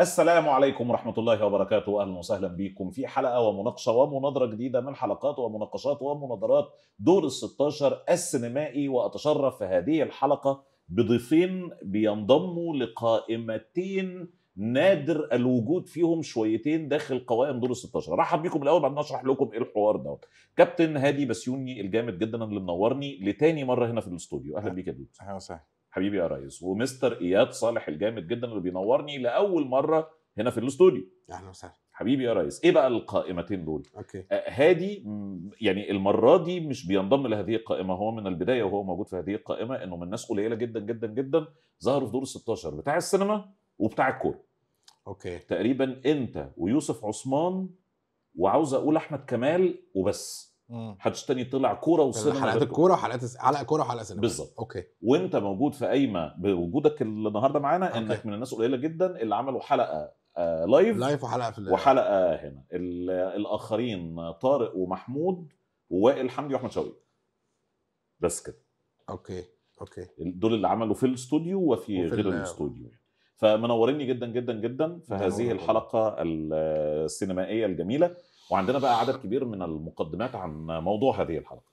السلام عليكم ورحمة الله وبركاته أهلا وسهلا بكم في حلقة ومناقشة ومناظرة جديدة من حلقات ومناقشات ومناظرات دور ال 16 السينمائي وأتشرف في هذه الحلقة بضيفين بينضموا لقائمتين نادر الوجود فيهم شويتين داخل قوائم دور ال 16 رحب بيكم الاول بعد ما اشرح لكم ايه الحوار دوت كابتن هادي بسيوني الجامد جدا اللي منورني لتاني مره هنا في الاستوديو اهلا أه. بيك يا دود اهلا وسهلا حبيبي يا ريس ومستر اياد صالح الجامد جدا اللي بينورني لاول مره هنا في الاستوديو اهلا وسهلا حبيبي يا ريس ايه بقى القائمتين دول أوكي. هادي يعني المره دي مش بينضم لهذه القائمه هو من البدايه وهو موجود في هذه القائمه انه من ناس قليله جدا جدا جدا ظهروا في دور ال 16 بتاع السينما وبتاع الكوره اوكي تقريبا انت ويوسف عثمان وعاوز اقول احمد كمال وبس محدش تاني طلع كوره وصلنا حلقات الكوره وحلقات حلقه كوره وحلقه سينما بالظبط اوكي وانت موجود في قايمه بوجودك النهارده معانا انك من الناس قليله جدا اللي عملوا حلقه آه لايف لايف وحلقه في وحلقه هنا الاخرين طارق ومحمود ووائل حمدي واحمد شوقي بس كده اوكي اوكي دول اللي عملوا في الاستوديو وفي, وفي غير الاستوديو يعني جدا جدا جدا في هذه الحلقه السينمائيه الجميله وعندنا بقى عدد كبير من المقدمات عن موضوع هذه الحلقه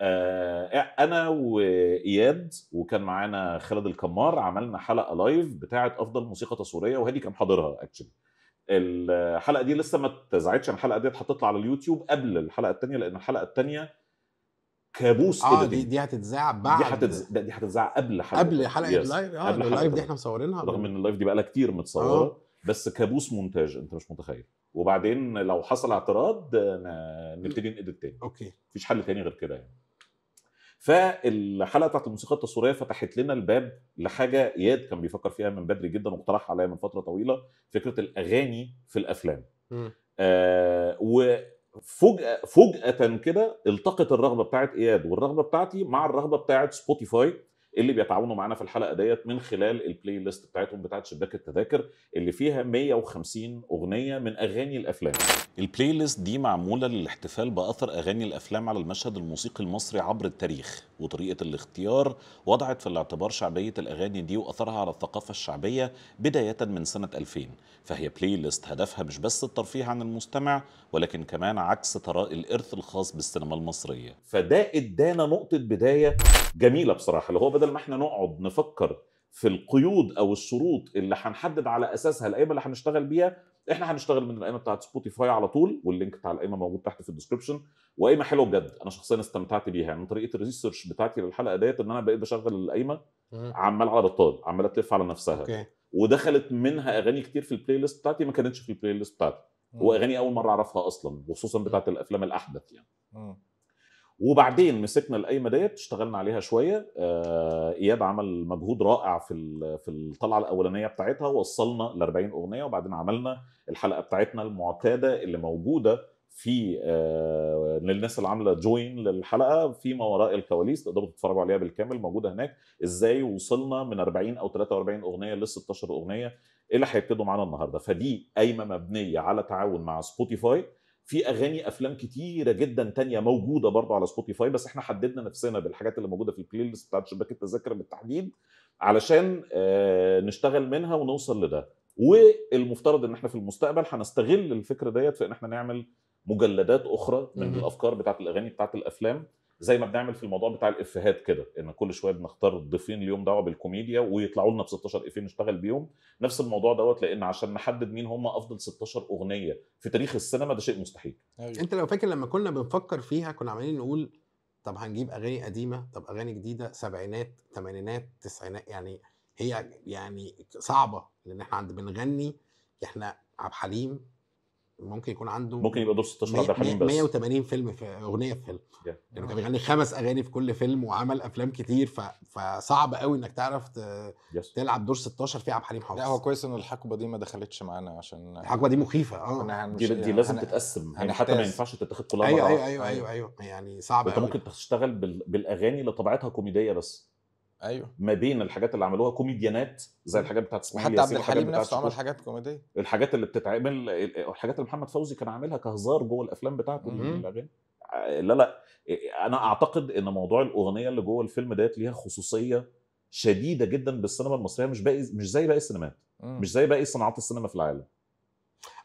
آه، انا واياد وكان معانا خالد الكمار عملنا حلقه لايف بتاعه افضل موسيقى تصويريه وهدي كان حاضرها اكشلي الحلقه دي لسه ما اتذاعتش يعني الحلقه دي اتحطت على اليوتيوب قبل الحلقه الثانيه لان الحلقه الثانيه كابوس اه دي دي هتتذاع بعد دي هتتذاع دي هتتذاع قبل حلقه قبل حلقه اللايف اه اللايف دي احنا مصورينها رغم ان اللايف دي بقى لها كتير متصوره آه. بس كابوس مونتاج انت مش متخيل وبعدين لو حصل اعتراض نبتدي نقدر تاني اوكي مفيش حل تاني غير كده يعني فالحلقه بتاعت الموسيقى التصويريه فتحت لنا الباب لحاجه اياد كان بيفكر فيها من بدري جدا واقترح عليا من فتره طويله فكره الاغاني في الافلام م. آه وفجاه فجاه كده التقت الرغبه بتاعت اياد والرغبه بتاعتي مع الرغبه بتاعت سبوتيفاي اللي بيتعاونوا معانا في الحلقه ديت من خلال البلاي ليست بتاعتهم بتاعت شباك التذاكر اللي فيها 150 اغنيه من اغاني الافلام. البلاي ليست دي معموله للاحتفال باثر اغاني الافلام على المشهد الموسيقي المصري عبر التاريخ وطريقه الاختيار وضعت في الاعتبار شعبيه الاغاني دي واثرها على الثقافه الشعبيه بدايه من سنه 2000 فهي بلاي ليست هدفها مش بس الترفيه عن المستمع ولكن كمان عكس ثراء الارث الخاص بالسينما المصريه. فده ادانا نقطه بدايه جميله بصراحه اللي هو بدل ما احنا نقعد نفكر في القيود او الشروط اللي هنحدد على اساسها القائمه اللي هنشتغل بيها احنا هنشتغل من القائمه بتاعت سبوتيفاي على طول واللينك بتاع القائمه موجود تحت في الديسكربشن وقائمه حلوه بجد انا شخصيا استمتعت بيها يعني من طريقه الريسيرش بتاعتي للحلقه ديت ان انا بقيت بشغل القائمه عمال على بطال عماله تلف على نفسها أوكي. ودخلت منها اغاني كتير في البلاي ليست بتاعتي ما كانتش في البلاي ليست بتاعتي واغاني اول مره اعرفها اصلا وخصوصا بتاعت الافلام الاحدث يعني وبعدين مسكنا القايمه ديت اشتغلنا عليها شويه آه، اياد عمل مجهود رائع في في الطلعه الاولانيه بتاعتها وصلنا ل 40 اغنيه وبعدين عملنا الحلقه بتاعتنا المعتاده اللي موجوده في آه، للناس اللي عامله جوين للحلقه في ما وراء الكواليس تقدروا تتفرجوا عليها بالكامل موجوده هناك ازاي وصلنا من 40 او 43 اغنيه ل 16 اغنيه إيه اللي هيبتدوا معانا النهارده فدي قايمه مبنيه على تعاون مع سبوتيفاي في اغاني افلام كتيره جدا تانية موجوده برضه على سبوتيفاي بس احنا حددنا نفسنا بالحاجات اللي موجوده في البلاي ليست بتاعت شباك التذاكر بالتحديد علشان آه، نشتغل منها ونوصل لده والمفترض ان احنا في المستقبل هنستغل الفكره ديت في ان احنا نعمل مجلدات اخرى من الافكار بتاعت الاغاني بتاعت الافلام زي ما بنعمل في الموضوع بتاع الافيهات كده ان كل شويه بنختار ضيفين ليهم دعوه بالكوميديا ويطلعوا لنا ب 16 افيه نشتغل بيهم نفس الموضوع دوت لان عشان نحدد مين هم افضل 16 اغنيه في تاريخ السينما ده شيء مستحيل أيوة. انت لو فاكر لما كنا بنفكر فيها كنا عمالين نقول طب هنجيب اغاني قديمه طب اغاني جديده سبعينات ثمانينات تسعينات يعني هي يعني صعبه لان احنا عند بنغني احنا عبد الحليم ممكن يكون عنده ممكن يبقى دور 16 عبد الحليم بس 180 فيلم في اغنيه في فيلم yeah. لانه يعني كان بيغني خمس اغاني في كل فيلم وعمل افلام كتير ف... فصعب قوي انك تعرف ت... yes. تلعب دور 16 في عبد الحليم حافظ لا هو كويس ان الحقبه دي ما دخلتش معانا عشان الحقبه دي مخيفه اه دي, دي يعني لازم أنا... تتقسم يعني حتى ما ينفعش تتاخد كلها أيوة, أيوة, أيوة, ايوه ايوه ايوه ايوه يعني صعب انت ممكن تشتغل بال... بالاغاني اللي طبيعتها كوميديه بس ايوه ما بين الحاجات اللي عملوها كوميديانات زي الحاجات بتاعت اسماعيل حتى عبد الحليم نفسه عمل حاجات كوميديه الحاجات اللي بتتعمل الحاجات اللي محمد فوزي كان عاملها كهزار جوه الافلام بتاعته الاغاني لا لا انا اعتقد ان موضوع الاغنيه اللي جوه الفيلم ديت ليها خصوصيه شديده جدا بالسينما المصريه مش باقي مش زي باقي السينمات مش زي باقي صناعات السينما في العالم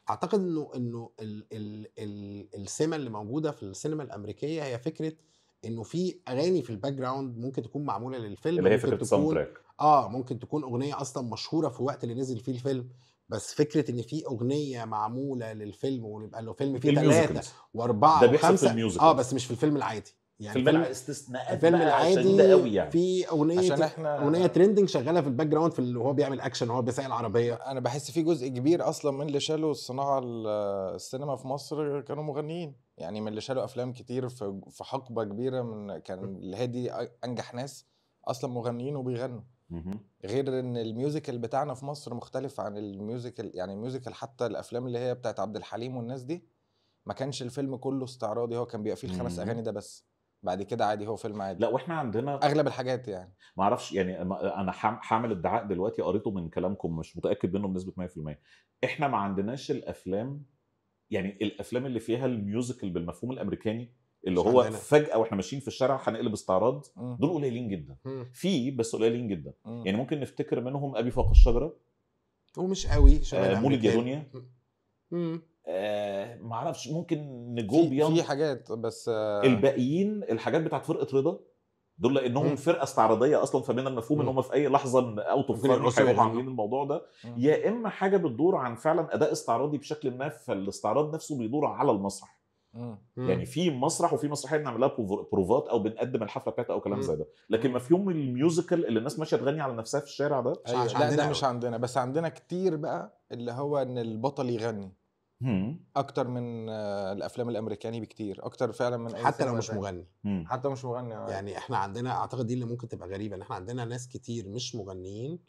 اعتقد انه انه السمه اللي موجوده في السينما الامريكيه هي فكره انه في اغاني في الباك جراوند ممكن تكون معموله للفيلم اللي هي فكره تكون اه ممكن تكون اغنيه اصلا مشهوره في الوقت اللي نزل فيه الفيلم بس فكره ان في اغنيه معموله للفيلم ويبقى لو فيلم فيه ثلاثه واربعه ده بيحصل وخمسه في اه بس مش في الفيلم العادي يعني فيلم استثناءات الفيلم العادي يعني. في اغنيه عشان احنا اغنيه ترندنج شغاله في الباك جراوند في اللي هو بيعمل اكشن وهو بيسايق العربيه انا بحس في جزء كبير اصلا من اللي شالوا الصناعه السينما في مصر كانوا مغنيين يعني من اللي شالوا افلام كتير في في حقبه كبيره من كان اللي هي دي انجح ناس اصلا مغنيين وبيغنوا غير ان الميوزيكال بتاعنا في مصر مختلف عن الميوزيكال يعني الميوزيكال حتى الافلام اللي هي بتاعت عبد الحليم والناس دي ما كانش الفيلم كله استعراضي هو كان بيبقى فيه الخمس اغاني ده بس بعد كده عادي هو فيلم عادي لا واحنا عندنا اغلب الحاجات يعني ما اعرفش يعني انا هعمل ادعاء دلوقتي قريته من كلامكم مش متاكد منه بنسبه 100% احنا ما عندناش الافلام يعني الافلام اللي فيها الميوزيكال بالمفهوم الامريكاني اللي هو عندنا. فجاه واحنا ماشيين في الشارع هنقلب استعراض دول قليلين جدا في بس قليلين جدا مم. يعني ممكن نفتكر منهم ابي فوق الشجره ومش قوي آه مولد يا دنيا آه معرفش ممكن نجوم في, في حاجات بس آه الباقيين الحاجات بتاعت فرقه رضا دول لانهم فرقه استعراضيه اصلا فمن المفهوم ان هم في اي لحظه اوت اوف هيبقوا عاملين الموضوع ده يا اما حاجه بتدور عن فعلا اداء استعراضي بشكل ما فالاستعراض نفسه بيدور على المسرح مم. يعني في مسرح وفي مسرحيه بنعملها بروفات او بنقدم الحفله بتاعتها او كلام زي ده لكن مفهوم الميوزيكال اللي الناس ماشيه تغني على نفسها في الشارع ده أيوة، مش عندنا ده مش عندنا بس عندنا كتير بقى اللي هو ان البطل يغني اكتر من آه، الافلام الامريكاني بكتير اكتر فعلا من أي حتى لو مش مغني حتى مش مغني يعني احنا عندنا اعتقد دي اللي ممكن تبقى غريبه ان احنا عندنا ناس كتير مش مغنيين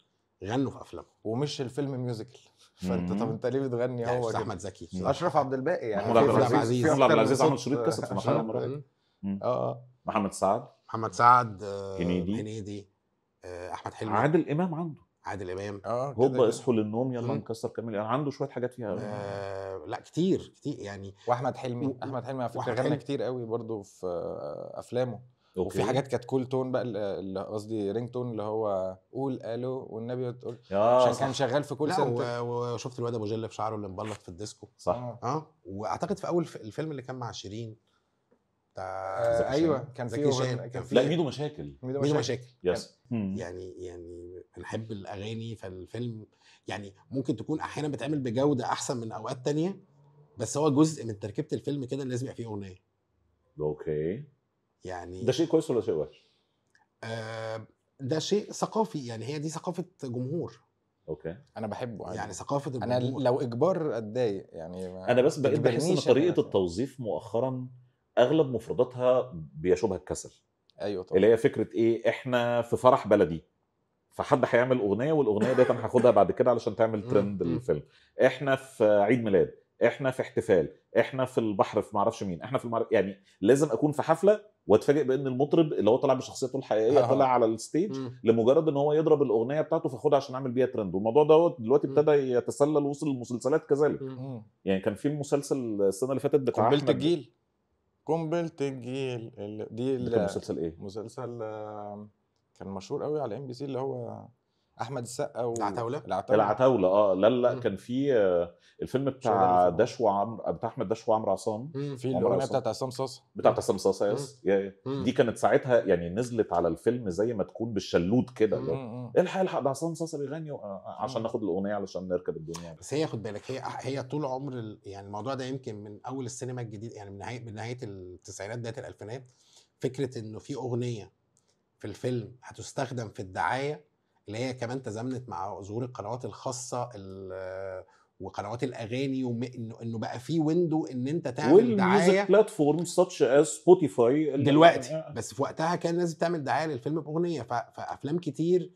غنوا في افلامهم ومش الفيلم ميوزيكال فانت طب انت ليه بتغني يعني احمد زكي اشرف عبد الباقي يعني محمود عبد العزيز محمود عبد العزيز عمل شريط قصه في مقال أمم. اه محمد سعد محمد سعد آه، هنيدي هنيدي آه، احمد حلمي عادل امام عنده عادل امام اه هوبا اصحوا للنوم يلا نكسر كامل يعني عنده شويه حاجات فيها آه لا كتير كتير يعني واحمد حلمي و... احمد حلمي على فكره غنى كتير قوي برضه في افلامه أوكي. وفي حاجات كانت كول تون بقى اللي قصدي رينج تون اللي هو قول الو والنبي تقول عشان كان شغال في كل سنه وشفت الواد ابو جل في شعره اللي مبلط في الديسكو صح اه, آه. واعتقد في اول الفيلم اللي كان مع شيرين آه، ايوه كان في كان في لا ميدو مشاكل ميدو مشاكل, ميدو مشاكل. يس يعني يعني بنحب الاغاني فالفيلم يعني ممكن تكون احيانا بتعمل بجوده احسن من اوقات تانية بس هو جزء من تركيبه الفيلم كده لازم يبقى فيه اغنيه اوكي يعني ده شيء كويس ولا شيء وحش؟ آه، ده شيء ثقافي يعني هي دي ثقافه جمهور اوكي انا بحبه عادي. يعني ثقافه الجمهور. انا لو اجبار اتضايق يعني ما انا بس بقيت بحس ان طريقه التوظيف مؤخرا اغلب مفرداتها بيشوبها الكسل ايوه طبعا اللي هي فكره ايه احنا في فرح بلدي فحد هيعمل اغنيه والاغنيه ديت انا هاخدها بعد كده علشان تعمل ترند للفيلم احنا في عيد ميلاد احنا في احتفال احنا في البحر في معرفش مين احنا في المعر... يعني لازم اكون في حفله واتفاجئ بان المطرب اللي هو طالع بشخصيته الحقيقيه آه. طلع على الستيج لمجرد ان هو يضرب الاغنيه بتاعته فاخدها عشان اعمل بيها ترند والموضوع دوت دلوقتي ابتدى يتسلل وصل للمسلسلات كذلك يعني كان في مسلسل السنه اللي فاتت بتاع قنبله الجيل قنبله الجيل دي, اللي... كان مسلسل ايه؟ مسلسل آه كان مشهور قوي على ام بي سي اللي هو احمد السقا و... العتاوله العتاوله العتاوله اه لا لا كان في آه، الفيلم بتاع داش وعمرو بتاع احمد داش وعمرو عصام في الاغنيه بتاعت عصام صاصا بتاعت عصام صاصا يس دي كانت ساعتها يعني نزلت على الفيلم زي ما تكون بالشلوت كده الحق الحق ده عصام صاصا بيغني آه، آه، عشان ناخد الاغنيه علشان نركب الدنيا بس هي خد بالك هي هي طول عمر يعني الموضوع ده يمكن من اول السينما الجديد يعني من نهايه من نهايه التسعينات بدايه الالفينات فكره انه في اغنيه في الفيلم هتستخدم في الدعايه اللي هي كمان تزامنت مع ظهور القنوات الخاصه وقنوات الاغاني انه بقى في ويندو ان انت تعمل دعايه بلاتفورم ساتش از سبوتيفاي دلوقتي بس في وقتها كان الناس بتعمل دعايه للفيلم باغنيه فافلام كتير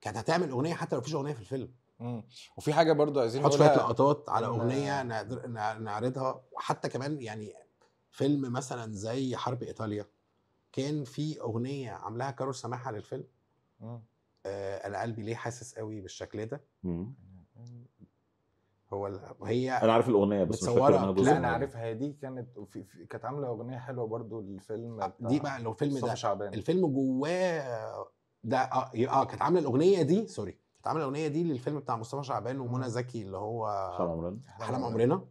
كانت هتعمل اغنيه حتى لو مفيش اغنيه في الفيلم وفي حاجه برضو عايزين نحط شويه لقطات على اغنيه نعرضها وحتى كمان يعني فيلم مثلا زي حرب ايطاليا كان في اغنيه عاملاها كارول سماحه للفيلم آه انا قلبي ليه حاسس قوي بالشكل ده هو هي انا عارف الاغنيه بس مش فاكر انا لا انا عارفها دي كانت في في كانت عامله اغنيه حلوه برضو للفيلم آه، دي بقى لو فيلم ده شعبان الفيلم جواه ده اه, آه كانت عامله الاغنيه دي سوري كانت عامله الاغنيه دي للفيلم بتاع مصطفى شعبان ومنى زكي اللي هو حلم عمرنا حلم عمرنا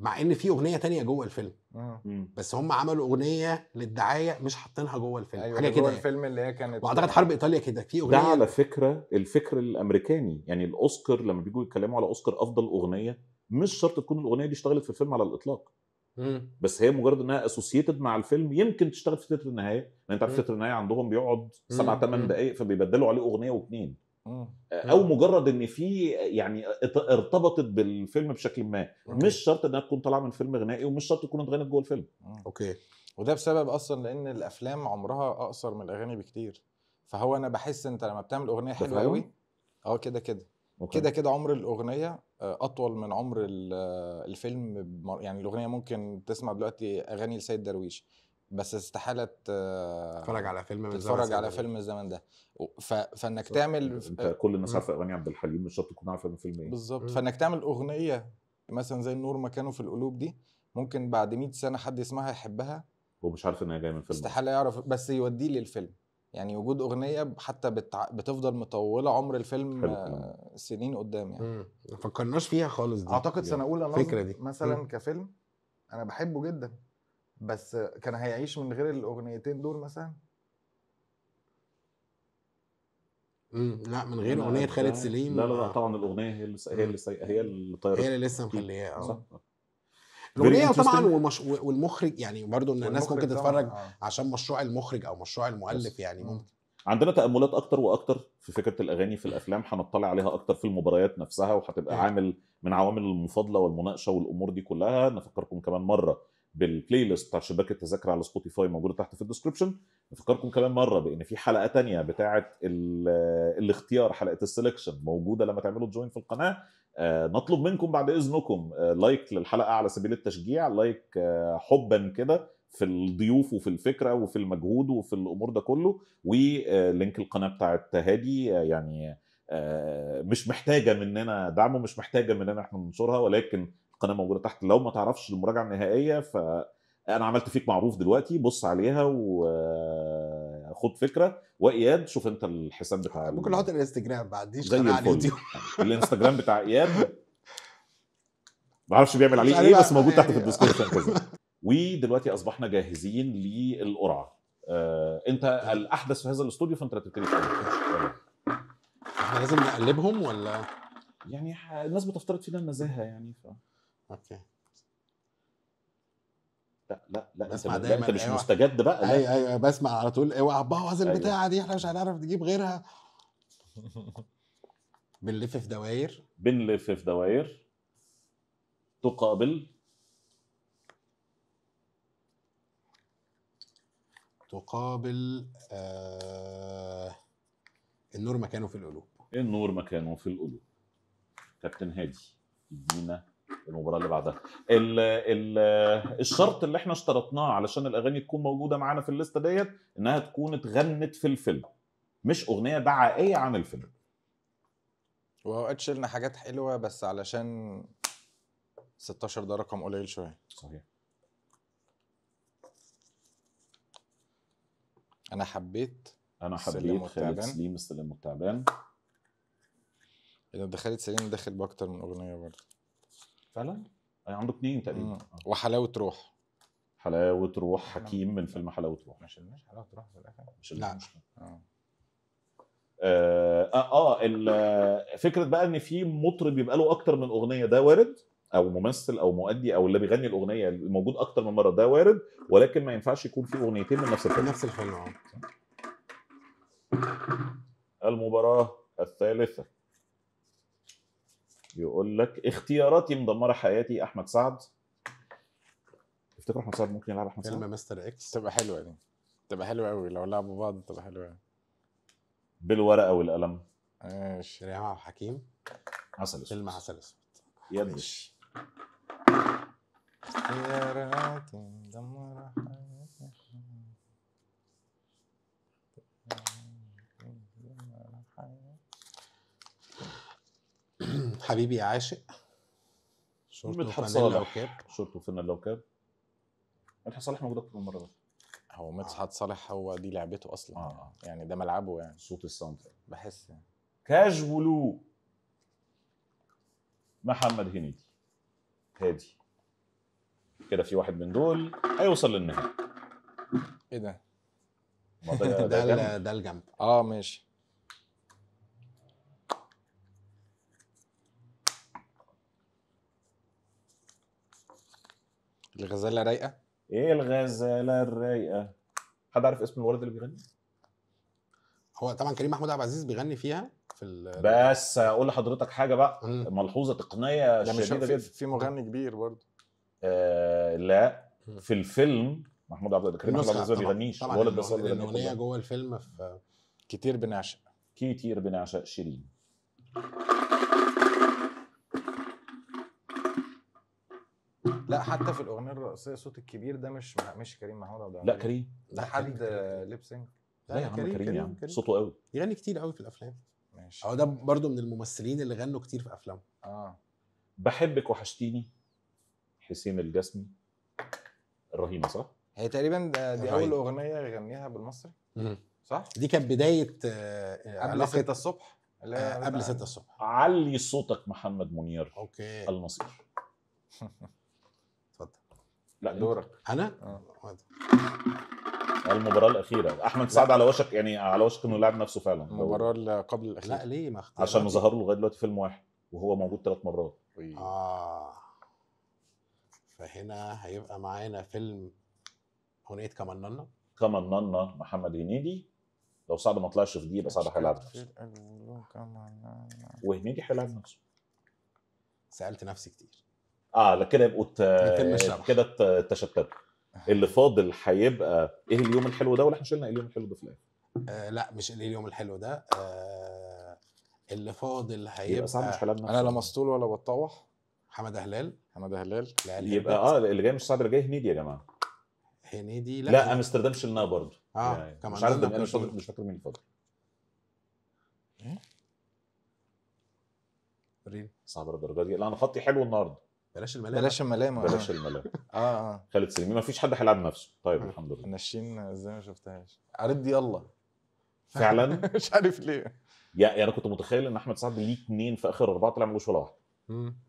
مع ان في اغنيه تانية جوه الفيلم آه. مم. بس هم عملوا اغنيه للدعايه مش حاطينها جوه الفيلم أيوة حاجه كده يعني. الفيلم اللي هي كانت واعتقد حرب ايطاليا كده في اغنيه ده على فكره الفكر الامريكاني يعني الاوسكار لما بيجوا يتكلموا على اوسكار افضل اغنيه مش شرط تكون الاغنيه دي اشتغلت في الفيلم على الاطلاق مم. بس هي مجرد انها اسوسييتد مع الفيلم يمكن تشتغل في تتر النهايه لان انت عارف تتر النهايه عندهم بيقعد سبع ثمان دقائق فبيبدلوا عليه اغنيه واثنين آه. او مجرد ان في يعني ارتبطت بالفيلم بشكل ما أوكي. مش شرط انها تكون طالعه من فيلم غنائي ومش شرط تكون اتغنت جوه الفيلم آه. اوكي وده بسبب اصلا لان الافلام عمرها اقصر من الاغاني بكتير فهو انا بحس انت لما بتعمل اغنيه حلوه قوي اه كده كده كده كده عمر الاغنيه آه، اطول من عمر الفيلم يعني الاغنيه ممكن تسمع دلوقتي اغاني لسيد درويش بس استحاله تتفرج على فيلم من تتفرج على فيلم الزمن ده ف... فانك صح. تعمل يعني انت آه، كل الناس عارفه اغاني عبد الحليم مش شرط تكون عارفه من فيلم ايه بالظبط فانك تعمل اغنيه مثلا زي النور مكانه في القلوب دي ممكن بعد 100 سنه حد يسمعها يحبها ومش عارف ان هي جايه من فيلم استحاله يعرف بس يوديه للفيلم يعني وجود اغنيه حتى بتع... بتفضل مطوله عمر الفيلم حلو. آه، سنين قدام يعني ما فكرناش فيها خالص دي اعتقد سنه اولى مثلا مم. كفيلم انا بحبه جدا بس كان هيعيش من غير الاغنيتين دول مثلا امم لا من غير اغنيه خالد سليم لا لا, لا طبعا الاغنيه هي اللي هي اللي هي اللي هي اللي لسه مخلياها اه الاغنيه طبعا ومش والمخرج يعني برضو ان الناس ممكن تتفرج آه. عشان مشروع المخرج او مشروع المؤلف يعني ممكن عندنا تاملات اكتر واكتر في فكره الاغاني في الافلام هنطلع عليها اكتر في المباريات نفسها وهتبقى عامل من عوامل المفاضله والمناقشه والامور دي كلها نفكركم كمان مره بالبلاي ليست بتاع شباك التذاكر على سبوتيفاي موجوده تحت في الديسكربشن نفكركم كمان مره بان في حلقه تانية بتاعه الاختيار حلقه السلكشن موجوده لما تعملوا جوين في القناه آه نطلب منكم بعد اذنكم آه لايك للحلقه على سبيل التشجيع لايك آه حبا كده في الضيوف وفي الفكره وفي المجهود وفي الامور ده كله ولينك آه، القناه بتاعت هادي آه، يعني آه، مش محتاجه مننا دعم ومش محتاجه مننا احنا ننشرها ولكن القناه موجوده تحت لو ما تعرفش المراجعه النهائيه ف انا عملت فيك معروف دلوقتي بص عليها وخد فكره واياد شوف انت الحساب بتاع ممكن نحط الانستجرام ما عنديش على اليوتيوب الانستجرام بتاع اياد ما اعرفش بيعمل عليه ايه بس موجود تحت في أيوه. الديسكربشن كذا ودلوقتي اصبحنا جاهزين للقرعه آه، انت الاحدث في هذا الاستوديو فانت هتبتدي احنا لازم نقلبهم ولا يعني الناس بتفترض فينا النزاهه يعني ف... اوكي لا لا لا بسمع انت, دايما انت مش أيوة. مستجد بقى لا. ايوه ايوه بسمع على طول اوعى إيه تبوظ البتاعه أيوه. دي احنا مش هنعرف نجيب غيرها بنلف في دواير بنلف في دواير تقابل تقابل آه النور مكانه في القلوب النور مكانه في القلوب كابتن هادي ادينا المباراه اللي بعدها ال ال الشرط اللي احنا اشترطناه علشان الاغاني تكون موجوده معانا في الليسته ديت انها تكون اتغنت في الفيلم مش اغنيه دعائيه عن الفيلم واوقات شلنا حاجات حلوه بس علشان 16 ده رقم قليل شويه صحيح انا حبيت انا حبيت خالد سليم السلام التعبان اذا دخلت سليم داخل باكتر من اغنيه برضه فعلا عنده اثنين تقريبا آه. وحلاوه روح حلاوه روح حكيم من فيلم حلاوه روح ما شلناش حلاوه روح في الاخر مش شلناش اه اه, آه, آه، فكره بقى ان في مطرب يبقى له اكتر من اغنيه ده وارد او ممثل او مؤدي او اللي بيغني الاغنيه الموجود اكتر من مره ده وارد ولكن ما ينفعش يكون في اغنيتين من نفس الفيلم نفس الفيلم آه. المباراه الثالثه يقول لك اختياراتي مدمره حياتي احمد سعد تفتكر احمد سعد ممكن يلعب احمد سعد؟ فيلم مستر اكس تبقى حلوه دي تبقى حلوه قوي لو لعبوا بعض تبقى حلوه بالورقه والقلم ماشي شريعه عبد حكيم عسل اسود فيلم عسل اسود يدش اختياراتي مدمره حياتي حبيبي يا عاشق شورت وفانيلا صالح. وكاب شورت وفانيلا وكاب مدحت صالح موجود اكتر من مره بس هو مدحت صالح هو دي لعبته اصلا آه. آه. يعني ده ملعبه يعني صوت الساوند بحس يعني كاجولو محمد هنيدي هادي كده في واحد من دول هيوصل للنهائي ايه ده, ده, ده الجنب اه ماشي الغزاله رايقه ايه الغزاله الرايقه حد عارف اسم الولد اللي بيغني هو طبعا كريم محمود عبد العزيز بيغني فيها في ال... بس اقول لحضرتك حاجه بقى مم. ملحوظه تقنيه شديده جدا في مغني كبير برضه آه لا في الفيلم محمود عبد كريم محمود عبد العزيز ما بيغنيش الولد بس الاغنيه جوه الفيلم في كتير بنعشق كتير بنعشق شيرين لا حتى في الاغنيه الرئيسيه صوت الكبير ده مش مش كريم محمود عبد لا كريم ده حد لبسنج لا يا عم كريم, كريم, يعني صوته قوي يغني كتير قوي في الافلام ماشي هو ده برضو من الممثلين اللي غنوا كتير في افلام اه بحبك وحشتيني حسين الجسمي الرهينه صح؟ هي تقريبا دي اول اغنيه يغنيها بالمصري صح؟ دي كانت بدايه قبل 6 آه، الصبح آه، قبل 6 الصبح علي صوتك محمد منير اوكي المصير لا دورك انا؟ آه. المباراة الأخيرة أحمد سعد على وشك يعني على وشك إنه لعب نفسه فعلا المباراة اللي قبل الأخيرة لا ليه ما عشان ظهر له لغاية دلوقتي فيلم واحد وهو موجود ثلاث مرات آه فهنا هيبقى معانا فيلم أغنية كمان نانا محمد هنيدي لو سعد ما طلعش في دي يبقى سعد هيلعب نفسه وهنيدي هيلعب نفسه سألت نفسي كتير اه لكده يبقوا كده تشتتوا اللي فاضل هيبقى ايه اليوم الحلو ده ولا احنا شلنا ايه اليوم الحلو ده في الاخر؟ آه لا مش ايه اليوم الحلو ده آه اللي فاضل هيبقى انا لا مسطول ولا بتطوح حمد هلال حمد هلال يبقى اه اللي جاي مش صعب اللي جاي هنيدي يا جماعه هنيدي لا لا امستردام شلناها برضه اه يعني كمان مش عارف انا مش فاكر مش فاكر مين اللي فاضل ايه؟ صعب الدرجه دي لا انا خطي حلو النهارده بلاش الملامه بلاش الملامه آه. بلاش الملامه اه اه خالد سليمي ما فيش حد هيلعب نفسه طيب الحمد لله ناشين ازاي ما شفتهاش عارف دي يلا فعلا مش عارف ليه يعني انا كنت متخيل ان احمد سعد ليه اثنين في اخر اربعه طلع ملوش ولا واحده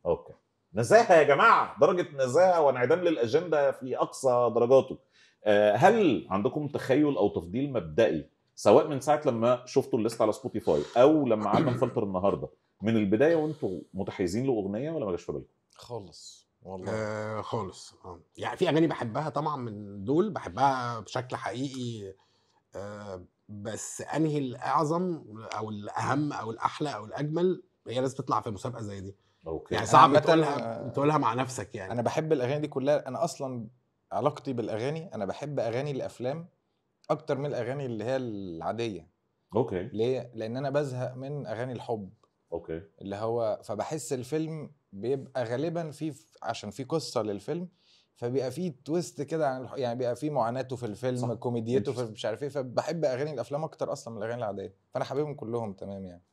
اوكي نزاهه يا جماعه درجه نزاهه وانعدام للاجنده في اقصى درجاته آه هل عندكم تخيل او تفضيل مبدئي سواء من ساعه لما شفتوا الليست على سبوتيفاي او لما قعدنا نفلتر النهارده من البدايه وانتم متحيزين لاغنيه ولا ما جاش في بالكم؟ خالص والله آه خالص آه. يعني في اغاني بحبها طبعا من دول بحبها بشكل حقيقي آه بس انهي الاعظم او الاهم او الاحلى او الاجمل هي لازم تطلع في مسابقه زي دي اوكي يعني صعب تقولها تقولها مع نفسك يعني انا بحب الاغاني دي كلها انا اصلا علاقتي بالاغاني انا بحب اغاني الافلام اكتر من الاغاني اللي هي العاديه اوكي ليه لان انا بزهق من اغاني الحب اوكي اللي هو فبحس الفيلم بيبقى غالبا في عشان في قصه للفيلم فبيبقى في تويست كده عن الح... يعني بيبقى في معاناته في الفيلم صح. كوميديته في مش عارف ايه فبحب اغاني الافلام اكتر اصلا من الاغاني العاديه فانا حاببهم كلهم تمام يعني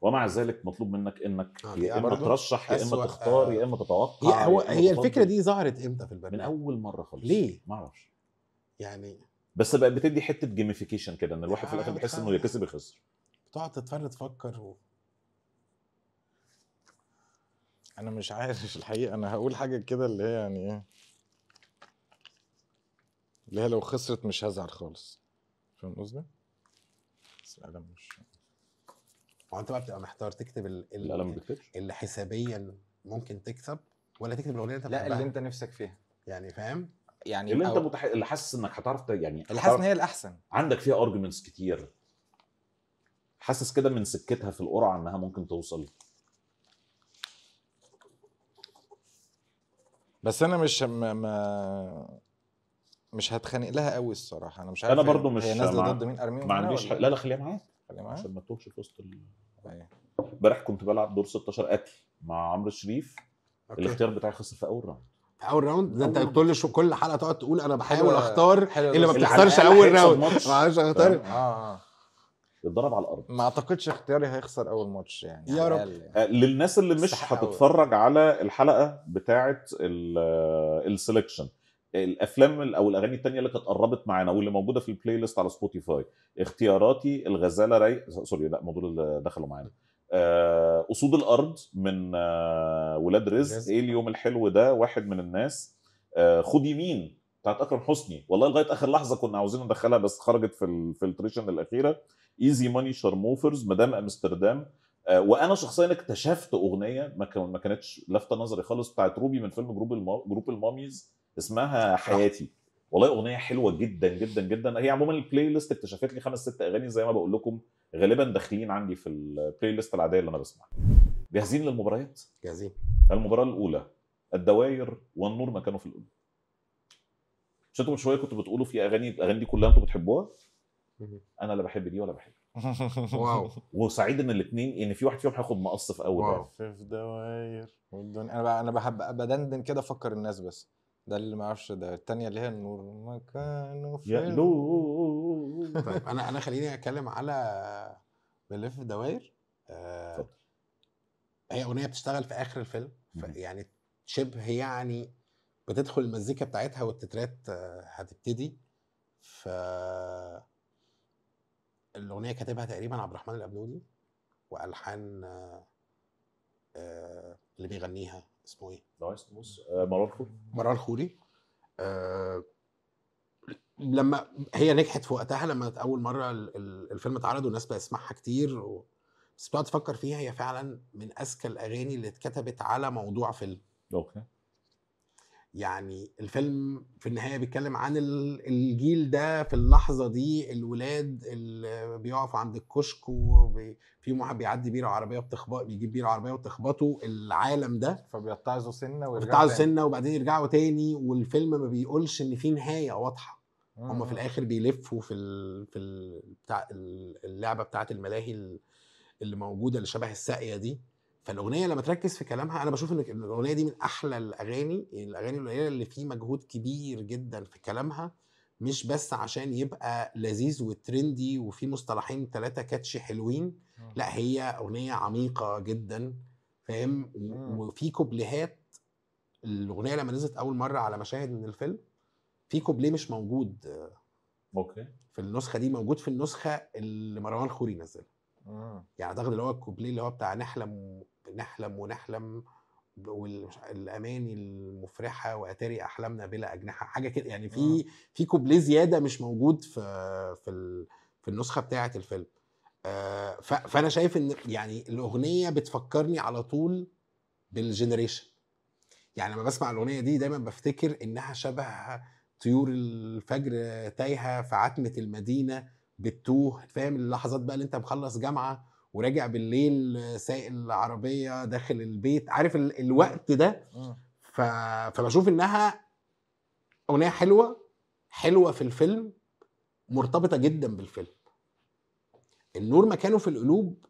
ومع ذلك مطلوب منك انك آه يا اما ترشح يا اما تختار آه. يا اما تتوقع هي, هو هي الفكره دي ظهرت امتى في البرنامج؟ من اول مره خالص ليه؟ ما اعرفش يعني بس بقى بتدي حته جيميفيكيشن كده ان الواحد في الاخر آه، بيحس انه يا كسب يا خسر بتقعد تتفرج تفكر و... انا مش عارف الحقيقه انا هقول حاجه كده اللي هي يعني ايه اللي هي لو خسرت مش هزعل خالص فاهم قصدي؟ بس القلم مش هو انت بقى بتبقى محتار تكتب ال... ال... القلم ما بيكتبش اللي حسابيا ممكن تكسب ولا تكتب الاغنيه اللي انت لا اللي انت نفسك فيها يعني فاهم؟ يعني اللي انت متح... اللي حاسس انك هتعرف يعني اللي حاسس ان هي الاحسن عندك فيها ارجمنتس كتير حاسس كده من سكتها في القرعه انها ممكن توصل بس انا مش ما, ما مش هتخانق لها قوي الصراحه انا مش عارف انا برضو مش هي نازله ضد مين ارمينيا ما عنديش لا لا خليها معاك خليها معاك عشان ما تطولش في وسط أيوه. امبارح كنت بلعب دور 16 قتل مع عمرو الشريف الاختيار بتاعي خسر في اول راوند في اول راوند ده انت كل شو كل حلقه تقعد تقول انا بحاول اختار إيه اللي ما بتختارش اول راوند ما اختار اختار اه, آه. اتضرب على الارض ما اعتقدش اختياري هيخسر اول ماتش يعني يا رب يعني. آه، للناس اللي مش هتتفرج على الحلقه بتاعه آه، السلكشن الافلام او الاغاني التانية اللي كانت قربت معانا واللي موجوده في البلاي ليست على سبوتيفاي اختياراتي الغزاله رايق سوري لا موضوع اللي دخلوا معانا آه، اسود الارض من ولاد رزق ايه اليوم الحلو ده واحد من الناس خد يمين بتاعت اكرم حسني والله لغايه اخر لحظه كنا عاوزين ندخلها بس خرجت في الفلتريشن الاخيره ايزي ماني شارموفرز مدام امستردام آه، وانا شخصيا اكتشفت اغنيه ما كانتش لافته نظري خالص بتاعت روبي من فيلم جروب الما... جروب الماميز اسمها حياتي والله اغنيه حلوه جدا جدا جدا هي عموما البلاي ليست اكتشفت لي خمس ست اغاني زي ما بقول لكم غالبا داخلين عندي في البلاي ليست العاديه اللي انا بسمعها جاهزين للمباريات جاهزين المباراه الاولى الدواير والنور مكانه في الاولى مش انتوا من شويه كنتوا بتقولوا في اغاني الاغاني دي كلها انتوا بتحبوها انا لا بحب دي ولا بحب واو وسعيد ان الاثنين ان في واحد فيهم هياخد مقص في اول واو في دواير والدنيا انا انا بحب بدندن كده افكر الناس بس ده اللي ما اعرفش ده الثانيه اللي هي النور ما كانوا في طيب انا انا خليني اتكلم على بلف دواير آه هي اغنيه بتشتغل في اخر الفيلم يعني شبه يعني بتدخل المزيكا بتاعتها والتترات آه، هتبتدي ف الاغنيه كاتبها تقريبا عبد الرحمن الابنودي والحان آه، آه، اللي بيغنيها اسمه ايه؟ نايس تبص مروان خوري مروان خوري لما هي نجحت في وقتها لما اول مره الفيلم اتعرض والناس بقى تسمعها كتير و... بس بتقعد تفكر فيها هي فعلا من اذكى الاغاني اللي اتكتبت على موضوع فيلم اوكي يعني الفيلم في النهايه بيتكلم عن الجيل ده في اللحظه دي الولاد اللي بيقفوا عند الكشك وفي واحد بيعدي بيره عربيه بتخبط بيجيب بيره عربيه وتخبطه العالم ده فبيتعظوا سنه ويرجعوا بيتعظوا سنه وبعدين يرجعوا تاني والفيلم ما بيقولش ان في نهايه واضحه هم في الاخر بيلفوا في ال... في ال... بتاع اللعبه بتاعه الملاهي اللي موجوده اللي شبه الساقيه دي فالاغنيه لما تركز في كلامها انا بشوف ان الاغنيه دي من احلى الاغاني يعني الاغاني القليله اللي فيه مجهود كبير جدا في كلامها مش بس عشان يبقى لذيذ وترندي وفي مصطلحين ثلاثه كاتشي حلوين آه. لا هي اغنيه عميقه جدا فاهم وفي كوبليهات الاغنيه لما نزلت اول مره على مشاهد من الفيلم في كوبليه مش موجود اوكي في النسخه دي موجود في النسخه اللي مروان خوري نزلها آه. يعني اعتقد اللي هو الكوبليه اللي هو بتاع نحلم نحلم ونحلم والاماني المفرحه واتاري احلامنا بلا اجنحه حاجه كده يعني في آه. في كوبليه زياده مش موجود في في في النسخه بتاعه الفيلم آه، فانا شايف ان يعني الاغنيه بتفكرني على طول بالجنريشن يعني لما بسمع الاغنيه دي دايما بفتكر انها شبه طيور الفجر تايهه في عتمه المدينه بتتوه فاهم اللحظات بقى اللي انت مخلص جامعه وراجع بالليل سايق العربيه داخل البيت عارف الوقت ده ف... فبشوف انها اغنيه حلوه حلوه في الفيلم مرتبطه جدا بالفيلم النور مكانه في القلوب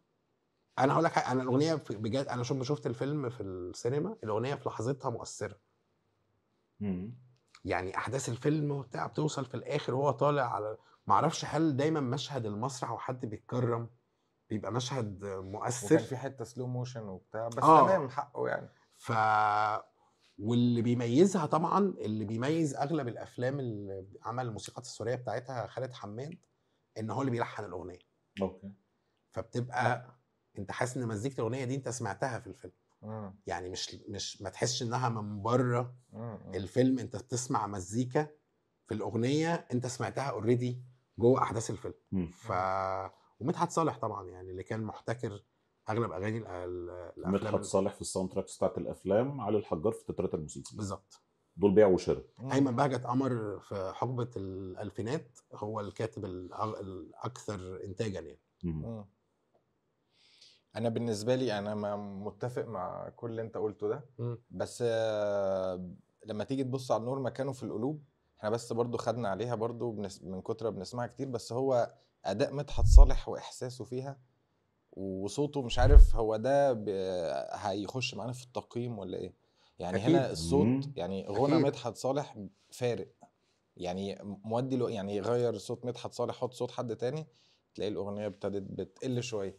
انا هقول لك انا الاغنيه بجد انا شوف شفت الفيلم في السينما الاغنيه في لحظتها مؤثره مم. يعني احداث الفيلم وبتاع بتوصل في الاخر وهو طالع على معرفش هل دايما مشهد المسرح وحد بيتكرم بيبقى مشهد مؤثر وكان في حته سلو موشن وبتاع بس آه. تمام حقه يعني ف واللي بيميزها طبعا اللي بيميز اغلب الافلام اللي عمل الموسيقى التصويريه بتاعتها خالد حماد ان هو اللي بيلحن الاغنيه اوكي فبتبقى انت حاسس ان مزيكه الاغنيه دي انت سمعتها في الفيلم مم. يعني مش مش ما تحسش انها من بره الفيلم انت بتسمع مزيكه في الاغنيه انت سمعتها اوريدي جوه احداث الفيلم مم. ف ومدحت صالح طبعا يعني اللي كان محتكر اغلب اغاني الافلام مدحت صالح في الساوند تراكس بتاعت الافلام علي الحجار في تترات الموسيقى بالظبط دول بيع وشراء ايمن بهجت قمر في حقبه الالفينات هو الكاتب الاكثر انتاجا يعني مم. انا بالنسبه لي انا متفق مع كل اللي انت قلته ده مم. بس آه، لما تيجي تبص على النور مكانه في القلوب احنا بس برضو خدنا عليها برضو من كتر بنسمعها كتير بس هو اداء مدحت صالح واحساسه فيها وصوته مش عارف هو ده هيخش معانا في التقييم ولا ايه يعني أكيد. هنا الصوت يعني غنى مدحت صالح فارق يعني مودي له يعني يغير صوت مدحت صالح حط صوت حد تاني تلاقي الاغنيه ابتدت بتقل شويه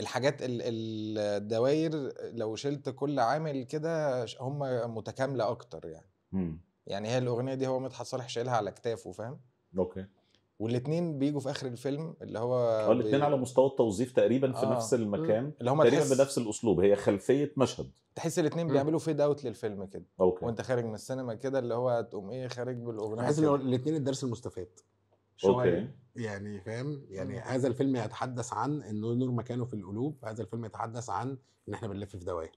الحاجات الدواير لو شلت كل عامل كده هم متكامله اكتر يعني مم. يعني هي الاغنيه دي هو مدحت صالح شايلها على كتافه فاهم اوكي والاثنين بيجوا في اخر الفيلم اللي هو اه الاثنين بي... على مستوى التوظيف تقريبا في آه. نفس المكان اللي هم تقريبا تحس... بنفس الاسلوب هي خلفيه مشهد تحس الاثنين بيعملوا فيد اوت للفيلم كده أوكي. وانت خارج من السينما كده اللي هو تقوم ايه خارج بالاغنيه تحس ان الاثنين الدرس المستفاد شويه يعني فاهم يعني مم. هذا الفيلم يتحدث عن انه النور مكانه في القلوب هذا الفيلم يتحدث عن ان احنا بنلف في دوائر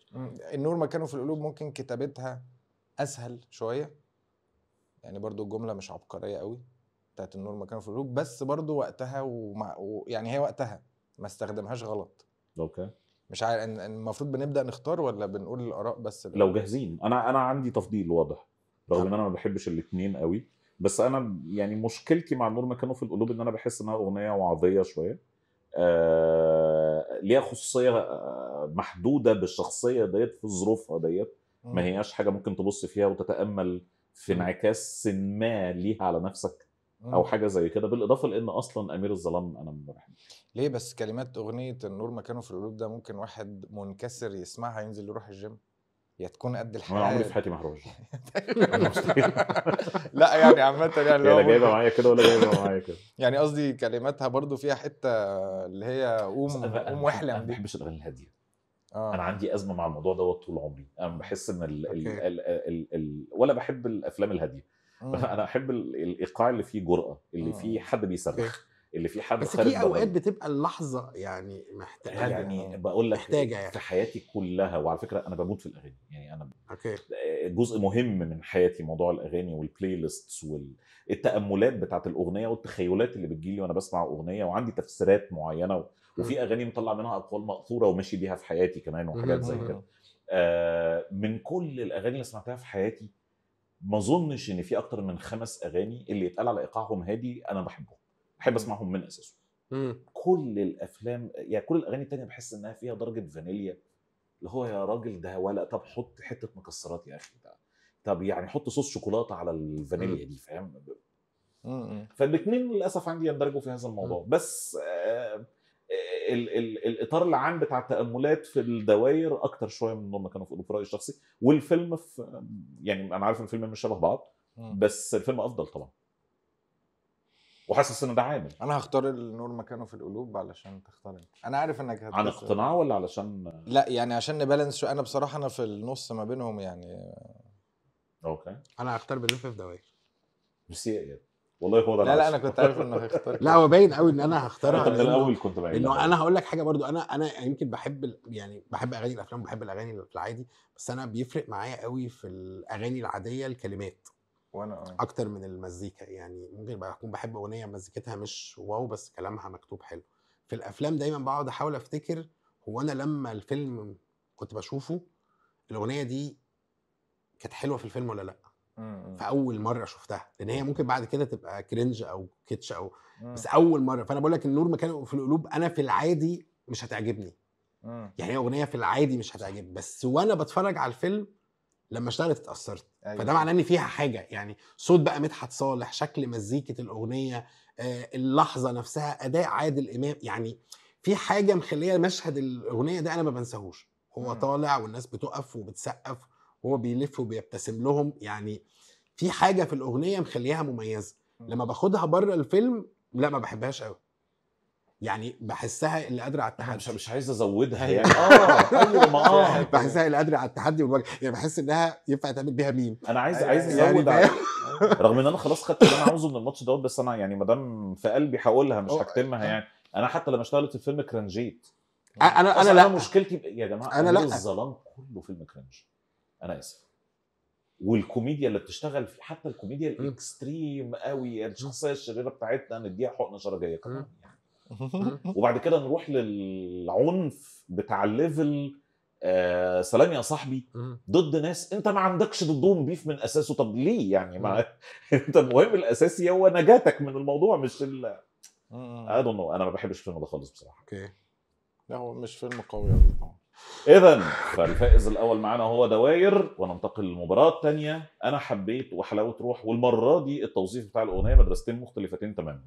النور مكانه في القلوب ممكن كتابتها اسهل شويه يعني برضو الجمله مش عبقريه قوي بتاعت النور مكان الفلوك بس برضو وقتها ومع يعني هي وقتها ما استخدمهاش غلط اوكي مش عارف المفروض بنبدا نختار ولا بنقول الاراء بس لو جاهزين انا انا عندي تفضيل واضح رغم ان انا ما بحبش الاثنين قوي بس انا يعني مشكلتي مع النور مكانه في القلوب ان انا بحس انها اغنيه وعظيه شويه آه ليها خصوصيه آه، محدوده بالشخصيه ديت في ظروفها ديت ما هياش حاجه ممكن تبص فيها وتتامل في انعكاس ما ليها على نفسك او حاجه زي كده بالاضافه لان اصلا امير الظلام انا ما بحبش ليه بس كلمات اغنيه النور مكانه في القلوب ده ممكن واحد منكسر يسمعها ينزل يروح الجيم يا تكون قد الحياه انا عمري في حياتي ما هروح لا يعني عامه يعني لا جايبه معايا كده ولا جايبه معايا كده يعني قصدي كلماتها برضو فيها حته اللي هي قوم قوم واحلم دي ما بحبش الاغاني الهاديه آه. انا عندي ازمه مع الموضوع دوت طول عمري انا بحس ان ال ال ال ولا بحب الافلام الهاديه آه. انا احب الايقاع اللي فيه جرأه اللي آه. فيه حد بيصرخ اللي فيه حد بس في اوقات بتبقى اللحظه يعني محتاجه يعني, يعني بقول لك محتاجه يعني. في حياتي كلها وعلى فكره انا بموت في الاغاني يعني انا اوكي جزء مهم من حياتي موضوع الاغاني والبلاي ليستس والتاملات بتاعت الاغنيه والتخيلات اللي بتجيلي وانا بسمع اغنيه وعندي تفسيرات معينه وفي اغاني مطلع منها اقوال ماثوره وماشي بيها في حياتي كمان وحاجات زي كده آه من كل الاغاني اللي سمعتها في حياتي ما اظنش ان في اكتر من خمس اغاني اللي يتقال على ايقاعهم هادي انا بحبهم بحب اسمعهم من اساسه كل الافلام يعني كل الاغاني التانية بحس انها فيها درجه فانيليا اللي هو يا راجل ده ولا طب حط حته مكسرات يا اخي ده طب يعني حط صوص شوكولاته على الفانيليا دي فاهم فالاثنين للاسف عندي يندرجوا في هذا الموضوع بس آه ال ال الاطار العام بتاع التاملات في الدوائر اكتر شويه من ما كانوا في رايي الشخصي والفيلم في يعني انا عارف ان الفيلم مش شبه بعض بس الفيلم افضل طبعا وحاسس ان ده عامل انا هختار النور مكانه في القلوب علشان تختار انت انا عارف انك هتبس... عن اقتناع ولا علشان لا يعني عشان نبالانس شويه انا بصراحه انا في النص ما بينهم يعني اوكي انا هختار بلف في دوائر ميرسي يا يعني. والله هو ده لا لا انا كنت عارف انه هيختار لا هو باين قوي ان انا هختارها من الاول كنت باين انه انا هقول لك حاجه برضو انا انا يمكن بحب يعني بحب اغاني الافلام بحب الاغاني العادي بس انا بيفرق معايا قوي في الاغاني العاديه الكلمات وانا اه اكتر من المزيكا يعني ممكن اكون بحب اغنيه مزيكتها مش واو بس كلامها مكتوب حلو في الافلام دايما بقعد احاول افتكر هو انا لما الفيلم كنت بشوفه الاغنيه دي كانت حلوه في الفيلم ولا لا امم، في امم. اول مره شفتها لان هي ممكن بعد كده تبقى كرنج او كيتش او بس امم. اول مره فانا بقول لك النور مكانه في القلوب انا في العادي مش هتعجبني يعني هي اغنيه في العادي مش هتعجبني بس وانا بتفرج على الفيلم لما اشتغلت اتاثرت أيوة. فده معناه ان فيها حاجه يعني صوت بقى مدحت صالح شكل مزيكه الاغنيه آه اللحظه نفسها اداء عادل امام يعني في حاجه مخليه مشهد الاغنيه ده انا ما بنساهوش هو طالع والناس بتقف وبتسقف وهو بيلف وبيبتسم لهم يعني في حاجه في الاغنيه مخليها مميزه لما باخدها بره الفيلم لا ما بحبهاش قوي يعني بحسها اللي قادره على التحدي مش مش عايز ازودها أيوة. يعني اه أيوة، اه يعني أيوة. بحسها اللي قادره على التحدي والواجهه يعني بحس انها ينفع تعمل بيها ميم انا عايز يعني عايز يعني ازود يعني رغم ان انا خلاص خدت اللي انا عاوزه من الماتش دوت بس انا يعني ما دام في قلبي هقولها مش هكتمها يعني انا حتى لما اشتغلت الفيلم كرنجيت انا انا لا مشكلتي يا جماعه انا لا الظلام كله فيلم كرنج انا اسف والكوميديا اللي بتشتغل في حتى الكوميديا الاكستريم قوي الشخصيه الشريره بتاعتنا نديها حقنه شرجيه كمان يعني وبعد كده نروح للعنف بتاع الليفل آه سلام يا صاحبي ضد ناس انت ما عندكش ضدهم بيف من اساسه طب ليه يعني ما انت المهم الاساسي هو نجاتك من الموضوع مش ال اي دونت نو انا ما بحبش الفيلم ده خالص بصراحه اوكي لا هو مش فيلم قوي قوي طبعا اذا فالفائز الاول معانا هو دواير وننتقل للمباراه الثانيه انا حبيت وحلاوه روح والمره دي التوظيف بتاع الاغنيه مدرستين مختلفتين تماما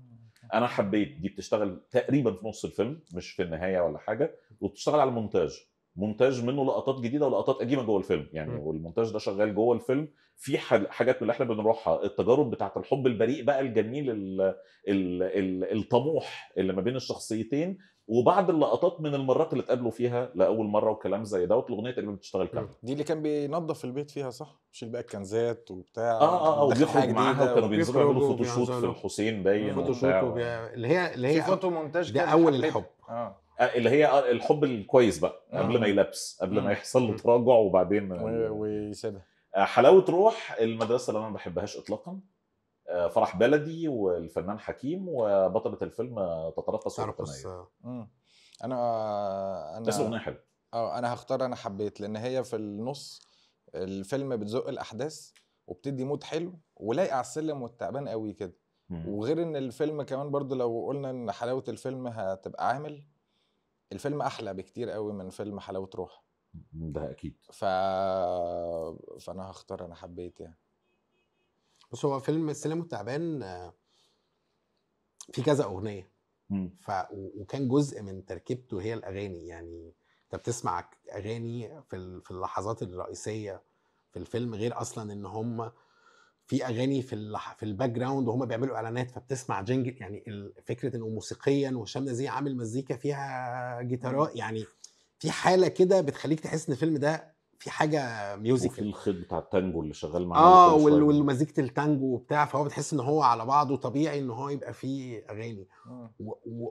انا حبيت دي بتشتغل تقريبا في نص الفيلم مش في النهايه ولا حاجه وبتشتغل على المونتاج مونتاج منه لقطات جديده ولقطات قديمه جوه الفيلم يعني والمونتاج ده شغال جوه الفيلم في حاجات من اللي احنا بنروحها التجارب بتاعه الحب البريء بقى الجميل الـ الـ الـ الطموح اللي ما بين الشخصيتين وبعض اللقطات من المرات اللي اتقابلوا فيها لاول مره وكلام زي دوت الاغنيه تقريبا بتشتغل كامله دي اللي كان بينظف البيت فيها صح؟ بيشيل بقى الكنزات وبتاع اه اه اه وبيخرج معاها وكانوا بينزلوا يعملوا فوتوشوت في الحسين باين فوتوشوت اللي هي اللي هي فوتو مونتاج ده اول الحب آه. اه اللي هي الحب الكويس بقى قبل آه. ما يلبس قبل ما آه. يحصل له تراجع وبعدين ويسيبها حلاوه روح المدرسه اللي انا ما بحبهاش اطلاقا آه، فرح بلدي والفنان حكيم وبطله الفيلم تترقص وتتميز انا آه، انا بس اغنيه حلوه اه انا هختار انا حبيت لان هي في النص الفيلم بتزق الاحداث وبتدي مود حلو ولايق على السلم والتعبان قوي كده وغير ان الفيلم كمان برضو لو قلنا ان حلاوه الفيلم هتبقى عامل الفيلم احلى بكتير قوي من فيلم حلاوه روح ده اكيد ف... فانا هختار انا حبيت يعني بص هو فيلم السلم والتعبان آه، في كذا اغنيه مم. ف وكان جزء من تركيبته هي الاغاني يعني انت بتسمع اغاني في في اللحظات الرئيسيه في الفيلم غير اصلا ان هم في اغاني في اللح... في الباك جراوند وهم بيعملوا اعلانات فبتسمع جنجل يعني فكره انه موسيقيا وهشام زي عامل مزيكا فيها جيتارات امم. يعني في حاله كده بتخليك تحس ان الفيلم ده في حاجه ميوزك وفي الخيط بتاع التانجو اللي شغال معاه اه والمزيكه التانجو وبتاع فهو بتحس ان هو على بعضه طبيعي ان هو يبقى فيه اغاني آه.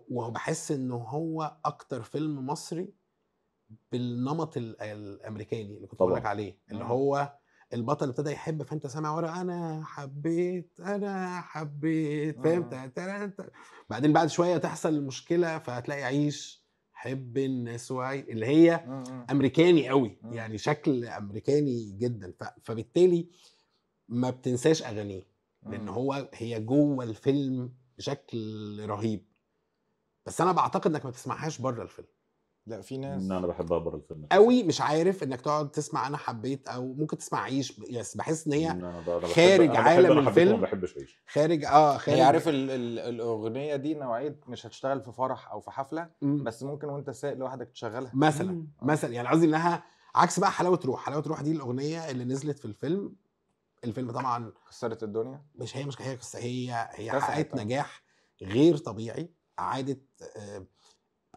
وبحس ان هو اكتر فيلم مصري بالنمط الامريكاني اللي كنت بقول عليه اللي آه. هو البطل ابتدى يحب فانت سامع ورا انا حبيت انا حبيت فاهم آه. بعدين بعد شويه تحصل مشكله فهتلاقي عيش حب الناس وعي اللي هي امريكاني قوي يعني شكل امريكاني جدا فبالتالي ما بتنساش اغانيه لان هو هي جوه الفيلم بشكل رهيب بس انا بعتقد انك ما تسمعهاش بره الفيلم لا في ناس ان انا بحبها بره الفيلم قوي مش عارف انك تقعد تسمع انا حبيت او ممكن تسمع عيش بس بحس ان هي أنا بحب خارج أنا بحب عالم أنا الفيلم ما بحبش عيش خارج اه خارج هي عارف ال ال الاغنيه دي نوعيه مش هتشتغل في فرح او في حفله مم. بس ممكن وانت سايق لوحدك تشغلها مثلا مم. مثلا يعني قصدي انها عكس بقى حلاوه روح حلاوه روح دي الاغنيه اللي نزلت في الفيلم الفيلم طبعا كسرت الدنيا مش هي مش هي هي هي حققت آه. نجاح غير طبيعي اعاده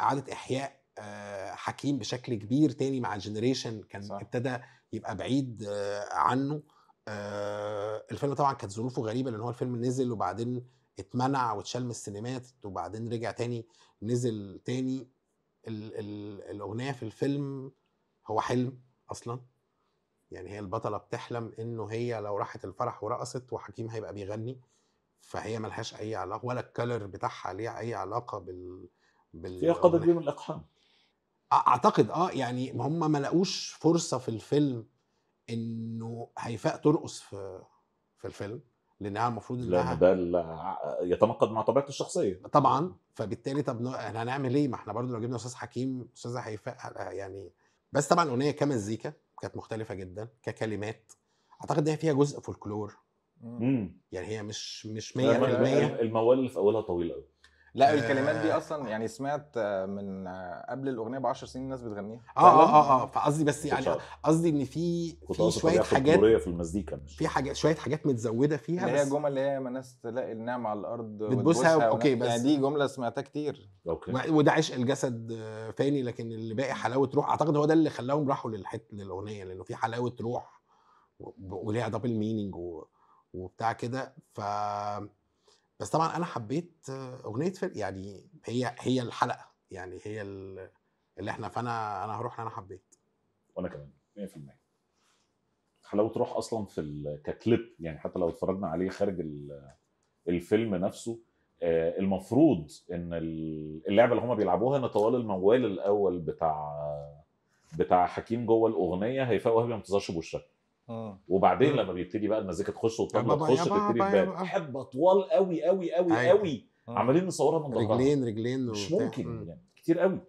اعاده احياء آه، حكيم بشكل كبير تاني مع جنريشن كان صح. ابتدى يبقى بعيد آه، عنه آه، الفيلم طبعا كانت ظروفه غريبه لان هو الفيلم نزل وبعدين اتمنع واتشال من السينمات وبعدين رجع تاني نزل تاني ال ال الاغنيه في الفيلم هو حلم اصلا يعني هي البطله بتحلم انه هي لو راحت الفرح ورقصت وحكيم هيبقى بيغني فهي ملهاش اي علاقه ولا الكالر بتاعها ليها اي علاقه بال بال فيها قدر من الاقحام اعتقد اه يعني هم ما لقوش فرصه في الفيلم انه هيفاء ترقص في في الفيلم لانها المفروض انها لان ده يتناقض مع طبيعه الشخصيه طبعا فبالتالي طب احنا هنعمل ايه ما احنا برضو لو جبنا استاذ حكيم استاذه هيفاء يعني بس طبعا الاغنيه كمزيكا كانت مختلفه جدا ككلمات اعتقد ان هي فيها جزء فولكلور يعني هي مش مش 100% الموال اللي في اولها طويل قوي لا آه. الكلمات دي اصلا يعني سمعت آه، من آه، قبل الاغنيه ب 10 سنين الناس بتغنيها اه اه اه فقصدي بس يعني قصدي ان في في شويه حاجات في المزيكا مش في حاجات شويه حاجات متزوده فيها اللي هي جمل اللي هي ما ناس تلاقي النعم على الارض بتبوسها اوكي يعني بس يعني دي جمله سمعتها كتير اوكي وده عشق الجسد فاني لكن اللي باقي حلاوه روح اعتقد هو ده اللي خلاهم راحوا للحته للاغنيه لانه في حلاوه روح وليها دبل مينينج وبتاع كده ف بس طبعا انا حبيت اغنيه فرق يعني هي هي الحلقه يعني هي اللي احنا فانا انا هروح انا حبيت وانا كمان 100% حلاوه روح اصلا في ككليب يعني حتى لو اتفرجنا عليه خارج الفيلم نفسه آه، المفروض ان اللعبه اللي هم بيلعبوها ان طوال الموال الاول بتاع بتاع حكيم جوه الاغنيه هيفاء وهبي ما بتظهرش بوشها آه. وبعدين لما بيبتدي بقى المزيكا تخش والطبله تخش تبتدي تبان حب اطوال قوي قوي قوي قوي أيوة. آه. عمالين نصورها من ظهرها رجلين رجلين مش ممكن يعني كتير قوي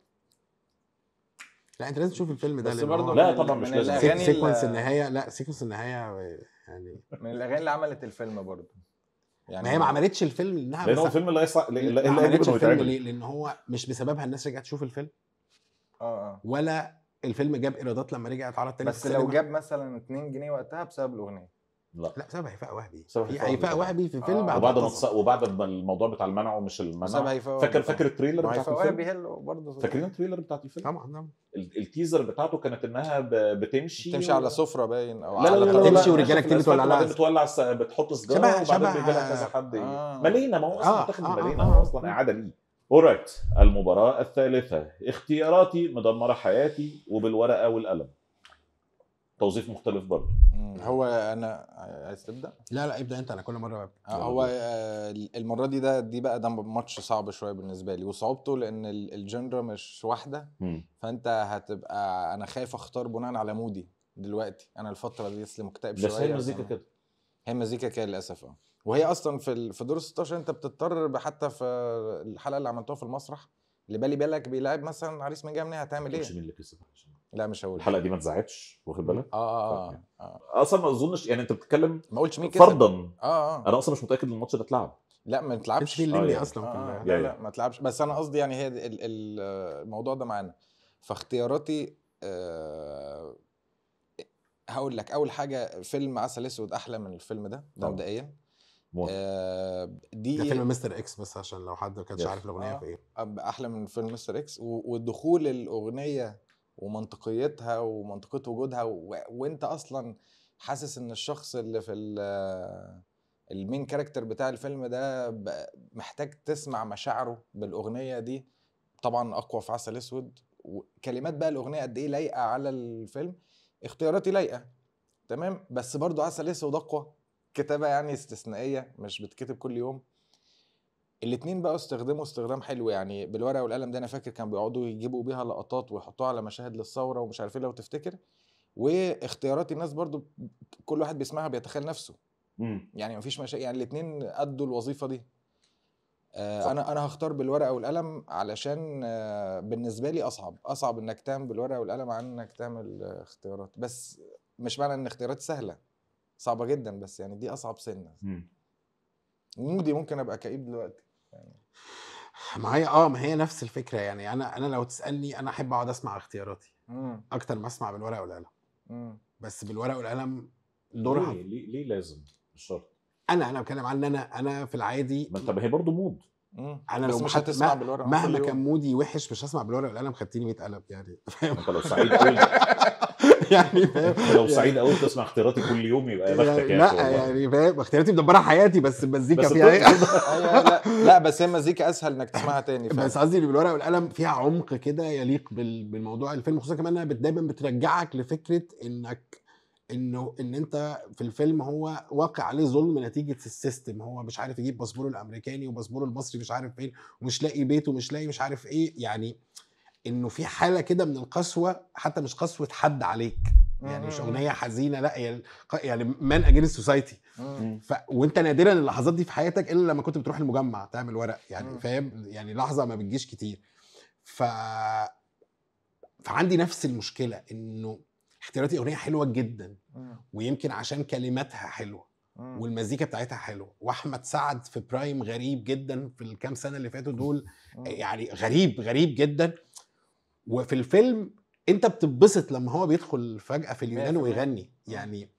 لا انت لازم تشوف الفيلم ده بس برضه لا طبعا مش لازم الأغاني سيكونس النهايه لا سيكونس النهايه يعني من الاغاني اللي عملت الفيلم برضه يعني ما هي ما عملتش الفيلم لانها لان هو الفيلم لا يصع... لا ما عملتش الفيلم ليه؟ لان هو مش بسببها الناس رجعت تشوف الفيلم اه اه ولا الفيلم جاب ايرادات لما رجع اتعرض تاني بس لو جاب مثلا 2 جنيه وقتها بسبب الاغنيه لا لا بسبب هيفاء وهبي هيفاء وهبي في فيلم آه. وبعد ما وبعد ما الموضوع بتاع المنع ومش المنع فاكر فاكر التريلر بتاع الفيلم هيفاء وهبي برضه فاكرين التريلر بتاعت الفيلم طبعا طبعا التيزر بتاعته كانت انها بتمشي بتمشي على سفره باين او لا على لا لا تمشي ورجاله كتير بتولع لها بتولع بتحط سجاره وبعدين بيجي لها كذا حد آه. ملينا ما هو اصلا داخل آه، آه، مالينا هو اصلا اعاده ليه أوريت المباراة الثالثة اختياراتي مدمرة حياتي وبالورقة والقلم توظيف مختلف برضه هو انا عايز تبدا لا لا ابدا انت انا كل مره ببدا آه، هو آه، المره دي ده دي بقى ده ماتش صعب شويه بالنسبه لي وصعوبته لان الجندرا مش واحده فانت هتبقى انا خايف اختار بناء على مودي دلوقتي انا الفتره دي اصلي مكتئب شويه بس هي مزيكا كده هي مزيكا كده للاسف اه وهي اصلا في في دور ال 16 انت بتضطر حتى في الحلقه اللي عملتوها في المسرح اللي بالي بالك بيلعب مثلا عريس من جامنه هتعمل ايه؟ مش مين اللي كسب لا مش هقول الحلقه دي ما اتذاعتش واخد بالك؟ اه اه اه, آه. اصلا ما اظنش يعني انت بتتكلم ما قلتش مين كسب فرضا اه اه انا اصلا مش متاكد ان الماتش ده اتلعب لا ما تلعبش في الليمبي آه يعني. اصلا آه لا لا ما تلعبش بس انا قصدي يعني هي الموضوع ده معانا فاختياراتي آه هقول لك اول حاجه فيلم عسل اسود احلى من الفيلم ده مبدئيا آه دي ده فيلم مستر اكس بس عشان لو حد ما كانش عارف الاغنيه آه. في ايه احلى من فيلم مستر اكس ودخول الاغنيه ومنطقيتها ومنطقيه وجودها وانت اصلا حاسس ان الشخص اللي في المين كاركتر بتاع الفيلم ده محتاج تسمع مشاعره بالاغنيه دي طبعا اقوى في عسل اسود وكلمات بقى الاغنيه قد ايه لايقه على الفيلم اختياراتي لايقه تمام بس برضو عسل اسود اقوى كتابه يعني استثنائيه مش بتكتب كل يوم الاثنين بقوا استخدموا استخدام حلو يعني بالورقه والقلم ده انا فاكر كانوا بيقعدوا يجيبوا بيها لقطات ويحطوها على مشاهد للثوره ومش عارف ايه لو تفتكر واختيارات الناس برضو كل واحد بيسمعها بيتخيل نفسه مم. يعني مفيش مشاكل يعني الاثنين ادوا الوظيفه دي آه انا انا هختار بالورقه والقلم علشان آه بالنسبه لي اصعب اصعب انك تعمل بالورقه والقلم عن انك تعمل اختيارات بس مش معنى ان اختيارات سهله صعبه جدا بس يعني دي اصعب سنه مودي ممكن ابقى كئيب دلوقتي يعني ما هي اه ما هي نفس الفكره يعني انا انا لو تسالني انا احب اقعد اسمع اختياراتي مم. اكتر ما اسمع بالورقه والقلم بس بالورقه والقلم دورها ليه ليه, ليه لازم مش شرط انا انا بتكلم عن ان انا انا في العادي ما انت هي برضه مود انا لو مش هتسمع بالورقه مهما كان مودي وحش مش هسمع بالورقه والقلم خدتني 100 قلم يعني انت لو سعيد قول يعني فاهم لو سعيد قوي يعني تسمع اختياراتي كل يوم يبقى يا بختك يعني لا يعني فاهم اختياراتي مدبره حياتي بس المزيكا فيها ايه آه، لا, لا بس هي المزيكا اسهل انك تسمعها تاني فاهم. بس قصدي اللي بالورقه والقلم فيها عمق كده يليق بالموضوع الفيلم خصوصا كمان انها دايما بترجعك لفكره انك انه ان انت في الفيلم هو واقع عليه ظلم نتيجه السيستم هو مش عارف يجيب باسبوره الامريكاني وباسبوره المصري مش عارف فين ومش لاقي بيته ومش لاقي مش عارف ايه يعني انه في حاله كده من القسوه حتى مش قسوه حد عليك يعني مش اغنيه حزينه لا يعني يعني مان اجين سوسايتي ف... وانت نادرا اللحظات دي في حياتك الا لما كنت بتروح المجمع تعمل ورق يعني فاهم يعني لحظه ما بتجيش كتير ف فعندي نفس المشكله انه اختياراتي اغنيه حلوه جدا ويمكن عشان كلماتها حلوه والمزيكا بتاعتها حلوه واحمد سعد في برايم غريب جدا في الكام سنه اللي فاتوا دول يعني غريب غريب جدا وفي الفيلم انت بتتبسط لما هو بيدخل فجاه في اليونان ويغني يعني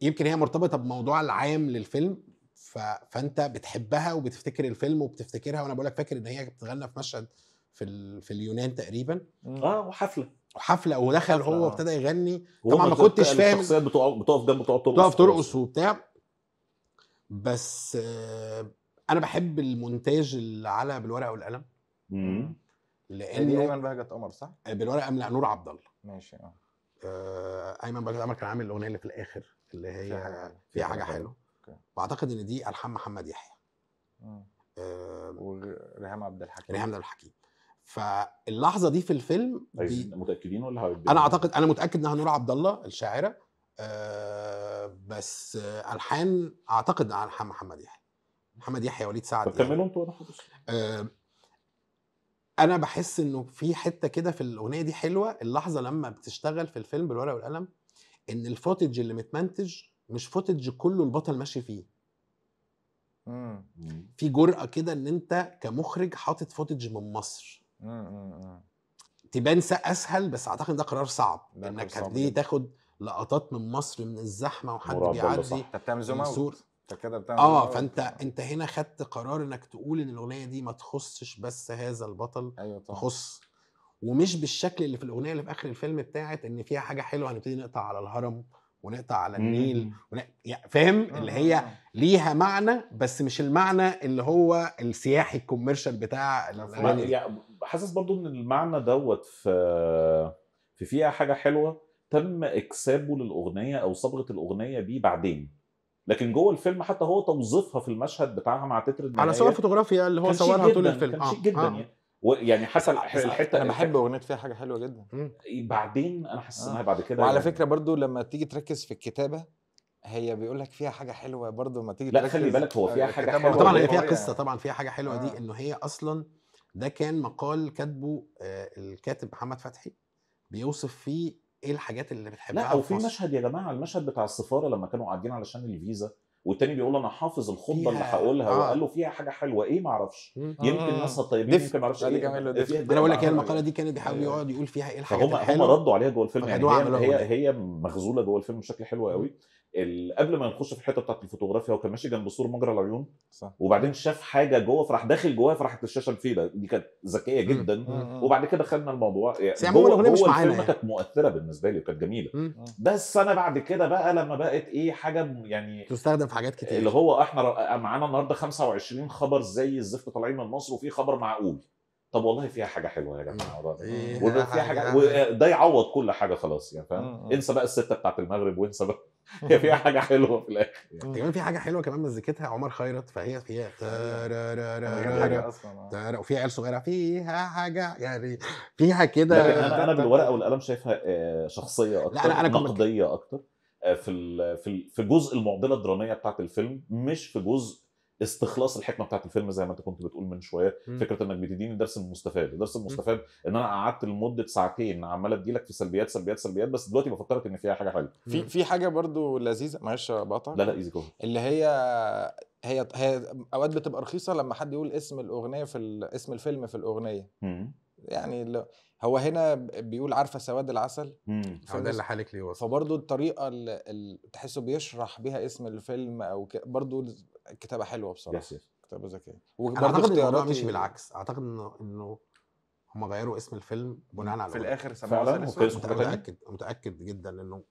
يمكن هي مرتبطه بموضوع العام للفيلم ف... فانت بتحبها وبتفتكر الفيلم وبتفتكرها وانا بقول لك فاكر ان هي بتغنى في مشهد في ال... في اليونان تقريبا اه وحفله وحفله ودخل حفلة. هو اه. وابتدى يغني طبعا ما كنتش فاهم الشخصيات بتقف جنب بتقعد ترقص بتقف ترقص وبتاع بس آه انا بحب المونتاج اللي على بالورقه والقلم مم. لانه ايمن بهجت قمر صح؟ آه، بالورقه مع نور عبد الله ماشي آه. اه ايمن بهجت قمر كان عامل الاغنيه اللي في الاخر اللي هي فيها, حاجه حلوه واعتقد ان دي الحان محمد يحيى آه، وريهام عبد الحكيم ريهام عبد الحكيم فاللحظه دي في الفيلم دي طيب، متاكدين ولا انا اعتقد انا متاكد انها نور عبد الله الشاعره آه بس الحان اعتقد الحان محمد يحيى محمد يحيى وليد سعد طب كملوا انتوا وانا انا بحس انه في حته كده في الاغنيه دي حلوه اللحظه لما بتشتغل في الفيلم بالورقه والقلم ان الفوتج اللي متمنتج مش فوتج كله البطل ماشي فيه إمم. إمم. في جرأة كده ان انت كمخرج حاطط فوتج من مصر إمم، تبان اسهل بس اعتقد ده قرار صعب ده انك هتبتدي تاخد لقطات من مصر من الزحمه وحد بيعدي انت بتعمل زوم اوت انت كده بتعمل اه فانت أوه. انت هنا خدت قرار انك تقول ان الاغنيه دي ما تخصش بس هذا البطل ايوه طبعا تخص ومش بالشكل اللي في الاغنيه اللي في اخر الفيلم بتاعت ان فيها حاجه حلوه هنبتدي نقطع على الهرم ونقطع على النيل ون... فاهم اللي هي ليها معنى بس مش المعنى اللي هو السياحي الكوميرشال بتاع يعني حاسس برضو ان المعنى دوت في في فيها حاجه حلوه تم اكسابه للاغنيه او صبغه الاغنيه بيه بعدين لكن جوه الفيلم حتى هو توظيفها في المشهد بتاعها مع تتر على صور فوتوغرافيا يعني اللي هو صورها طول الفيلم كان شيك آه، جدا آه. يعني يعني حسن الحته انا بحب اغنيه فيها حاجه حلوه جدا إيه، بعدين انا حاسس انها آه. بعد كده وعلى يعني فكره برضو لما تيجي تركز في الكتابه هي بيقول لك فيها حاجه حلوه برضه لما تيجي لا خلي بالك هو فيها آه، حاجه حلوه طبعا هي فيها قصه طبعا فيها حاجه حلوه آه. دي انه هي اصلا ده كان مقال كاتبه آه، الكاتب محمد فتحي بيوصف فيه ايه الحاجات اللي بتحبها لا او في مشهد يا جماعه المشهد بتاع السفاره لما كانوا قاعدين علشان الفيزا والتاني بيقول انا حافظ الخطبه اللي هقولها آه. وقال له فيها حاجه حلوه ايه ما اعرفش يمكن آه. ناسها طيبين يمكن ما اعرفش آه، ايه انا بقول لك هي المقاله دي كان بيحاول يقعد يقول فيها ايه الحاجات فهم هم ردوا عليها جوه الفيلم يعني هي, هي, هي مخزوله جوه الفيلم بشكل حلو قوي قبل ما نخش في الحته بتاعت الفوتوغرافيا هو كان ماشي جنب سور مجرى العيون صح. وبعدين شاف حاجه جوه فراح داخل جواها فراح الشاشه الفيله دي كانت ذكيه جدا مم. مم. وبعد كده خدنا الموضوع يعني, يعني جوه الاغنيه مش معانا الفيلم يعني. كانت مؤثره بالنسبه لي وكانت جميله مم. بس انا بعد كده بقى لما بقت ايه حاجه يعني تستخدم في حاجات كتير اللي هو احنا معانا النهارده 25 خبر زي الزفت طالعين من مصر وفي خبر معقول طب والله فيها حاجه حلوه يا جماعه امم. إيه وده فيها حاجه يعني وده يعوض كل حاجه خلاص يعني فاهم امم، امم. انسى بقى السته بتاعت المغرب وانسى بقى هي فيها حاجه حلوه في الاخر يعني. كمان في حاجه حلوه كمان مزيكتها عمر خيرت فهي فيها أيوه. تارا آه. وفي عيال صغيره فيها حاجه يعني فيها كده انا انا بالورقه والقلم شايفها آه، شخصيه اكتر نقديه اكتر آه، في في في جزء المعضله الدراميه بتاعت الفيلم مش في جزء استخلاص الحكمه بتاعت الفيلم زي ما انت كنت بتقول من شويه فكره انك بتديني الدرس المستفاد الدرس المستفاد ان انا قعدت لمده ساعتين عمال ادي لك في سلبيات سلبيات سلبيات بس دلوقتي بفكرك ان فيها حاجه حلوه في في حاجه برضو لذيذه معلش بقطع لا لا ايزي اللي هي هي هي اوقات بتبقى رخيصه لما حد يقول اسم الاغنيه في اسم الفيلم في الاغنيه مم. يعني هو هنا بيقول عارفه سواد العسل امم ده اللي حالك ليه وصل فبرضه الطريقه اللي, تحسه بيشرح بيها اسم الفيلم او ك... برضه الكتابه حلوه بصراحه يس يس. كتابه ذكيه وبرضه اختياراتي مش بالعكس اعتقد انه انه هم غيروا اسم الفيلم بناء على في الاخر فعلا متاكد متاكد جدا انه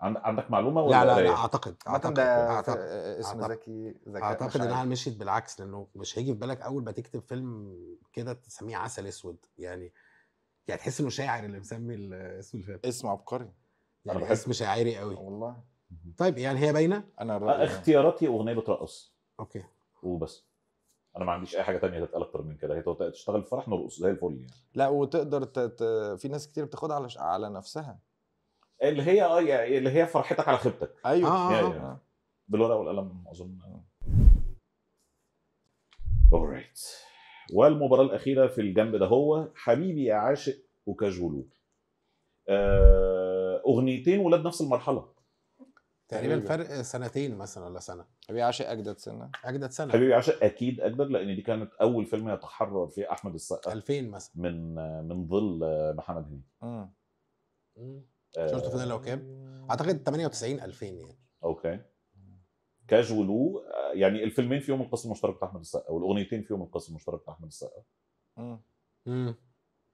عندك معلومه ولا لا لا, لا إيه؟ اعتقد اعتقد ده أعتقد. اسم ذكي ذكي اعتقد انها مشيت بالعكس لانه مش هيجي في بالك اول ما تكتب فيلم كده تسميه عسل اسود يعني يعني تحس انه شاعر اللي مسمي اسم الفيلم اسم عبقري يعني أنا اسم شاعري قوي والله طيب يعني هي باينه انا اختياراتي اغنيه بترقص اوكي وبس انا ما عنديش اي حاجه تانية تتقال اكتر من كده هي تشتغل في فرح نرقص زي الفل يعني لا وتقدر تت... في ناس كتير بتاخدها على على نفسها اللي هي اه اللي هي فرحتك على خيبتك ايوه آه. يعني بالورقه والقلم اظن اورايت right. والمباراه الاخيره في الجنب ده هو حبيبي يا عاشق وكاجولو آه، اغنيتين ولاد نفس المرحله تقريبا فرق سنتين مثلا ولا سنه حبيبي عاشق اجدد سنه اجدد سنه حبيبي عاشق اكيد اجدد لان دي كانت اول فيلم يتحرر فيه احمد السقا 2000 مثلا من من ظل آه، محمد هنيدي امم شفته فين لو كام آه. اعتقد 98 2000 يعني اوكي كاجولو آه، يعني الفيلمين فيهم القسم المشترك بتاع احمد السقا والاغنيتين فيهم القسم المشترك بتاع احمد السقا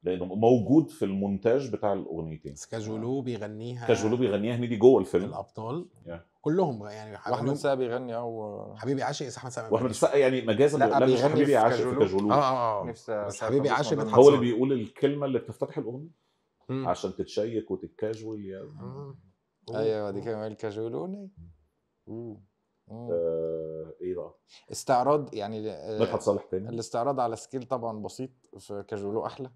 لانه موجود في المونتاج بتاع الاغنيتين بس كاجولو آه. بيغنيها كاجولو بيغنيها هنيدي جوه الفيلم الابطال yeah. كلهم يعني واحمد السقا بيغني او حبيبي عاشق احمد السقا واحمد السقا يعني مجازا لا بيغني مش حبيبي عاشق في كاجولو آه،, اه اه نفسي بس حبيبي عاشق هو اللي بيقول الكلمه اللي بتفتتح الاغنيه عشان تتشيك وتتكاجول يا ايوه دي كمان كاجولو آه ايه بقى استعراض يعني آه، مدحت صالح تاني الاستعراض على سكيل طبعا بسيط في كاجولو احلى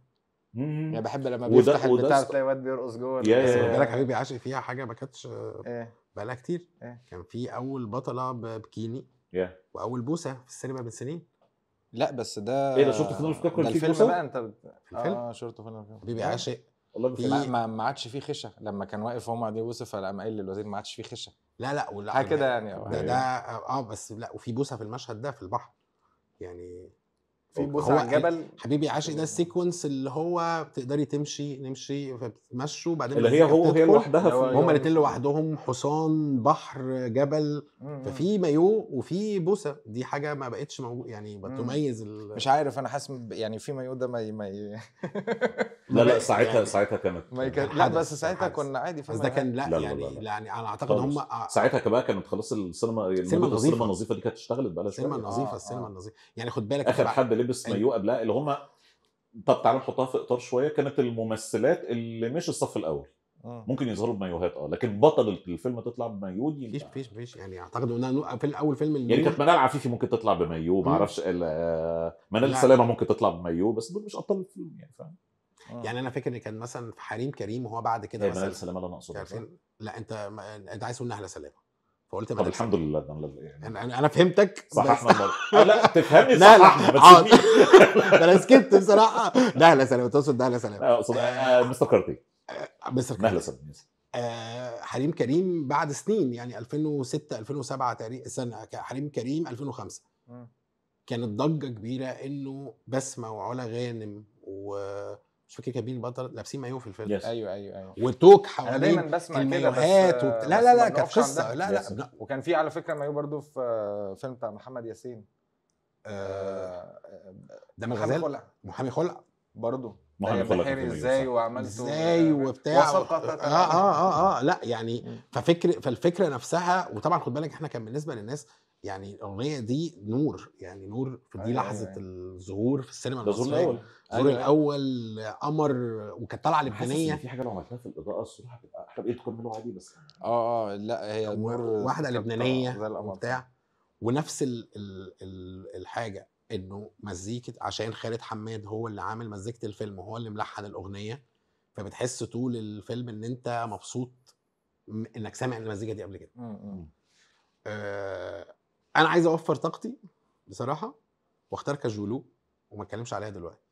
مم. يعني بحب لما بيفتح البتاع تلاقي واد بيرقص جوه بس بالك آه. حبيبي عاشق فيها حاجه ما كانتش آه، إيه. بقالها كتير إيه. كان في اول بطله بكيني واول بوسه في السينما من سنين لا بس ده ايه ده شفت فيلم افتكر فكر في الفيلم بقى انت الفيلم اه شفته فيلم نور حبيبي عاشق والله ما عادش فيه خشه لما كان واقف هم قاعدين يوسف فقام قايل للوزير ما عادش فيه خشه لا لا ولا كده يعني, يعني، ده, ده اه بس لا وفي بوسه في المشهد ده في البحر يعني في بوسه على الجبل حبيبي عاشق ده السيكونس اللي هو بتقدري تمشي نمشي فبتمشوا بعدين اللي هي هو هي لوحدها هم الاثنين لوحدهم حصان بحر جبل ففي مايو وفي بوسه دي حاجه ما بقتش موجوده يعني بتميز مش عارف انا حاسس يعني في مايو ده ما ما لا لا ساعتها يعني ساعتها كانت ما كان لا بس ساعتها كنا عادي بس ده كان لا, لا, لا لا, لا يعني- لا. يعني انا اعتقد هم آه، ساعتها كمان كانت خلاص السينما السينما النظيفه دي كانت اشتغلت بقى آه، السينما النظيفه السينما النظيفه يعني خد بالك اخر حد لبس أيوة. مايو قبلها اللي هم طب تعالى نحطها في اطار شويه كانت الممثلات اللي مش الصف الاول آه. ممكن يظهروا بمايوهات اه لكن بطل الفيلم تطلع بمايو دي مفيش مفيش مفيش يعني اعتقد ان في الاول فيلم يعني كانت منال عفيفي ممكن تطلع بمايو ما اعرفش آه، منال سلامه ممكن تطلع بمايو بس دول مش ابطال الفيلم يعني فاهم آه. يعني انا فاكر ان كان مثلا في حريم كريم وهو بعد كده إيه، مثلا منال سلامه اللي انا اقصدها لا انت انت عايز تقول نهله سلامه فقلت طب الحمد لله يعني انا انا فهمتك صح احمد آه، لا تفهمني صح احمد بس ده انا سكت بصراحه ده اهلا سلام تقصد ده اهلا سلام اقصد آه، آه، مستر كارتي مستر كارتي اهلا سلام حريم كريم بعد سنين يعني 2006 2007 تقريبا سنه حريم كريم 2005 كانت ضجه كبيره انه بسمه وعلا غانم و مش فاكر كان مين لابسين مايو في الفيلم يس. ايوه ايوه ايوه وتوك حوالين المايوهات وبت... لا لا لا كانت قصه لا لا, لا وكان في على فكره مايو برضو في آه، فيلم بتاع محمد ياسين ده من غزال محامي خلع برضه محامي خلع ازاي وعملته ازاي آه، وبتاع آه, آه, اه اه اه اه لا يعني ففكر فالفكره نفسها وطبعا خد بالك احنا كان بالنسبه للناس يعني الاغنيه دي نور يعني نور في دي لحظه أيوة. الظهور في السينما المصريه الظهور الاول الظهور أيوة. الاول قمر وكانت طالعه لبنانيه في حاجه لو عملتها في الاضاءه الصبح هتبقى احنا بقيت كل عادي بس اه اه لا هي نور واحده لبنانيه وبتاع ونفس الـ الـ الـ الحاجه انه مزيكه عشان خالد حماد هو اللي عامل مزيكه الفيلم وهو اللي ملحن الاغنيه فبتحس طول الفيلم ان انت مبسوط انك سامع المزيكه دي قبل كده. إمم، إمم. آه انا عايز اوفر طاقتي بصراحه واختار كاجولو وما اتكلمش عليها دلوقتي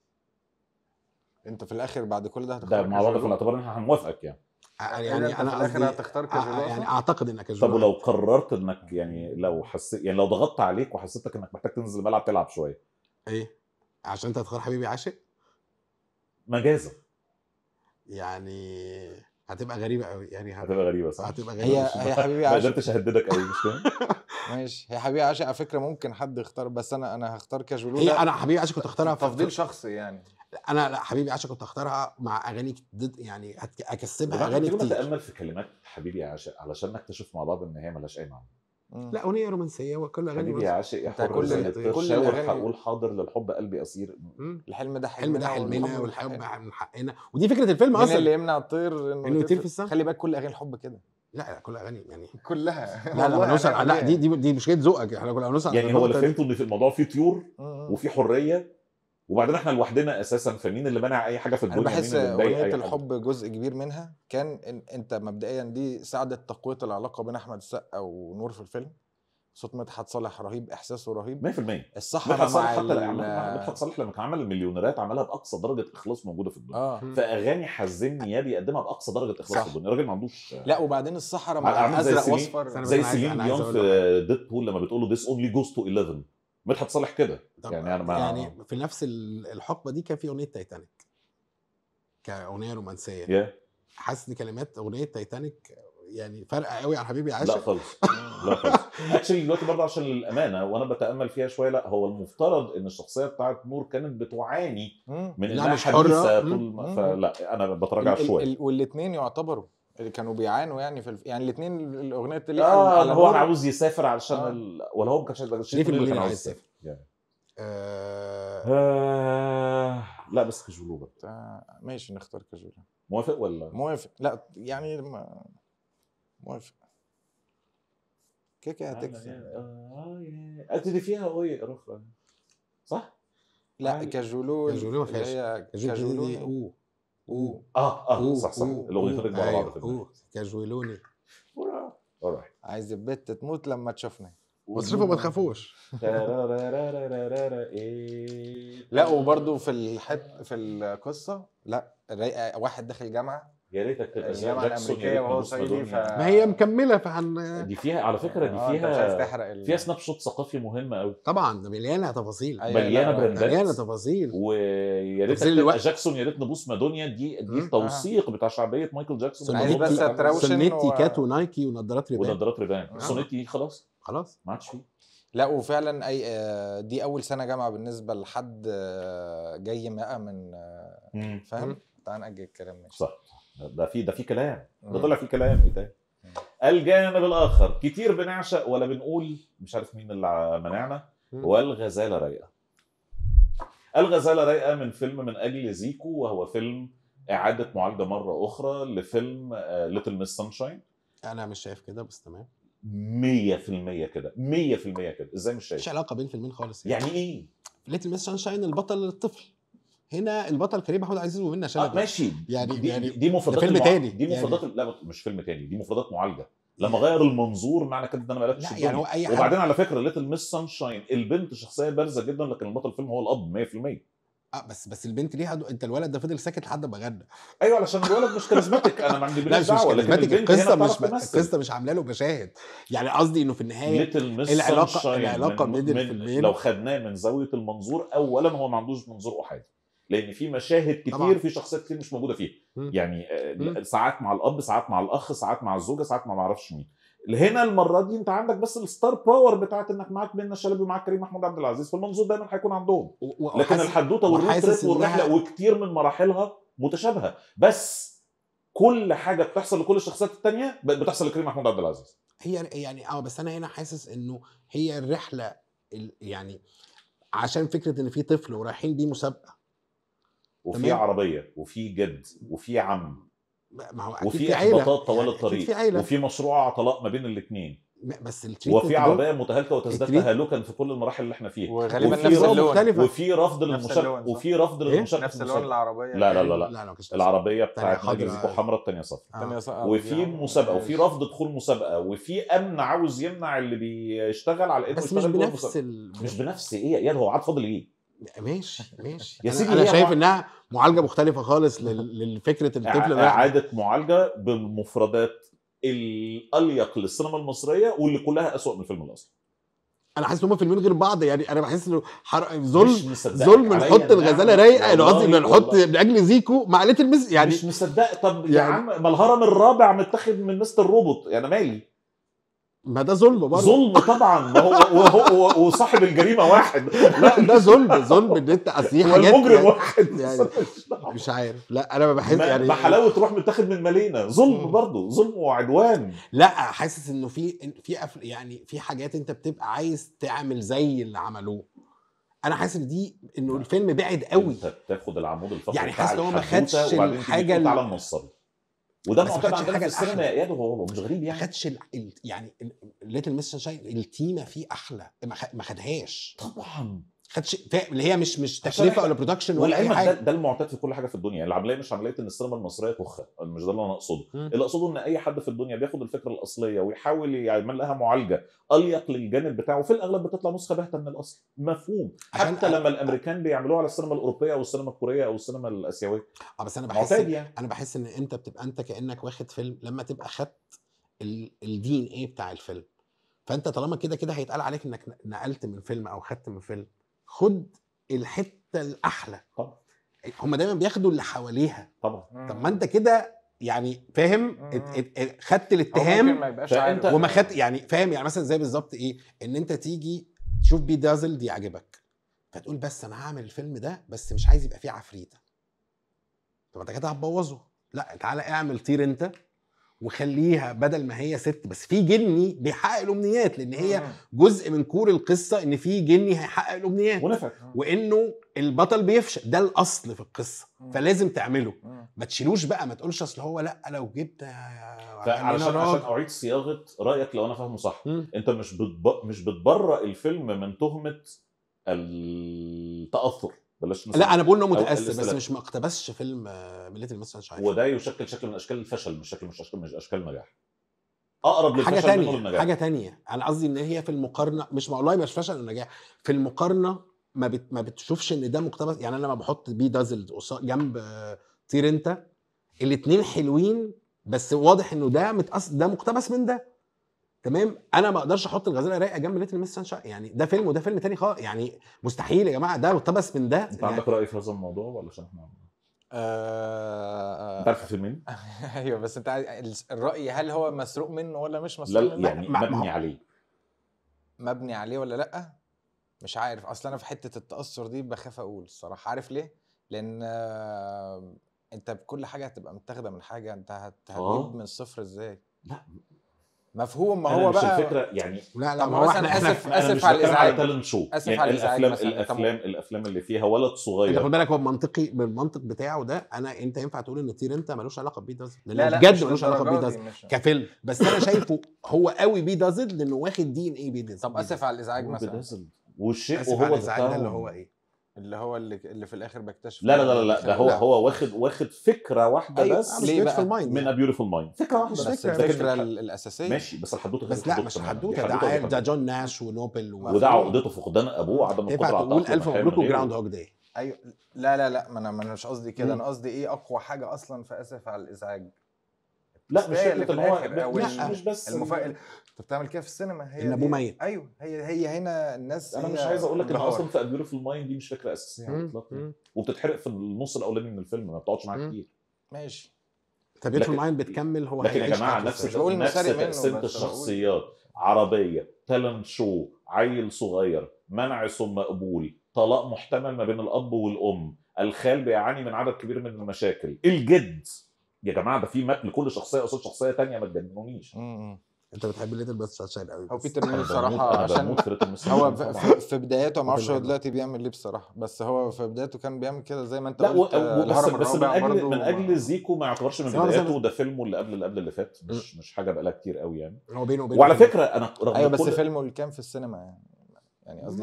انت في الاخر بعد كل ده هتختار ده مع بعض في الاعتبار ان احنا هنوافقك يعني آه، يعني, يعني انا في الاخر هتختار كاجولو آه، آه، يعني اعتقد انك كاجولو طب ولو قررت انك يعني لو حسيت يعني لو ضغطت عليك وحسيتك انك محتاج تنزل الملعب تلعب شويه ايه عشان انت هتختار حبيبي عاشق مجازا يعني هتبقى غريبه قوي يعني هتبقى غريبه صح هتبقى غريبه هي هي حبيبي عاشق ما قدرتش اهددك قوي مش ماشي هي حبيبي عاشق على فكره ممكن حد يختار بس انا انا هختار كاجولو هي انا حبيبي عاشق كنت اختارها تفضيل شخصي يعني انا لا حبيبي عاشق كنت اختارها مع اغاني ضد يعني اكسبها اغاني كتير تامل في كلمات حبيبي عاشق علشان نكتشف مع بعض ان هي ملهاش اي معنى لا اغنيه رومانسيه وكل اغاني حبيبي يا عاشق يا حر كل كل هقول حاضر للحب قلبي قصير الحلم ده حلمنا ده حلمنا والحب من حقنا ودي فكره الفيلم اصلا اللي يمنع الطير انه يطير في السما خلي بالك كل اغاني الحب كده لا لا كل اغاني يعني كلها لا لا بنوصل يعني لا, دي دي دي مشكله ذوقك احنا كنا بنوصل يعني هو اللي فهمته ان في الموضوع فيه طيور وفي حريه وبعدين احنا لوحدنا اساسا فمين اللي منع اي حاجه في الدنيا انا بحس اغنيه الحب حاجة. جزء كبير منها كان إن انت مبدئيا دي ساعدت تقويه العلاقه بين احمد السقا ونور في الفيلم صوت مدحت صالح رهيب احساسه رهيب 100% الصحراء مع حتى الاعمال مدحت صالح لما كان عمل المليونيرات عملها باقصى درجه اخلاص موجوده في الدنيا آه. فاغاني حزين يا بيقدمها باقصى درجه اخلاص في الدنيا الراجل ما عندوش لا وبعدين الصحراء مع ازرق واصفر زي سيلين ديون في ديد بول لما بتقول له ذيس اونلي جوز تو 11 مدحت صالح كده يعني انا ما يعني في نفس الحقبه دي كان في اغنيه تايتانيك كاغنيه رومانسيه yeah. حاسس ان كلمات اغنيه تايتانيك يعني فرقه قوي عن حبيبي عاشق لا خالص لا خالص اكشلي دلوقتي برضه عشان الامانه وانا بتامل فيها شويه لا هو المفترض ان الشخصيه بتاعت نور كانت بتعاني من انها مش حديثه طول ما فلا انا بتراجع شويه والاثنين يعتبروا اللي كانوا بيعانوا يعني في الف... يعني الاثنين الاغنيه اللي اه على هو عاوز يسافر علشان آه. ال... ولا هو ما كانش شريف كان عاوز يسافر يعني. آه... آه... لا بس كجولوبة آه... ماشي نختار كجولوبة موافق ولا موافق لا يعني ما... موافق كيكه هتكسب اه ابتدي فيها وهي اخرى صح؟ لا كاجولو كاجولو ما فيهاش كاجولوني او او اه اه أوه. صح صح الاغنيتين مع بعض اوه كاجولوني عايز البت تموت لما تشوفني واصرفوا ما تخافوش لا وبرده في الحت في القصه لا واحد داخل جامعه يا ريتك تبقى الجامعه الامريكيه وهو صعيدي ف... ما هي مكمله فهن دي فيها على فكره دي آه، فيها ال... فيها سناب شوت ثقافي مهم قوي طبعا ده مليانه تفاصيل أيوة، مليانه براندات مليانه تفاصيل ويا ريت تبقى جاكسون يا ريت نبوس مادونيا دي دي التوثيق بتاع شعبيه مايكل جاكسون عايز بس اتراوشن سنتي و... كات ونايكي ونضارات ريبان ونضارات ريبان آه. سونيتي دي خلاص خلاص ما عادش فيه لا وفعلا اي آه، دي اول سنه جامعه بالنسبه لحد جاي بقى من فاهم تعال ناجل الكلام ماشي صح ده في ده في كلام ده آه. طلع في كلام يتقال آه. الجانب الاخر كتير بنعشق ولا بنقول مش عارف مين اللي منعنا والغزاله رايقه الغزاله رايقه من فيلم من اجل زيكو وهو فيلم اعاده معالجه مره اخرى لفيلم ليتل ميس سانشاين انا مش شايف كده بس تمام 100% كده 100% كده ازاي مش شايف؟ مش علاقه بين فيلمين خالص يعني, يعني ايه؟ ليتل ميس سانشاين البطل الطفل هنا البطل كريم محمود عزيز ومنى شلبي آه ماشي يعني دي يعني دي مفردات فيلم تاني دي يعني مفردات يعني... لا مش فيلم تاني دي مفردات معالجه لما غير المنظور معنى كده ان انا ما عرفتش لا يعني هو اي حاجة. وبعدين على فكره ليتل ميس سانشاين البنت شخصيه بارزه جدا لكن البطل الفيلم هو الاب 100% اه بس بس البنت ليها دو... انت الولد ده فضل ساكت لحد ما غنى ايوه علشان الولد مش كاريزماتيك انا ما عندي مش دعوه لكن القصه مش القصه مش عامله له مشاهد يعني قصدي انه في النهايه العلاقه العلاقه بين الفيلمين لو خدناه من زاويه المنظور اولا هو ما عندوش منظور احادي لان في مشاهد كتير طبعا. في شخصيات كتير مش موجوده فيها يعني آه، ساعات مع الاب ساعات مع الاخ ساعات مع الزوجه ساعات مع ما اعرفش مين هنا المره دي انت عندك بس الستار باور بتاعت انك معاك بينا شلبي ومعاك كريم محمود عبد العزيز فالمنظور دايما هيكون عندهم لكن الحدوته والروت والرحله وكتير من مراحلها متشابهه بس كل حاجه بتحصل لكل الشخصيات الثانيه بتحصل لكريم محمود عبد العزيز هي يعني اه بس انا هنا حاسس انه هي الرحله يعني عشان فكره ان في طفل ورايحين بيه مسابقه وفي عربيه وفي جد وفي عم ما هو أكيد وفي في احباطات طوال الطريق في عيلة. وفي مشروع عطلاء ما بين الاثنين بس وفي عربيه متهالكه وتزداد تهالكا في كل المراحل اللي احنا فيها وغالبا نفس اللون وفي رفض للمشاركه وفي رفض للمشاركه نفس اللون العربيه لا لا لا, لا. لا العربيه بتاعت مكسيكو حمراء الثانيه آه. صفر وفي مسابقه وفي رفض دخول مسابقه وفي امن عاوز يمنع اللي بيشتغل على انه بس مش بنفس مش بنفس ايه يا هو عاد فاضل ايه ماشي ماشي يا سيدي انا, أنا شايف مع... انها معالجه مختلفه خالص لفكره الطفل يعني ده اعاده معالجه بالمفردات الاليق للسينما المصريه واللي كلها اسوء من الفيلم الاصلي انا حاسس ان هم فيلمين غير بعض يعني انا بحس انه حرق ظلم ظلم نحط يعني، الغزاله رايقه قصدي نحط لاجل زيكو معليه المز يعني مش مصدق طب يعني... يا عم ما الهرم الرابع متاخد من مستر روبوت انا يعني مالي ما ده ظلم برضه ظلم طبعا ما هو وصاحب الجريمه واحد لا ده ظلم ظلم ان انت اصل حاجات والمجرم يعني واحد يعني مش عارف لا انا ما بحس يعني ما حلاوه تروح متاخد من مالينا ظلم برضه ظلم وعدوان لا حاسس انه في في يعني في حاجات انت بتبقى عايز تعمل زي اللي عملوه انا حاسس ان دي انه الفيلم بعد قوي انت بتاخد العمود الفقري يعني حاسس ان هو ما خدش الحاجه على المصري وده معتاد عندنا في السينما يا اياد وهو مش غريب يعني ما خدش ال... يعني ليتل مستر شاين التيمه فيه احلى ما خدهاش طبعا خدش فاهم اللي هي مش مش تكلفه ولا برودكشن ولا اي حاجه ده, المعتاد في كل حاجه في الدنيا العمليه مش عمليه ان السينما المصريه كخه مش ده اللي انا اقصده اللي اقصده ان اي حد في الدنيا بياخد الفكره الاصليه ويحاول يعمل يعني لها معالجه اليق للجانب بتاعه وفي الاغلب بتطلع نسخه باهته من الاصل مفهوم حتى لما الامريكان بيعملوها على السينما الاوروبيه او السينما الكوريه او السينما الاسيويه اه بس انا بحس يعني. انا بحس ان انت بتبقى انت كانك واخد فيلم لما تبقى خدت الدي ان ايه بتاع الفيلم فانت طالما كده كده هيتقال عليك انك نقلت من فيلم او خدت من فيلم خد الحته الاحلى طبعا هم دايما بياخدوا اللي حواليها طبعا طب ما انت كده يعني فاهم خدت الاتهام ما يبقاش وما خدت يعني فاهم يعني مثلا زي بالظبط ايه ان انت تيجي تشوف بي دازل دي عجبك فتقول بس انا هعمل الفيلم ده بس مش عايز يبقى فيه عفريته طب انت كده هتبوظه لا تعالى اعمل طير انت وخليها بدل ما هي ست بس في جني بيحقق الامنيات لان هي جزء من كور القصه ان في جني هيحقق الامنيات وانه البطل بيفشل ده الاصل في القصه فلازم تعمله ما تشيلوش بقى ما تقولش اصل هو لا لو جبت علشان عشان اعيد صياغه رايك لو انا فاهمه صح انت مش مش بتبرأ الفيلم من تهمه التاثر بلاش لا انا بقول انه متاسف بس مش ما اقتبسش فيلم آه، مليت المثل شعيب وده يشكل شكل من اشكال الفشل مش شكل مش اشكال مش اشكال النجاح اقرب للفشل حاجه تانية حاجه تانية انا قصدي ان هي في المقارنه مش والله مش فشل النجاح في المقارنه ما بت... ما بتشوفش ان ده مقتبس يعني انا لما بحط بي دازلد جنب آه، طير انت الاثنين حلوين بس واضح انه ده متأس... ده مقتبس من ده تمام انا ما اقدرش احط الغزاله رايقه جنب ليتل مس سانشاين يعني ده فيلم وده فيلم تاني خالص يعني مستحيل يا جماعه ده مقتبس من ده انت عندك راي في هذا الموضوع ولا عشان احنا ااا آه، آه، آه. انت عارف الفيلمين؟ ايوه بس انت الراي هل هو مسروق منه ولا مش مسروق لا منه؟ يعني مبني عليه مبني عليه ولا لا؟ مش عارف اصل انا في حته التاثر دي بخاف اقول الصراحه عارف ليه؟ لان انت بكل حاجه هتبقى متاخده من حاجه انت هتجيب من الصفر ازاي؟ لا مفهوم ما هو بقى الفكره يعني لا لا ما هو احنا اسف أنا اسف على الازعاج اسف على الازعاج الافلام الافلام الافلام اللي فيها ولد صغير انت خد بالك هو منطقي بالمنطق بتاعه ده انا انت ينفع تقول ان طير انت ملوش علاقه بيه دازد لا لا بجد ملوش علاقه بيه دازد كفيلم بس انا شايفه هو قوي بيه دازد لانه واخد دي ان اي بيه دازد طب اسف على الازعاج مثلا والشيء وهو اسف على الازعاج ده اللي هو ايه اللي هو اللي, اللي في الاخر بكتشف لا لا لا لا, يعني ده هو لا. هو واخد واخد فكره واحده أيوة بس ليه بقى؟ من بيوتيفول يعني. مايند فكره واحده بس الفكره, الفكرة الاساسيه ماشي بس الحدوته بس لا مش الحدوته ده عارف ده جون ناش ونوبل وده عقدته فقدان ابوه عدم القدره على تقول الف مبروك وجراوند هوج داي ايوه لا لا لا ما انا مش قصدي كده انا قصدي ايه اقوى حاجه اصلا في اسف على الازعاج لا مش فكره ان هو مش, مش بس المفاجاه انت بتعمل كده في السينما هي ان ابوه ميت ايوه هي هي هنا الناس انا مش عايز اقول لك ان اصلا في بيوتيفول مايند دي مش فكره اساسيه اطلاقا وبتتحرق في النص الاولاني من الفيلم ما بتقعدش معاك كتير ماشي طب في مايند بتكمل هو لكن يا جماعه نفس نفس الشخصيات عربيه تالنت شو عيل صغير منع ثم قبول طلاق محتمل ما بين الاب والام الخال بيعاني من عدد كبير من المشاكل الجد يا جماعه ده في مات لكل شخصيه قصاد شخصيه ثانيه ما تجننونيش انت بتحب ليتل بس عشان قوي هو بيتر ميمي بصراحه عشان هو في بداياته ما اعرفش هو دلوقتي بيعمل ليه بصراحه بس هو في بدايته كان بيعمل كده زي ما انت قلت بس, بس من اجل من اجل زيكو ما يعتبرش من بداياته ده فيلمه اللي قبل اللي قبل اللي فات مش مش حاجه بقالها كتير قوي يعني هو بينه وبين وعلى فكره انا رغم ايوه بس فيلمه اللي كان في السينما يعني يعني قصدي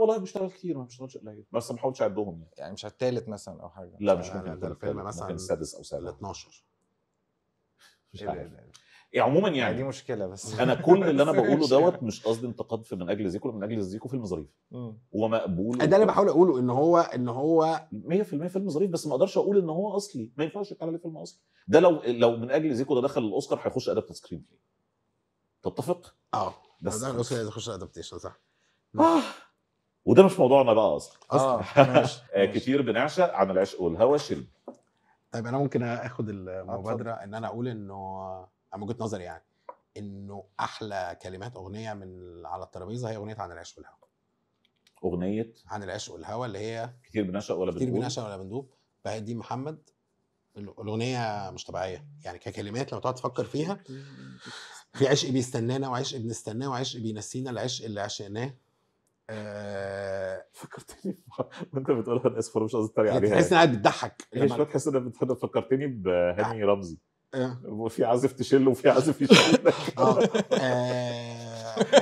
والله بشتغل كتير ما بشتغلش قليل بس ما بحاولش اعدهم يعني يعني مش على الثالث مثلا او حاجه لا مش ممكن يعني الثالث مثلا ممكن السادس او السابع 12 مش إيه عارف إيه إيه يعني عموما يعني دي مشكله بس انا كل اللي انا بقوله دوت مش قصدي انتقاد في من اجل زيكو من اجل زيكو فيلم ظريف ومقبول ده اللي بحاول اقوله ان هو ان هو 100% فيلم ظريف بس ما اقدرش اقول ان هو اصلي ما ينفعش يتعمل عليه فيلم اصلي ده لو لو من اجل زيكو ده دخل الاوسكار هيخش ادابت سكرين تتفق؟ اه بس ده الاوسكار هيخش ادابتيشن صح آه. وده مش موضوعنا بقى اصلا آه. آه. كتير بنعشق عن العشق والهوى شرب طيب انا ممكن اخد المبادره ان انا اقول انه من وجهه نظري يعني انه احلى كلمات اغنيه من على الترابيزه هي اغنيه عن العشق والهوى اغنيه عن العشق والهوى اللي هي كتير بنعشق ولا بندوب كتير بنعشق ولا بندوب بهدي محمد الاغنيه مش طبيعيه يعني ككلمات لو تقعد تفكر فيها في عشق بيستنانا وعشق بنستناه وعشق بينسينا العشق اللي عشقناه آه، فكرتني وانت بتقولها انا اسف مش قصدي اتريق يعني عليها تحس انها بتضحك هي يعني شويه تحس انها فكرتني بهاني رمزي آه. وفي عازف تشيل وفي عازف يشيل آه.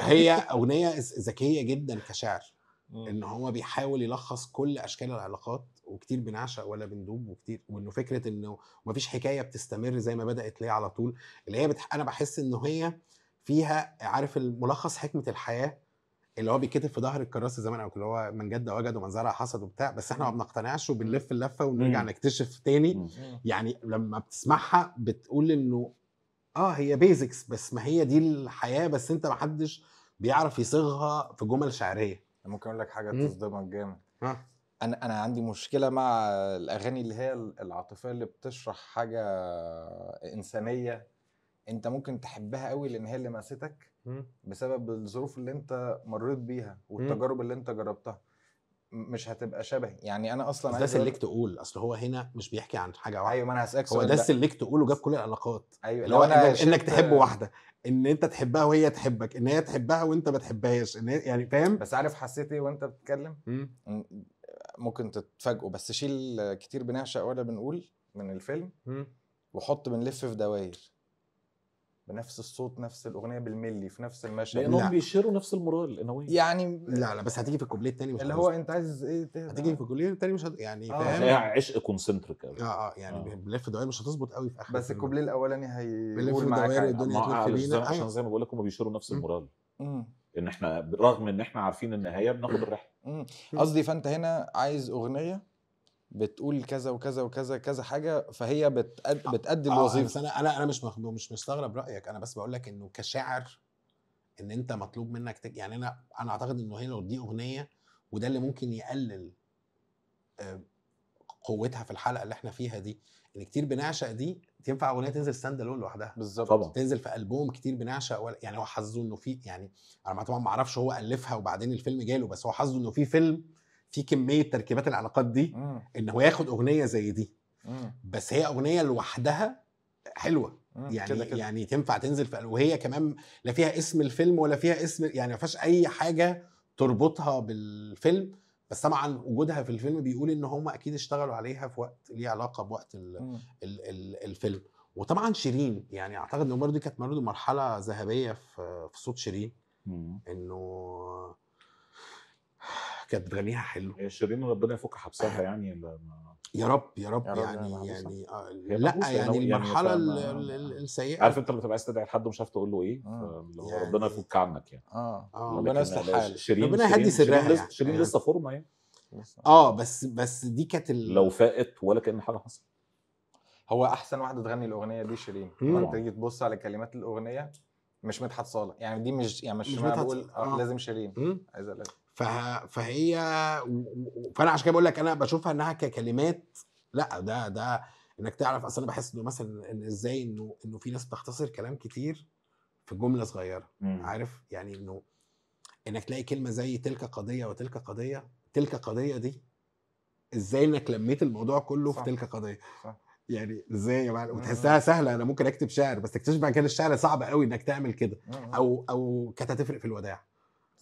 هي اغنيه ذكيه جدا كشعر ان هو بيحاول يلخص كل اشكال العلاقات وكتير بنعشق ولا بندوب وكتير وانه فكره انه مفيش حكايه بتستمر زي ما بدات ليه على طول اللي هي بتح... انا بحس انه هي فيها عارف الملخص حكمه الحياه اللي هو بيتكتب في ظهر الكراسي زمان او اللي هو من جد وجد ومن زرع حصد وبتاع بس احنا ما إمم. بنقتنعش وبنلف اللفه إمم. ونرجع نكتشف تاني إمم. يعني لما بتسمعها بتقول انه اه هي بيزكس بس ما هي دي الحياه بس انت ما حدش بيعرف يصيغها في جمل شعريه ممكن اقول لك حاجه تصدمك جامد آه. انا انا عندي مشكله مع الاغاني اللي هي العاطفيه اللي بتشرح حاجه انسانيه انت ممكن تحبها قوي لان هي اللي ماستك بسبب الظروف اللي انت مريت بيها والتجارب اللي انت جربتها مش هتبقى شبهي يعني انا اصلا ده سلكت قول اصل هو هنا مش بيحكي عن حاجه واحده ايوه ما انا هسالك هو ده سلكت قول وجاب كل العلاقات ايوه اللي هو أنا إنك, انك تحب واحده ان انت تحبها وهي تحبك ان هي تحبها وانت ما تحبهاش ان يعني فاهم بس عارف حسيت ايه وانت بتتكلم ممكن تتفاجئوا بس شيل كتير بنعشق ولا بنقول من الفيلم وحط بنلف في دواير بنفس الصوت نفس الاغنيه بالملي في نفس المشهد لانهم بيشيروا نفس المورال ان إيه؟ يعني لا لا بس هتيجي في الكوبليه التاني مش اللي هو انت عايز ايه هتيجي في الكوبليه التاني مش هد... يعني آه. فاهم عشق كونسنتريك قوي اه اه يعني آه. بلف دوائر مش هتظبط قوي في اخر بس الكوبليه الاولاني هيقول بلف دوائر الدنيا تلف آه، عشان أيوه. زي ما بقول لك هم بيشيروا نفس المورال ان احنا رغم ان احنا عارفين النهايه بناخد الرحله قصدي فانت هنا عايز اغنيه بتقول كذا وكذا وكذا كذا حاجه فهي بتأد... آه، بتأدي آه، آه، الوظيفه بس انا انا انا مش مخ... مش مستغرب رايك انا بس بقول لك انه كشاعر ان انت مطلوب منك تك... يعني انا انا اعتقد انه هي لو دي اغنيه وده اللي ممكن يقلل قوتها في الحلقه اللي احنا فيها دي ان كتير بنعشق دي تنفع اغنيه تنزل ستاند الون لوحدها بالظبط تنزل في البوم كتير بنعشق ولا يعني هو حظه انه في يعني انا طبعا ما اعرفش هو الفها وبعدين الفيلم جاله بس هو حظه انه في فيلم في كميه تركيبات العلاقات دي مم. ان هو ياخد اغنيه زي دي مم. بس هي اغنيه لوحدها حلوه مم. يعني كده كده. يعني تنفع تنزل في وهي كمان لا فيها اسم الفيلم ولا فيها اسم يعني ما فيهاش اي حاجه تربطها بالفيلم بس طبعا وجودها في الفيلم بيقول ان هم اكيد اشتغلوا عليها في وقت ليه علاقه بوقت الـ الـ الـ الفيلم وطبعا شيرين يعني اعتقد ان برضه كانت مرحله ذهبيه في في صوت شيرين انه كانت بتغنيها حلو شيرين ربنا يفك حبسها يعني ما... يا رب يا رب يعني يعني آه، لا يعني, يعني المرحله السيئه عارف انت لما تبقى عايز تدعي لحد ومش عارف تقول له ايه اللي آه. يعني هو ربنا يفك عنك يعني اه, آه، ربنا يصلح حالك ربنا يهدي سرها يعني. شيرين لسه فورمه يعني اه بس بس دي كانت لو فاقت ولا كان حاجه حصلت هو احسن واحده تغني الاغنيه دي شيرين لما تيجي تبص على كلمات الاغنيه مش مدحت صالح يعني دي مش يعني مش, مش بقول آه. لازم شيرين عايز فهي فانا عشان كده بقول لك انا بشوفها انها ككلمات لا ده ده انك تعرف اصل انا بحس انه مثلا إن ازاي انه انه في ناس بتختصر كلام كتير في جمله صغيره إمم. عارف يعني انه انك تلاقي كلمه زي تلك قضيه وتلك قضيه تلك قضيه دي ازاي انك لميت الموضوع كله صح. في تلك قضيه صح. يعني ازاي وتحسها إمم. سهله انا ممكن اكتب شعر بس تكتشف بعد كده الشعر صعب قوي انك تعمل كده إمم، او او كانت هتفرق في الوداع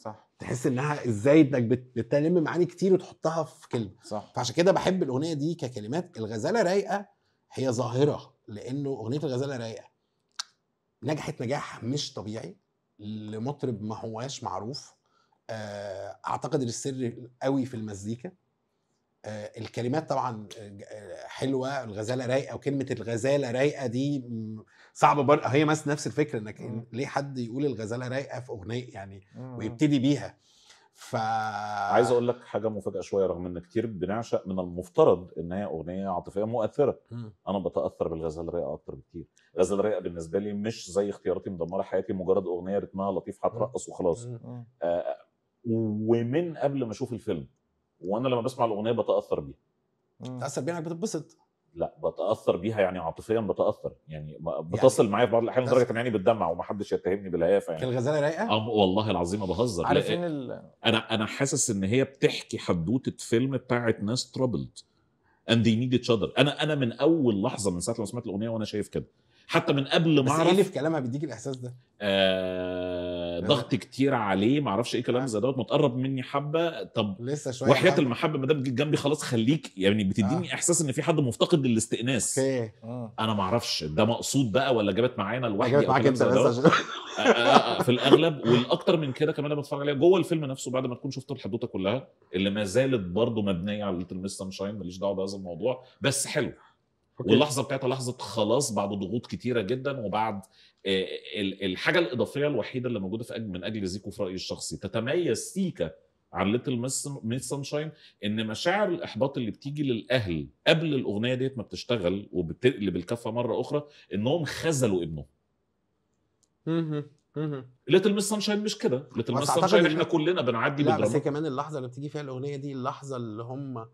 صح تحس انها ازاي انك بتلم معاني كتير وتحطها في كلمه صح فعشان كده بحب الاغنيه دي ككلمات الغزاله رايقه هي ظاهره لانه اغنيه الغزاله رايقه نجحت نجاح مش طبيعي لمطرب ما هواش معروف آه، اعتقد السر قوي في المزيكا آه، الكلمات طبعا آه، آه، حلوه الغزاله رايقه وكلمه الغزاله رايقه دي صعبه بر... هي بس نفس الفكره انك مم. ليه حد يقول الغزاله رايقه في اغنيه يعني إمم. ويبتدي بيها ف عايز اقول لك حاجه مفاجاه شويه رغم ان كتير بنعشق من المفترض ان هي اغنيه عاطفيه مؤثره م. إمم. انا بتاثر بالغزاله الرايقه اكتر بكتير الغزاله الرايقه بالنسبه لي مش زي اختياراتي مدمره حياتي مجرد اغنيه رتمها لطيف إمم. هترقص وخلاص آه ومن قبل ما اشوف الفيلم وانا لما بسمع الاغنيه بتاثر بيها بتاثر بيها انك يعني بتتبسط لا بتاثر بيها يعني عاطفيا بتاثر يعني, يعني بتصل يعني معايا في بعض الاحيان لدرجه ان عيني بتدمع ومحدش يتهمني بالهيافه يعني الغزاله رايقه؟ اه والله العظيم ما بهزر عارفين إيه، ال... انا انا حاسس ان هي بتحكي حدوته فيلم بتاعت ناس ترابلد اند they need each other انا انا من اول لحظه من ساعه لما سمعت الاغنيه وانا شايف كده حتى من قبل ما اعرف بس ايه في كلامها بيديك الاحساس ده؟ آه آه، ضغط كتير عليه ما اعرفش ايه كلام آه. زي دوت متقرب مني حبه طب لسه شويه وحياه المحبه ما دام جنبي خلاص خليك يعني بتديني آه. احساس ان في حد مفتقد للاستئناس اوكي آه. انا ما اعرفش ده مقصود بقى ولا جابت معانا لوحدي جابت معاك انت آه، في الاغلب والاكتر من كده كمان لما بتفرج عليها جوه الفيلم نفسه بعد ما تكون شفت الحدوته كلها اللي ما زالت برضه مبنيه على ليتل ميس شاين ماليش دعوه بهذا الموضوع بس حلو أوكي. واللحظه بتاعتها لحظه خلاص بعد ضغوط كتيره جدا وبعد آه، الحاجه الاضافيه الوحيده اللي موجوده في من اجل زيكو في رايي الشخصي تتميز سيكا عن ليتل ميس سانشاين ان مشاعر الاحباط اللي بتيجي للاهل قبل الاغنيه ديت ما بتشتغل وبتقلب الكفه مره اخرى انهم خذلوا ابنهم ليتل ميس سانشاين مش كده ليتل ميس سانشاين احنا كلنا بنعدي لا بس هي كمان اللحظه اللي بتيجي فيها الاغنيه دي اللحظه اللي هم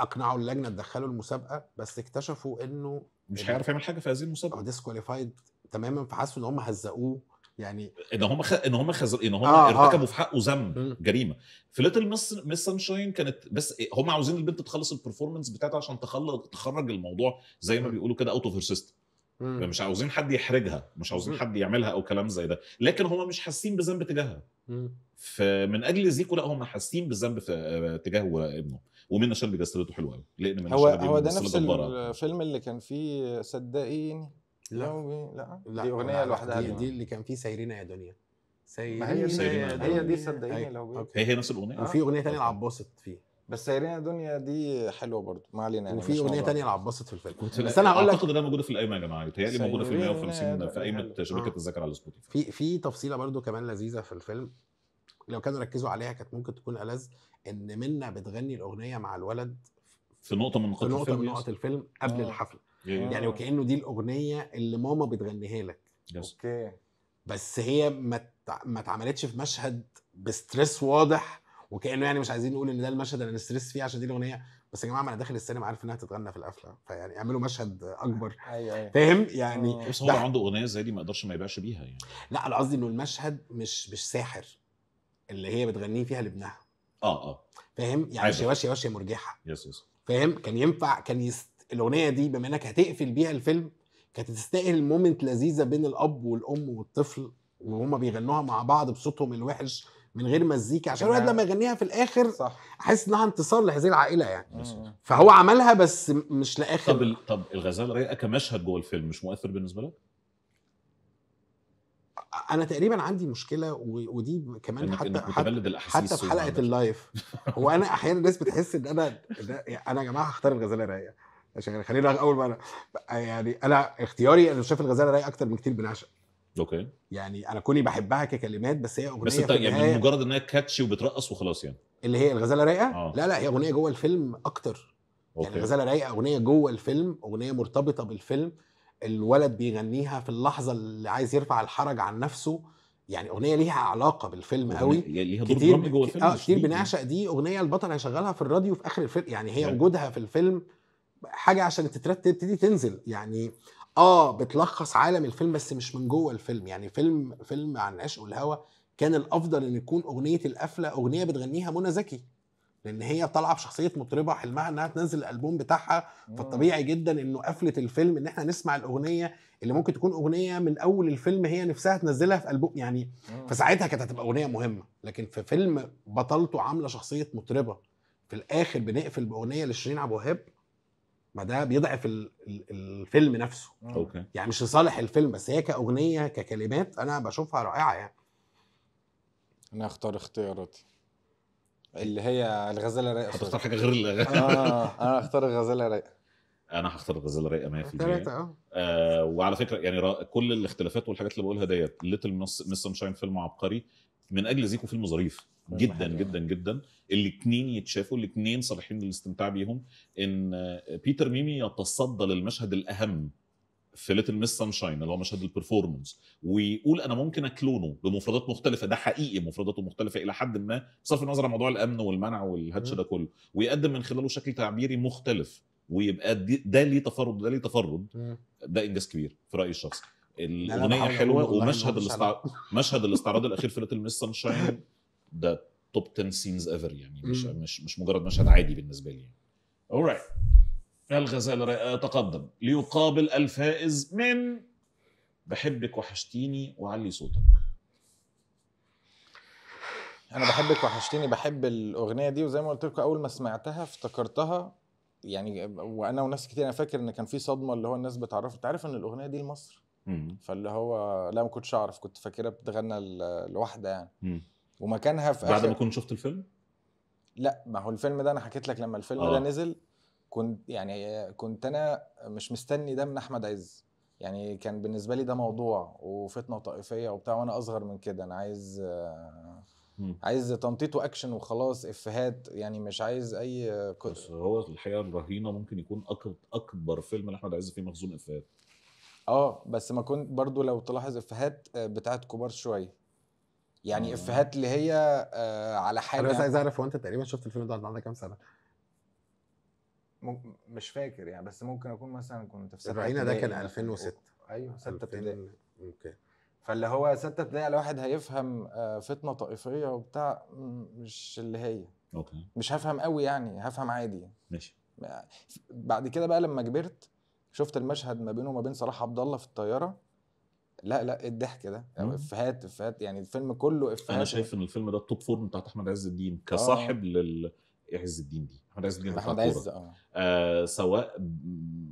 اقنعوا اللجنه تدخلوا المسابقه بس اكتشفوا انه مش هيعرف يعمل حاجه في هذه المسابقه هو ديسكواليفايد تماما فحسوا ان هم هزقوه يعني ان هم خ... ان هم خز... ان هم آه, آه. ارتكبوا آه. في حقه ذنب جريمه في ليتل مس مس سانشاين كانت بس هم عاوزين البنت تخلص البرفورمانس بتاعتها عشان تخلص تخرج الموضوع زي ما بيقولوا كده اوت اوف سيستم مش عاوزين حد يحرجها مش عاوزين حد يعملها او كلام زي ده لكن هم مش حاسين بذنب تجاهها فمن اجل زيكو لا هم حاسين بالذنب في آه، تجاه ابنه ومنى شلبي جسدته حلوه قوي لان منى هو هو ده نفس الفيلم اللي كان فيه صدقيني لا لا, لا دي اغنيه لوحدها دي, دي اللي كان فيه سيرينا يا دنيا سايرين هي سيرينا هي دي صدقيني أيوة، لو هي هي نفس الاغنيه وفي اغنيه ثانيه العباسط فيه بس سيرينا دنيا دي حلوه برضو ما علينا يعني وفي اغنيه ثانيه العباسط في الفيلم بس انا هقول لك اعتقد انها موجوده في القايمه يا جماعه بيتهيألي موجوده في 150 في قايمه شبكه آه. الذاكره على سبوتيفاي في في تفصيله برضو كمان لذيذه في الفيلم لو كانوا ركزوا عليها كانت ممكن تكون ألذ ان منا بتغني الاغنيه مع الولد في نقطه من نقاط الفيلم من نقاط الفيلم قبل آه. الحفله آه. يعني وكانه دي الاغنيه اللي ماما بتغنيها لك اوكي بس هي ما ما اتعملتش في مشهد بستريس واضح وكانه يعني مش عايزين نقول ان ده المشهد اللي نستريس فيه عشان دي الاغنيه بس يا جماعه ما انا داخل السينما عارف انها هتتغنى في القفله فيعني اعملوا مشهد اكبر أيوة، أيوة. فاهم يعني آه. بس هو عنده اغنيه زي دي ما يقدرش ما يبيعش بيها يعني لا انا قصدي انه المشهد مش مش ساحر اللي هي بتغنيه فيها لابنها اه اه فاهم يعني شواش شواش مرجحه يس يس فاهم كان ينفع كان يست... الاغنيه دي بما انك هتقفل بيها الفيلم كانت تستاهل مومنت لذيذه بين الاب والام والطفل وهما بيغنوها مع بعض بصوتهم الوحش من غير مزيكا عشان الواحد لما يغنيها في الاخر صح احس انها انتصار لهذه العائله يعني مم. فهو عملها بس مش لاخر طب ال... طب الغزاله رايقه كمشهد جوه الفيلم مش مؤثر بالنسبه لك؟ انا تقريبا عندي مشكله ودي كمان إنك حتى إنك حتى, حتى في حلقه اللايف هو انا احيانا الناس بتحس ان انا انا يا جماعه هختار الغزاله رايقه عشان خلينا اول ما انا يعني انا اختياري انا شايف الغزاله رايقه اكتر من كتير بنعشق اوكي يعني انا كوني بحبها ككلمات بس هي اغنيه بس انت يعني مجرد انها كاتشي وبترقص وخلاص يعني اللي هي الغزاله رايقه آه. لا لا هي اغنيه جوه الفيلم اكتر يعني أوكي. يعني الغزاله رايقه اغنيه جوه الفيلم اغنيه مرتبطه بالفيلم الولد بيغنيها في اللحظه اللي عايز يرفع الحرج عن نفسه يعني اغنيه ليها علاقه بالفيلم قوي ليها كتير جوه الفيلم اه كتير يعني. بنعشق دي اغنيه البطل هيشغلها في الراديو في اخر الفيلم يعني هي وجودها في الفيلم حاجه عشان تترتب تبتدي تنزل يعني اه بتلخص عالم الفيلم بس مش من جوه الفيلم يعني فيلم فيلم عن عشق والهوى كان الافضل ان يكون اغنيه القفله اغنيه بتغنيها منى زكي لان هي طالعه بشخصيه مطربه حلمها انها تنزل الالبوم بتاعها فالطبيعي جدا انه قفله الفيلم ان احنا نسمع الاغنيه اللي ممكن تكون اغنيه من اول الفيلم هي نفسها تنزلها في البوم يعني فساعتها كانت هتبقى اغنيه مهمه لكن في فيلم بطلته عامله شخصيه مطربه في الاخر بنقفل باغنيه لشيرين عبد الوهاب ما ده بيضعف الفيلم نفسه اوكي يعني مش لصالح الفيلم بس هي كاغنيه ككلمات انا بشوفها رائعه يعني انا اختار اختياراتي اللي هي الغزاله رايقه هتختار حاجه غير اه انا هختار الغزاله رايقه انا هختار الغزاله رايقه 100% آه. آه وعلى فكره يعني را... كل الاختلافات والحاجات اللي بقولها ديت ليتل مس سانشاين فيلم عبقري من اجل زيكو فيلم ظريف جدا جدا جدا الاثنين يتشافوا الاثنين صالحين للاستمتاع بيهم ان آه، بيتر ميمي يتصدى للمشهد الاهم في ليتل ميس سانشاين اللي هو مشهد البرفورمانس ويقول انا ممكن اكلونه بمفردات مختلفه ده حقيقي مفرداته مختلفه الى حد ما بصرف النظر عن موضوع الامن والمنع والهاتش ده كله ويقدم من خلاله شكل تعبيري مختلف ويبقى ده ليه تفرد وده ليه تفرد ده انجاز كبير في رايي الشخصي الاغنيه حلوه ومشهد الاستعراض مشهد الاستعراض الاخير في ليتل ميس سانشاين ده توب 10 سينز ايفر يعني مش مش مش مجرد مشهد عادي بالنسبه لي يعني. All right. الغزال تقدم ليقابل الفائز من بحبك وحشتيني وعلي صوتك انا بحبك وحشتيني بحب الاغنيه دي وزي ما قلت لكم اول ما سمعتها افتكرتها يعني وانا وناس كتير انا فاكر ان كان في صدمه اللي هو الناس بتعرف انت عارف ان الاغنيه دي لمصر فاللي هو لا ما كنتش اعرف كنت فاكرها بتغنى لوحدها يعني ومكانها في بعد ما كنت شفت الفيلم لا ما هو الفيلم ده انا حكيت لك لما الفيلم آه. ده نزل كنت يعني كنت انا مش مستني ده من احمد عز يعني كان بالنسبه لي ده موضوع وفتنه طائفيه وبتاع وانا اصغر من كده انا عايز عايز تنطيط واكشن وخلاص افيهات يعني مش عايز اي كتر. بس هو الحقيقه الرهينه ممكن يكون اكبر فيلم لاحمد عز فيه مخزون افيهات اه بس ما كنت برضو لو تلاحظ افيهات آه، بتاعت كبار شويه يعني افهات افيهات اللي هي آه، على حاجه انا بس عايز اعرف هو انت تقريبا شفت الفيلم ده عندك كام سنه مش فاكر يعني بس ممكن اكون مثلا كنت في سته ده كان 2006 ايوه سته ابتدائي اوكي فاللي هو سته ابتدائي الواحد هيفهم آه، فتنه طائفيه وبتاع مش اللي هي اوكي مش هفهم قوي يعني هفهم عادي ماشي بعد كده بقى لما كبرت شفت المشهد ما بينه وما بين صلاح عبد الله في الطياره لا لا ايه الضحك ده افيهات افيهات يعني الفيلم كله افيهات انا شايف ان الفيلم ده التوب فورم بتاعت احمد عز الدين آه. كصاحب آه. لل... عز الدين دي احمد عز الدين احمد عز آه. اه سواء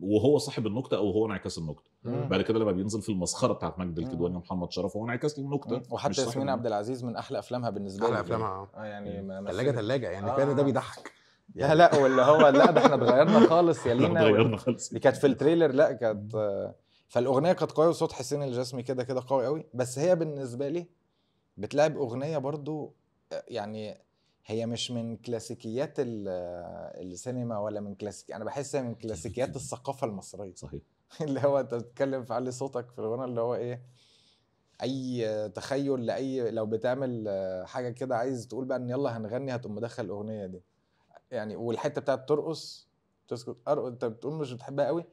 وهو صاحب النكته او هو انعكاس النكته بعد كده لما بينزل في المسخره بتاعت مجد الكدواني ومحمد شرف هو انعكاس للنكته وحتى ياسمين عبد العزيز من احلى افلامها بالنسبه لي احلى افلامها اه, آه، يعني ثلاجه ثلاجه يعني آه. كان ده بيضحك يعني. لا لا واللي هو لا ده احنا اتغيرنا خالص يا لينا اتغيرنا خالص اللي كانت في التريلر لا كانت فالاغنيه كانت قويه وصوت حسين الجسمي كده كده قوي قوي بس هي بالنسبه لي بتلعب اغنيه برضو يعني هي مش من كلاسيكيات آه، السينما ولا من كلاسيك انا بحسها من كلاسيكيات الثقافه المصريه صحيح اللي هو انت بتتكلم في علي صوتك في الغنى اللي هو ايه اي تخيل لاي لو بتعمل حاجه كده عايز تقول بقى ان يلا هنغني هتقوم مدخل الاغنيه دي يعني والحته بتاعت ترقص تسكت أرق... انت بتقول مش بتحبها قوي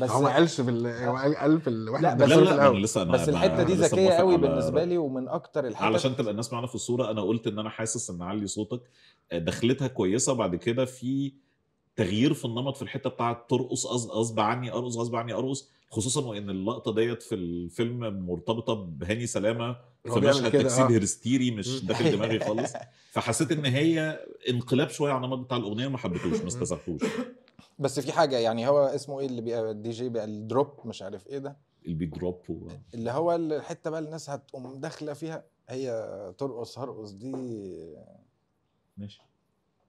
بس هو ما قالش ال... هو قال في الواحد لا بس, لا لا لا لسه أنا بس الحته دي ذكيه قوي بالنسبه لي ومن اكتر الحاجات علشان تبقى الناس معانا في الصوره انا قلت ان انا حاسس ان علي صوتك آه، دخلتها كويسه بعد كده في تغيير في النمط في الحته بتاعت ترقص غصب عني ارقص غصب عني ارقص خصوصا وان اللقطه ديت في الفيلم مرتبطه بهاني سلامه في مشهد تجسيد آه. هرستيري مش داخل دماغي خالص فحسيت ان هي انقلاب شويه على النمط بتاع الاغنيه ما حبيتوش ما استسعفتوش بس في حاجه يعني هو اسمه ايه اللي بيبقى الدي جي بقى الدروب مش عارف ايه ده اللي بيدروب هو اللي هو الحته بقى الناس هتقوم داخله فيها هي ترقص هرقص دي ماشي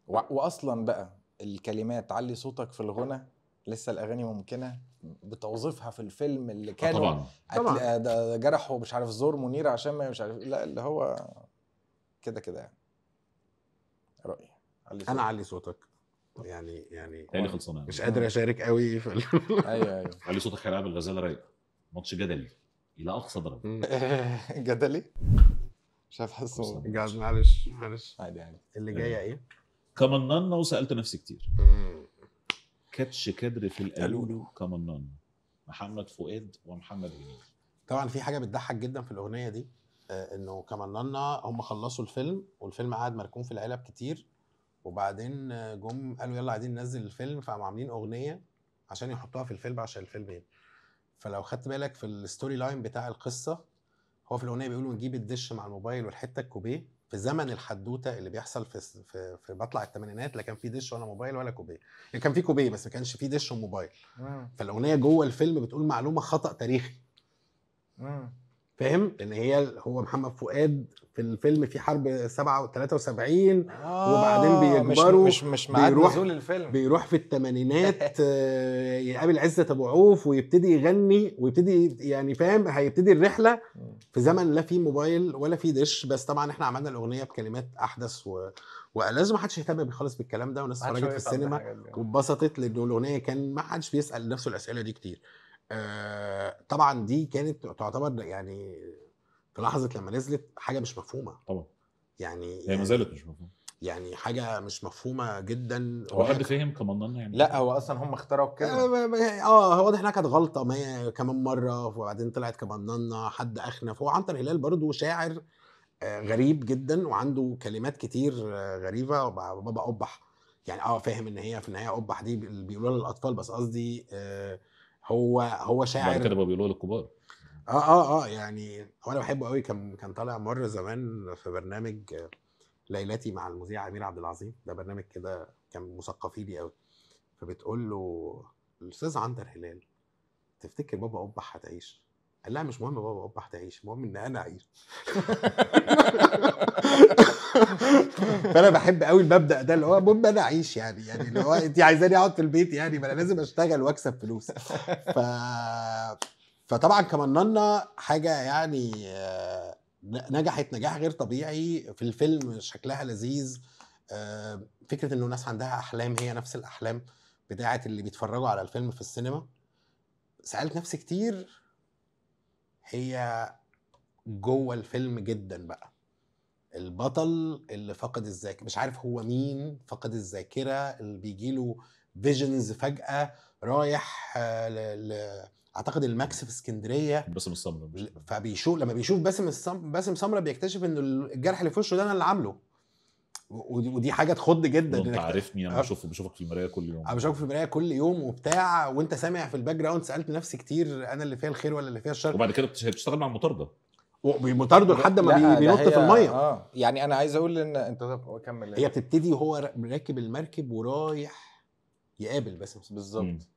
واصلا بقى الكلمات علي صوتك في الغنى لسه الاغاني ممكنه بتوظيفها في الفيلم اللي كان طبعا طبعا ده جرحه مش عارف زور منير عشان ما مش عارف لا اللي هو كده كده يعني رايي علي صوتك. انا علي صوتك يعني يعني تاني خلصنا مش قادر اشارك قوي في ال... ايوه ايوه علي صوتك هيلعب الغزاله رايقه ماتش جدلي الى اقصى درجه جدلي مش عارف حاسه جاز معلش معلش عادي يعني اللي جايه ايه؟ نانا وسالت نفسي كتير كاتش كدر في كمان نانا محمد فؤاد ومحمد هنيدي طبعا في حاجه بتضحك جدا في الاغنيه دي آه، انه نانا هم خلصوا الفيلم والفيلم قعد مركون في العلب كتير وبعدين جم قالوا يلا عايزين ننزل الفيلم فقاموا عاملين اغنيه عشان يحطوها في الفيلم عشان الفيلم يبقى فلو خدت بالك في الستوري لاين بتاع القصه هو في الاغنيه بيقولوا نجيب الدش مع الموبايل والحته الكوبيه في زمن الحدوته اللي بيحصل في في, في مطلع الثمانينات لا كان في دش ولا موبايل ولا كوبيه يعني كان في كوبيه بس ما كانش في دش وموبايل فالاغنيه جوه الفيلم بتقول معلومه خطا تاريخي فاهم ان هي هو محمد فؤاد في الفيلم في حرب 73 آه وبعدين بيكبروا مش مش, مش بيروح نزول الفيلم بيروح في الثمانينات آه، يقابل عزة ابو عوف ويبتدي يغني ويبتدي يعني فاهم هيبتدي الرحله في زمن لا فيه موبايل ولا فيه دش بس طبعا احنا عملنا الاغنيه بكلمات احدث و... ولازم محدش حدش يهتم خالص بالكلام ده وناس اتفرجت في السينما واتبسطت لان الاغنيه كان ما حدش بيسال نفسه الاسئله دي كتير آه، طبعا دي كانت تعتبر يعني في لحظه لما نزلت حاجه مش مفهومه طبعا يعني هي ما يعني زالت مش مفهومه يعني حاجه مش مفهومه جدا هو حد فهم كمان يعني لا هو اصلا هم اخترعوا كده اه, آه، هو واضح انها كانت غلطه ما هي كمان مره وبعدين طلعت كمان حد اخنف هو عنتر هلال برضو شاعر آه، غريب جدا وعنده كلمات كتير غريبه بابا قبح يعني اه فاهم ان هي في النهايه قبح دي بيقولوها للاطفال بس قصدي آه هو هو شاعر بعد كده بقى بيقولوا للكبار اه اه اه يعني هو انا بحبه قوي كان كان طالع مره زمان في برنامج ليلتي مع المذيع امير عبد العظيم ده برنامج كده كان مثقفي لي قوي فبتقول له الاستاذ عنتر هلال تفتكر بابا قبح هتعيش قال لها مش مهم يا بابا اوبا هتعيش المهم ان انا اعيش فانا بحب قوي المبدا ده اللي هو المهم انا اعيش يعني يعني اللي هو انت عايزاني اقعد في البيت يعني ما انا لازم اشتغل واكسب فلوس ف فطبعا كمننا حاجه يعني آه، نجحت نجاح غير طبيعي في الفيلم شكلها لذيذ آه، فكره انه ناس عندها احلام هي نفس الاحلام بتاعه اللي بيتفرجوا على الفيلم في السينما سالت نفسي كتير هي جوه الفيلم جدا بقى البطل اللي فقد الذاكره مش عارف هو مين فقد الذاكره اللي بيجي له فيجنز فجاه رايح آه، ل... ل... اعتقد الماكس في اسكندريه باسم السمره فبيشوف لما بيشوف باسم السم... باسم سمره بيكتشف ان الجرح اللي في وشه ده انا اللي عامله ودي حاجه تخض جدا انت عارفني انا بشوف بشوفك في المرايه كل يوم انا بشوفك في المرايه كل يوم وبتاع وانت سامع في الباك جراوند سالت نفسي كتير انا اللي فيها الخير ولا اللي فيها الشر وبعد كده بتشتغل مع المطارده بيطاردوا لحد ما بينط في الميه اه يعني انا عايز اقول ان انت كمل هي بتبتدي وهو راكب المركب ورايح يقابل باسم بالظبط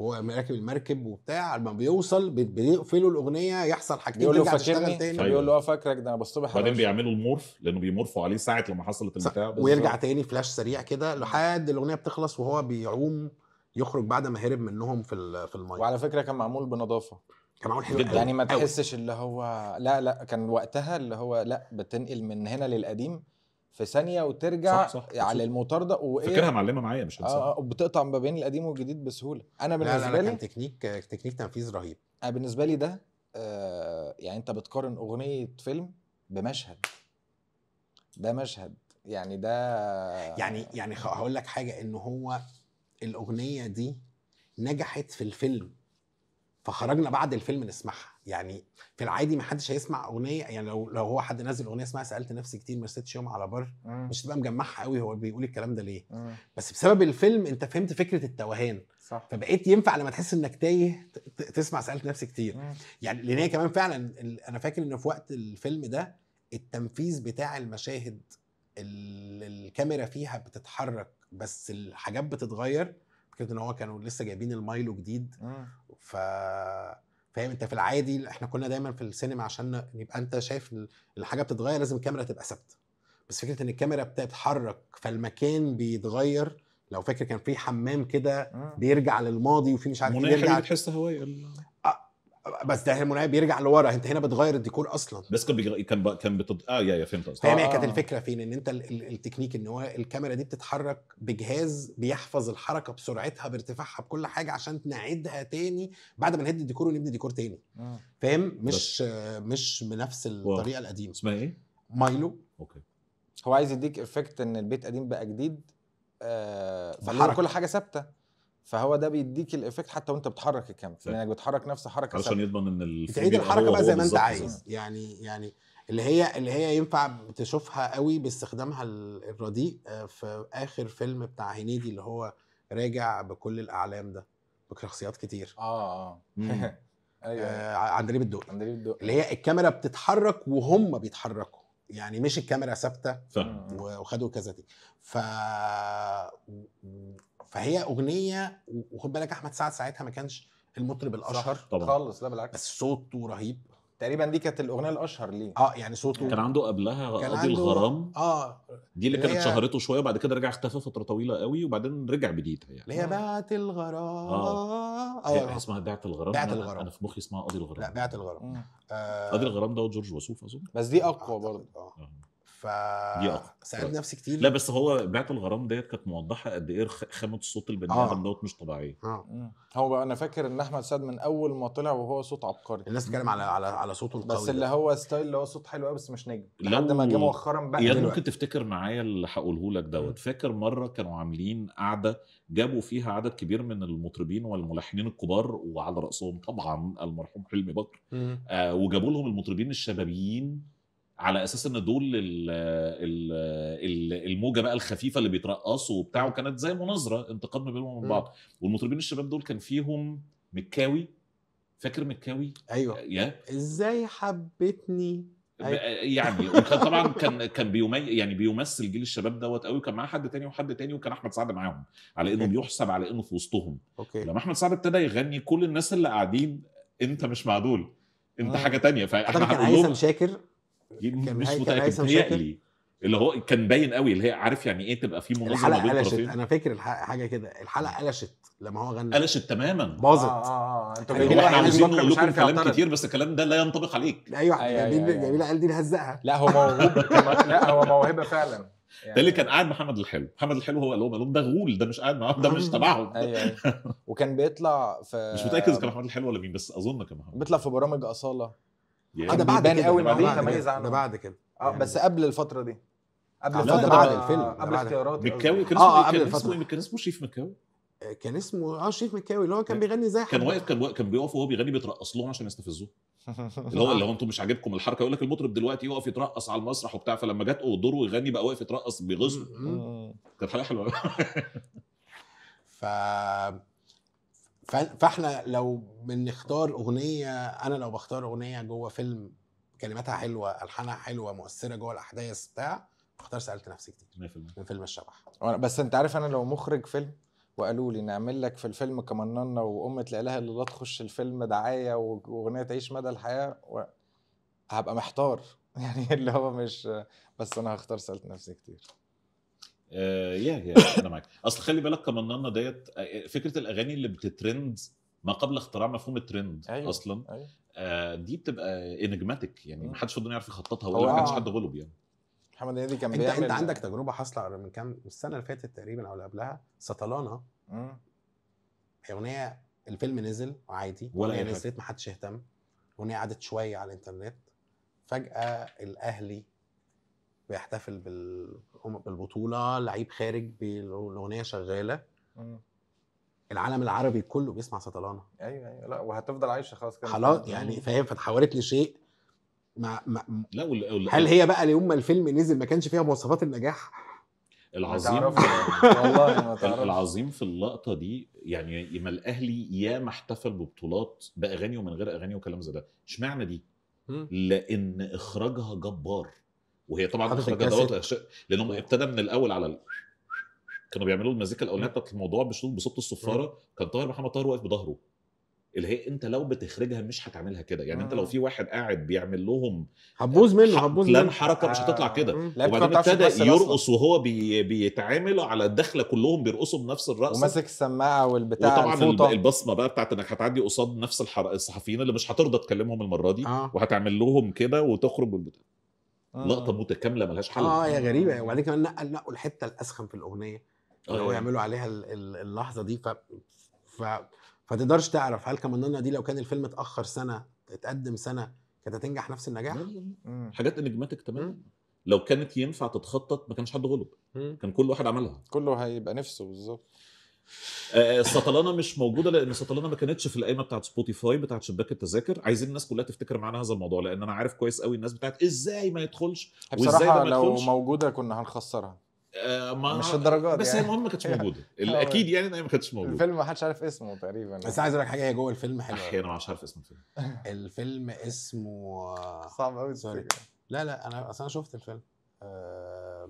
هو راكب المركب وبتاع لما بيوصل بيقفلوا الاغنيه يحصل حاجتين يقول له فاكرني تاني يقول له أيوه. اه فاكرك ده انا بصبح بعدين بيعملوا المورف لانه بيمورفوا عليه ساعه لما حصلت البتاع ويرجع تاني فلاش سريع كده لحد الاغنيه بتخلص وهو بيعوم يخرج بعد ما هرب منهم في في الميه وعلى فكره كان معمول بنظافه كان معمول حلو يعني ما تحسش اللي هو لا لا كان وقتها اللي هو لا بتنقل من هنا للقديم في ثانيه وترجع صح صح على المطارده وايه فاكرها معلمه معايا مش هنساها آه, آه، بتقطع ما بين القديم والجديد بسهوله انا بالنسبه لا, لا لي كان تكنيك تكنيك تنفيذ رهيب انا بالنسبه لي ده آه يعني انت بتقارن اغنيه فيلم بمشهد ده مشهد يعني ده يعني يعني هقول لك حاجه ان هو الاغنيه دي نجحت في الفيلم فخرجنا بعد الفيلم نسمعها يعني في العادي ما حدش هيسمع اغنيه يعني لو لو هو حد نزل اغنيه اسمها سالت نفسي كتير ما رستش يوم على بر مش هتبقى مجمعها قوي هو بيقول الكلام ده ليه مم. بس بسبب الفيلم انت فهمت فكره التوهان صح. فبقيت ينفع لما تحس انك تايه تسمع سالت نفسي كتير مم. يعني لان هي كمان فعلا انا فاكر ان في وقت الفيلم ده التنفيذ بتاع المشاهد اللي الكاميرا فيها بتتحرك بس الحاجات بتتغير فكره ان هو كانوا لسه جايبين المايلو جديد مم. ف فاهم انت في العادي احنا كنا دايما في السينما عشان يبقى انت شايف الحاجه بتتغير لازم الكاميرا تبقى ثابته بس فكره ان الكاميرا بتتحرك فالمكان بيتغير لو فاكر كان في حمام كده آه. بيرجع للماضي وفي مش عارف مناخ بيرجع تحس هوايه بس ده هنا بيرجع لورا انت هنا بتغير الديكور اصلا بس كان بيغ... كان ب... كان بتض... اه يا يا فهمت قصدك فاهم هي كانت آه. الفكره فين ان انت التكنيك ان هو الكاميرا دي بتتحرك بجهاز بيحفظ الحركه بسرعتها بارتفاعها بكل حاجه عشان نعيدها تاني بعد ما نهد الديكور ونبني ديكور تاني آه. فاهم مش بس. مش بنفس الطريقه القديمه اسمها ايه؟ مايلو اوكي هو عايز يديك افكت ان البيت قديم بقى جديد آه كل حاجه ثابته فهو ده بيديك الايفكت حتى وانت بتحرك الكاميرا لانك يعني بتحرك نفس حركه علشان يضمن ان تعيد الحركه بقى زي ما انت عايز يعني يعني اللي هي اللي هي ينفع تشوفها قوي باستخدامها الرديء آه، في اخر فيلم بتاع هنيدي اللي هو راجع بكل الاعلام ده بشخصيات كتير اه اه ايوه, أيوة. آه، عندليب الدقي عندليب الدقي اللي هي الكاميرا بتتحرك وهم بيتحركوا يعني مش الكاميرا ثابته وخدوا كذا دي ف فهي اغنيه وخد بالك احمد سعد ساعتها ما كانش المطرب الاشهر طبعا خالص لا بالعكس بس صوته رهيب تقريبا دي كانت الاغنيه الاشهر ليه اه يعني صوته كان عنده قبلها قاضي عنده... الغرام اه دي اللي, اللي كانت شهرته شويه وبعد كده رجع اختفى فتره طويله قوي وبعدين رجع بديتها يعني اللي هي آه. بعت الغرام اه, آه. اسمها بعت الغرام بعت الغرام أنا, انا في مخي اسمها قاضي الغرام لا بعت الغرام آه. قاضي آه. الغرام ده جورج وسوف اظن بس دي اقوى برضه آه. آه. ف ساعدت نفسي كتير لا بس هو بعت الغرام ديت كانت موضحه قد ايه خامه الصوت البني آه. ادم آه. دوت مش طبيعيه آه. هو بقى انا فاكر ان احمد سعد من اول ما طلع وهو صوت عبقري الناس بتتكلم على على على صوته القوي بس اللي هو ستايل اللي هو صوت حلو قوي بس مش نجم لحد ما جه مؤخرا بقى يعني ممكن تفتكر معايا اللي هقوله لك دوت فاكر مره كانوا عاملين قعده جابوا فيها عدد كبير من المطربين والملحنين الكبار وعلى راسهم طبعا المرحوم حلمي بكر آه وجابوا لهم المطربين الشبابيين على اساس ان دول الموجه بقى الخفيفه اللي بيترقصوا وبتاع وكانت زي مناظره انتقاد ما بينهم وبين بعض والمطربين الشباب دول كان فيهم مكاوي فاكر مكاوي ايوه يا ازاي حبتني آه، يعني وكان طبعا كان كان يعني بيمثل جيل الشباب دوت قوي وكان معاه حد تاني وحد تاني وكان احمد سعد معاهم على انه بيحسب على انه في وسطهم أوكي. لما احمد سعد ابتدى يغني كل الناس اللي قاعدين انت مش مع دول انت آه. حاجه تانية فاحنا هنقول لهم شاكر مش متاكد متهيألي اللي هو كان باين قوي اللي هي عارف يعني ايه تبقى في منظمه بين بين قلشت انا فاكر حاجه كده الحلقه قلشت لما هو غنى قلشت تماما باظت اه اه, آه. انتوا يعني احنا عاوزين نقول لكم كلام كتير بس الكلام ده لا ينطبق عليك ايوه جميل قال دي نهزقها لا هو موهوب لا هو موهبه فعلا يعني ده اللي يعني- كان قاعد محمد الحلو محمد الحلو هو قال لهم قال لهم ده غول ده مش قاعد معاهم ده مش تبعهم ايوه ايوه وكان بيطلع في مش متاكد اذا كان محمد الحلو ولا مين بس اظن كان محمد بيطلع في برامج اصاله آه، ده بعد كده قوي دي تميز عنه ده بعد كده اه يعني بس قبل الفتره دي قبل الفتره بعد آه، الفيلم آه، قبل اختيارات مكاوي إيه؟ إيه؟ كان اسمه قبل الفتره كان اسمه شريف مكاوي كان اسمه اه شريف مكاوي اللي هو كان بيغني زي كان واقف كان كان بيقف وهو بيغني بيترقص لهم عشان يستفزوه اللي هو اللي هو انتم مش عاجبكم الحركه يقول لك المطرب دلوقتي يقف يترقص على المسرح وبتاع فلما جت دوره يغني بقى واقف يترقص بيغصب كانت حاجه حلوه ف فاحنا لو بنختار اغنيه انا لو بختار اغنيه جوه فيلم كلماتها حلوه الحانها حلوه مؤثره جوه الاحداث بتاع اختار سالت نفسي كتير من فيلم الشبح بس انت عارف انا لو مخرج فيلم وقالوا لي نعمل لك في الفيلم كمنانة وأمة لا إله إلا الله تخش الفيلم دعاية وأغنية تعيش مدى الحياة و... هبقى محتار يعني اللي هو مش بس أنا هختار سألت نفسي كتير آه يا يا انا معاك اصل خلي بالك كمنانا ديت آه، فكره الاغاني اللي بتترند ما قبل اختراع مفهوم الترند أيوة. اصلا أيوة. آه دي بتبقى انجماتيك يعني ما حدش في الدنيا يعرف يخططها ولا ما آه. حد غلب يعني محمد هنيدي كان انت بيعمل انت عندك تجربه حاصله من كام السنه اللي فاتت تقريبا او اللي قبلها سطلانه اغنيه الفيلم نزل عادي ولا نزلت ما حدش اهتم اغنيه قعدت شويه على الانترنت فجاه الاهلي بيحتفل بالبطوله لعيب خارج الاغنيه شغاله العالم العربي كله بيسمع سطلانه ايوه ايوه لا وهتفضل عايشه خلاص كده خلاص يعني فاهم فتحولت لشيء ما, ما لا ولا هل هي بقى يوم ما الفيلم نزل ما كانش فيها مواصفات النجاح العظيم والله العظيم في اللقطه دي يعني ما الاهلي يا ما احتفل ببطولات باغاني ومن غير اغاني وكلام زي ده اشمعنى دي لان اخراجها جبار وهي طبعا مخرجه دوت ابتدى من الاول على ال... كانوا بيعملوا المزيكا الاولانيه بتاعت الموضوع بصوت الصفاره كان طاهر محمد طاهر واقف بظهره اللي هي انت لو بتخرجها مش هتعملها كده يعني آه. انت لو في واحد قاعد بيعمل لهم هبوز منه هبوز منه حركه آه. مش هتطلع آه. كده وبعدين ابتدى يرقص وهو بي بيتعامل على الدخله كلهم بيرقصوا بنفس الرقص وماسك السماعه والبتاع وطبعا الفوطة. البصمه بقى بتاعت انك هتعدي قصاد نفس الصحفيين اللي مش هترضى تكلمهم المره دي آه. وهتعمل لهم كده وتخرج بالبتاع آه. لقطه متكامله ملهاش حل اه يا غريبه وبعدين كمان نقل نقوا الحته الاسخن في الاغنيه اللي آه، هو آه. يعملوا عليها اللحظه دي ف ف فتقدرش تعرف هل كمان دي لو كان الفيلم اتاخر سنه اتقدم سنه كانت هتنجح نفس النجاح؟ حاجات انجماتك تمام لو كانت ينفع تتخطط ما كانش حد غلط كان كل واحد عملها كله هيبقى نفسه بالظبط السطلانه آه، آه، مش موجوده لان السطلانه ما كانتش في القائمه بتاعت سبوتيفاي بتاعت شباك التذاكر عايزين الناس كلها تفتكر معانا هذا الموضوع لان انا عارف كويس قوي الناس بتاعت ازاي ما يدخلش بصراحه لو موجوده كنا هنخسرها آه ما مش الدرجات دي بس يعني. المهم ما كانتش موجوده اه. الاكيد يعني هي ما كانتش موجوده الفيلم ما حدش عارف اسمه تقريبا بس عايز اقول لك حاجه هي جوه الفيلم حلوه احيانا ما عارف اسم الفيلم الفيلم اسمه صعب قوي سوري لا لا انا اصل انا شفت الفيلم آه...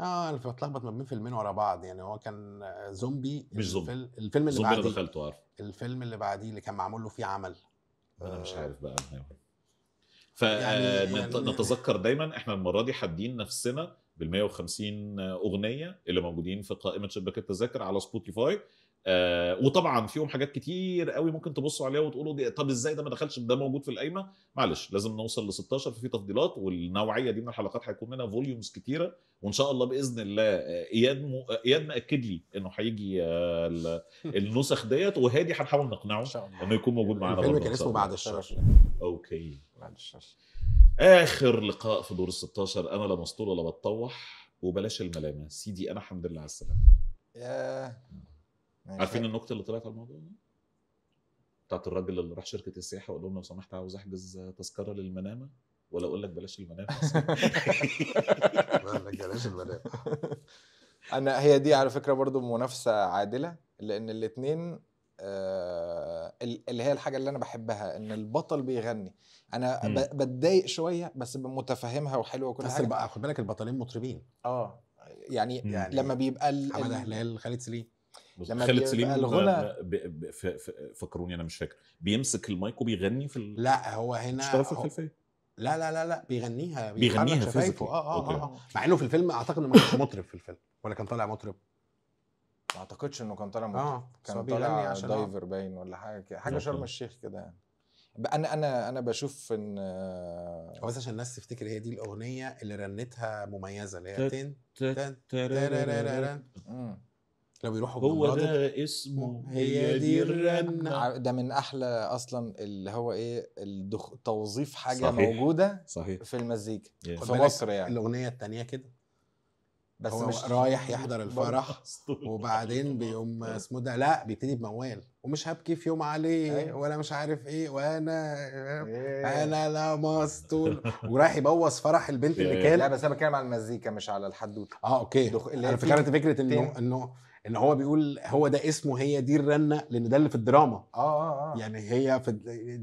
آه أنا بتلخبط ما بين فيلمين ورا بعض يعني هو كان زومبي مش زومبي الفيلم, اللي زومبي بعديه دخلته عارف الفيلم اللي بعديه اللي كان معمول له فيه عمل انا مش آه. عارف بقى أيوه. فنتذكر يعني, آه، يعني دايما احنا المره دي حادين نفسنا بال 150 اغنيه اللي موجودين في قائمه شباك التذاكر على سبوتيفاي آه وطبعا فيهم حاجات كتير قوي ممكن تبصوا عليها وتقولوا دي طب ازاي ده ما دخلش ده موجود في القايمه معلش لازم نوصل ل 16 ففي تفضيلات والنوعيه دي من الحلقات هيكون منها فوليومز كتيره وان شاء الله باذن الله آه، اياد م... آه، اياد ماكد لي انه هيجي آه، النسخ ديت وهادي هنحاول نقنعه ان شاء الله انه يكون موجود معانا الفيلم كان اسمه بعد الشر اوكي بعد الشر اخر لقاء في دور ال 16 انا لا مسطول ولا بتطوح وبلاش الملامه سيدي انا الحمد لله على السلامه ياه عارفين النكته اللي طلعت على الموضوع ده؟ بتاعت الراجل اللي راح شركه السياحه وقال لهم لو سمحت عاوز احجز تذكره للمنامه ولا اقول لك بلاش المنامة اقول لك بلاش المنامة انا هي دي على فكره برضو منافسه عادله لان الاثنين آه اللي هي الحاجه اللي انا بحبها ان البطل بيغني انا بتضايق شويه بس متفهمها وحلوه وكل حاجه بس خد بالك البطلين مطربين اه يعني, يعني لما بيبقى حماده هلال خالد سليم لما خالد سليم الغنى فكروني انا مش فاكر بيمسك المايك وبيغني في ال... لا هو هنا اشتغل في الخلفيه لا لا لا لا بيغنيها بيغنيها فيزيكال اه اه أوكي. آه،, اه مع انه في الفيلم اعتقد انه ما كانش مطرب في الفيلم ولا كان طالع مطرب ما اعتقدش انه كان طالع مطرب آه. كان طالع عشان آه. دايفر باين ولا حاجه كده حاجه شرم الشيخ كده يعني انا انا انا بشوف ان هو بس عشان الناس تفتكر هي دي الاغنيه اللي رنتها مميزه اللي هي تن تن لو يروحوا هو ده اسمه هي دي الرنة ده من احلى اصلا اللي هو ايه الدخ... توظيف حاجه صحيح. موجوده صحيح. في المزيكا yeah. في مصر يعني الاغنيه الثانيه كده بس هو مش رايح يحضر الفرح وبعدين بيقوم آه. اسمه ده لا بيبتدي بموال ومش هبكي في يوم عليه أيوه. ولا مش عارف ايه وانا انا لا مسطول ورايح يبوظ فرح البنت اللي كان لا بس انا بتكلم على المزيكا مش على الحدوته اه اوكي انا فكرت فكره انه انه ان هو بيقول هو ده اسمه هي دي الرنه لان ده اللي في الدراما اه اه اه يعني هي في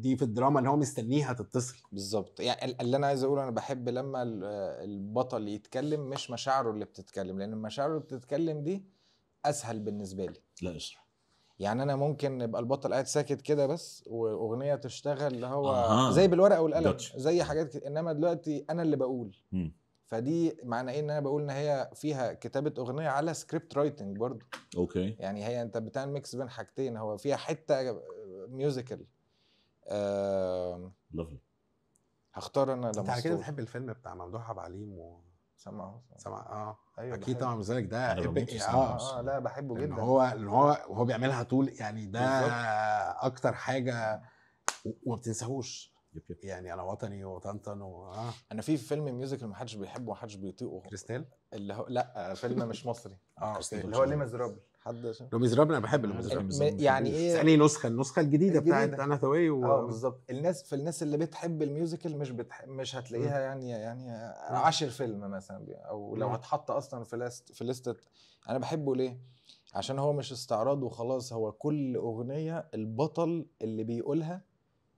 دي في الدراما اللي هو مستنيها تتصل بالظبط يعني اللي انا عايز اقوله انا بحب لما البطل يتكلم مش مشاعره اللي بتتكلم لان مشاعره اللي بتتكلم دي اسهل بالنسبه لي لا اشرح يعني انا ممكن يبقى البطل قاعد ساكت كده بس واغنيه تشتغل اللي هو آه. زي بالورقه والقلم زي حاجات كده انما دلوقتي انا اللي بقول م. فدي معنى ايه ان انا بقول ان هي فيها كتابه اغنيه على سكريبت رايتنج برضو اوكي يعني هي انت بتعمل ميكس بين حاجتين هو فيها حته ميوزيكال آه لافلي هختار انا لما انت على كده بتحب الفيلم بتاع ممدوح عبد العليم و سمعه سمع اه ايوه اكيد طبعا مزاجك ده اه اه لا بحبه جدا هو هو هو بيعملها طول يعني ده بالزبط. اكتر حاجه وما بتنساهوش يب يب. يعني انا وطني وطنطن وآه. آه. انا في فيلم ميوزيكال ما حدش بيحبه وما حدش بيطيقه كريستال اللي هو لا فيلم مش مصري اه اللي هو ليه مزرابل حد لو ميزرابل انا بحب الميزرابل آه، يعني ايه ثاني نسخه النسخه الجديده, الجديدة. بتاعت انا ثوي و... اه بالظبط الناس في الناس اللي بتحب الميوزيكال مش بتح... مش هتلاقيها يعني يعني عشر فيلم مثلا او لو هتحط اصلا في لست في لستة انا بحبه ليه عشان هو مش استعراض وخلاص هو كل اغنيه البطل اللي بيقولها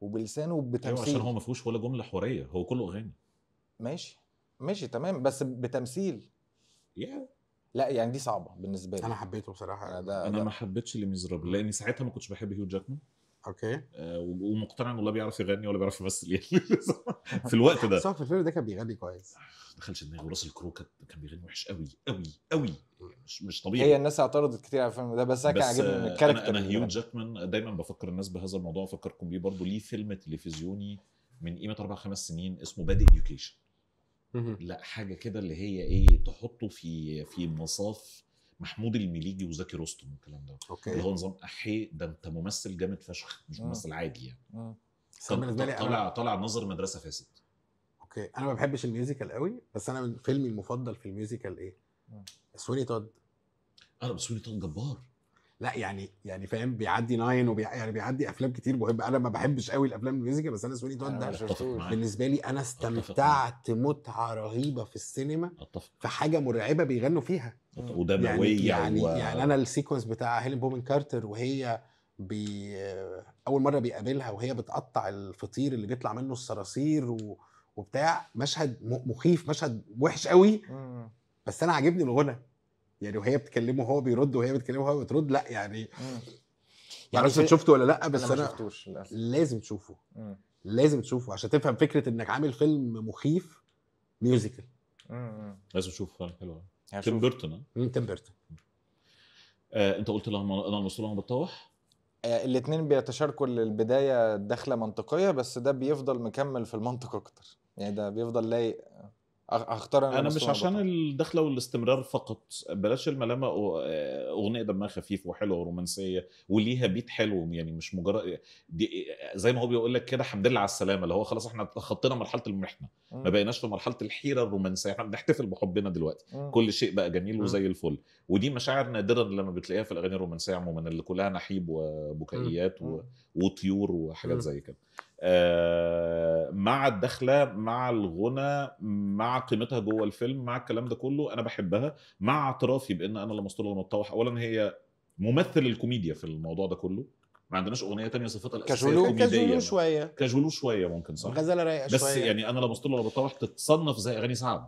وبلسانه بتمثيل ايوه عشان هو ما فيهوش ولا جمله حواريه هو كله اغاني ماشي ماشي تمام بس بتمثيل yeah. لا يعني دي صعبه بالنسبه لي انا حبيته بصراحه ده انا ده. ما حبيتش لميزرابل لاني ساعتها ما كنتش بحب هيو جاكمان اوكي آه، ومقتنع ان لا بيعرف يغني ولا بيعرف يمثل يعني في الوقت ده صح في الفيلم ده كان بيغني كويس آه، دخلش دماغي وراس الكرو كان بيغني وحش قوي قوي قوي مش مش طبيعي هي الناس اعترضت كتير على الفيلم ده بس انا كان عاجبني الكاركتر انا, أنا هيو يعني. جاكمان دايما بفكر الناس بهذا الموضوع افكركم بيه برضه ليه فيلم تلفزيوني من قيمه اربع خمس سنين اسمه باد اديوكيشن لا حاجه كده اللي هي ايه تحطه في في مصاف محمود المليجي وزكي رستم والكلام ده اوكي اللي هو نظام احي ده انت ممثل جامد فشخ مش ممثل عادي يعني بالنسبه لي طالع طالع نظر مدرسه فاسد اوكي انا ما بحبش الميوزيكال قوي بس انا فيلمي المفضل في الميوزيكال ايه؟ سوني تود انا آه، سوني تود جبار لا يعني يعني فاهم بيعدي ناين وبي... يعني بيعدي افلام كتير مهمه انا ما بحبش قوي الافلام الميوزيكال بس انا سوري دون ده بالنسبه لي انا استمتعت متعه رهيبه في السينما أتفق. في حاجه مرعبه بيغنوا فيها وده يعني يعني, و... يعني انا السيكونس بتاع هيلين بومن كارتر وهي بي... اول مره بيقابلها وهي بتقطع الفطير اللي بيطلع منه الصراصير و... وبتاع مشهد مخيف مشهد وحش قوي بس انا عاجبني الغنى يعني وهي بتكلمه هو بيرد وهي بتكلمه هو بترد لا يعني يعني انت شفته ولا لا بس انا, أنا ما شفتوش للاسف لازم تشوفه مم. لازم تشوفه عشان تفهم فكره انك عامل فيلم مخيف ميوزيكال لازم تشوفه فعلا حلو تيم بيرتون آه؟ تيم بيرتون آه، انت قلت لهم انا المسؤول لهم بتطوح الاثنين آه، بيتشاركوا للبدايه دخله منطقيه بس ده بيفضل مكمل في المنطق اكتر يعني ده بيفضل لايق هختار انا, أنا مش عشان بطلع. الدخله والاستمرار فقط بلاش الملامه اغنيه دمها خفيف وحلوه ورومانسيه وليها بيت حلو يعني مش مجرد دي زي ما هو بيقول لك كده حمد لله على السلامه اللي هو خلاص احنا خطينا مرحله المحنه ما بقيناش في مرحله الحيره الرومانسيه احنا بنحتفل بحبنا دلوقتي م. كل شيء بقى جميل وزي الفل ودي مشاعر نادرا لما بتلاقيها في الاغاني الرومانسيه عموما اللي كلها نحيب وبكائيات وطيور وحاجات زي كده آه، مع الدخله مع الغنى مع قيمتها جوه الفيلم مع الكلام ده كله انا بحبها مع اعترافي بان انا لما اسطوله لما اولا هي ممثل الكوميديا في الموضوع ده كله ما عندناش اغنيه تانية صفتها الاساسيه كجولو كجولو شويه كجولو شويه ممكن صح غزاله رايقه شويه بس يعني انا لما اسطوله بطرح تتصنف زي اغاني سعد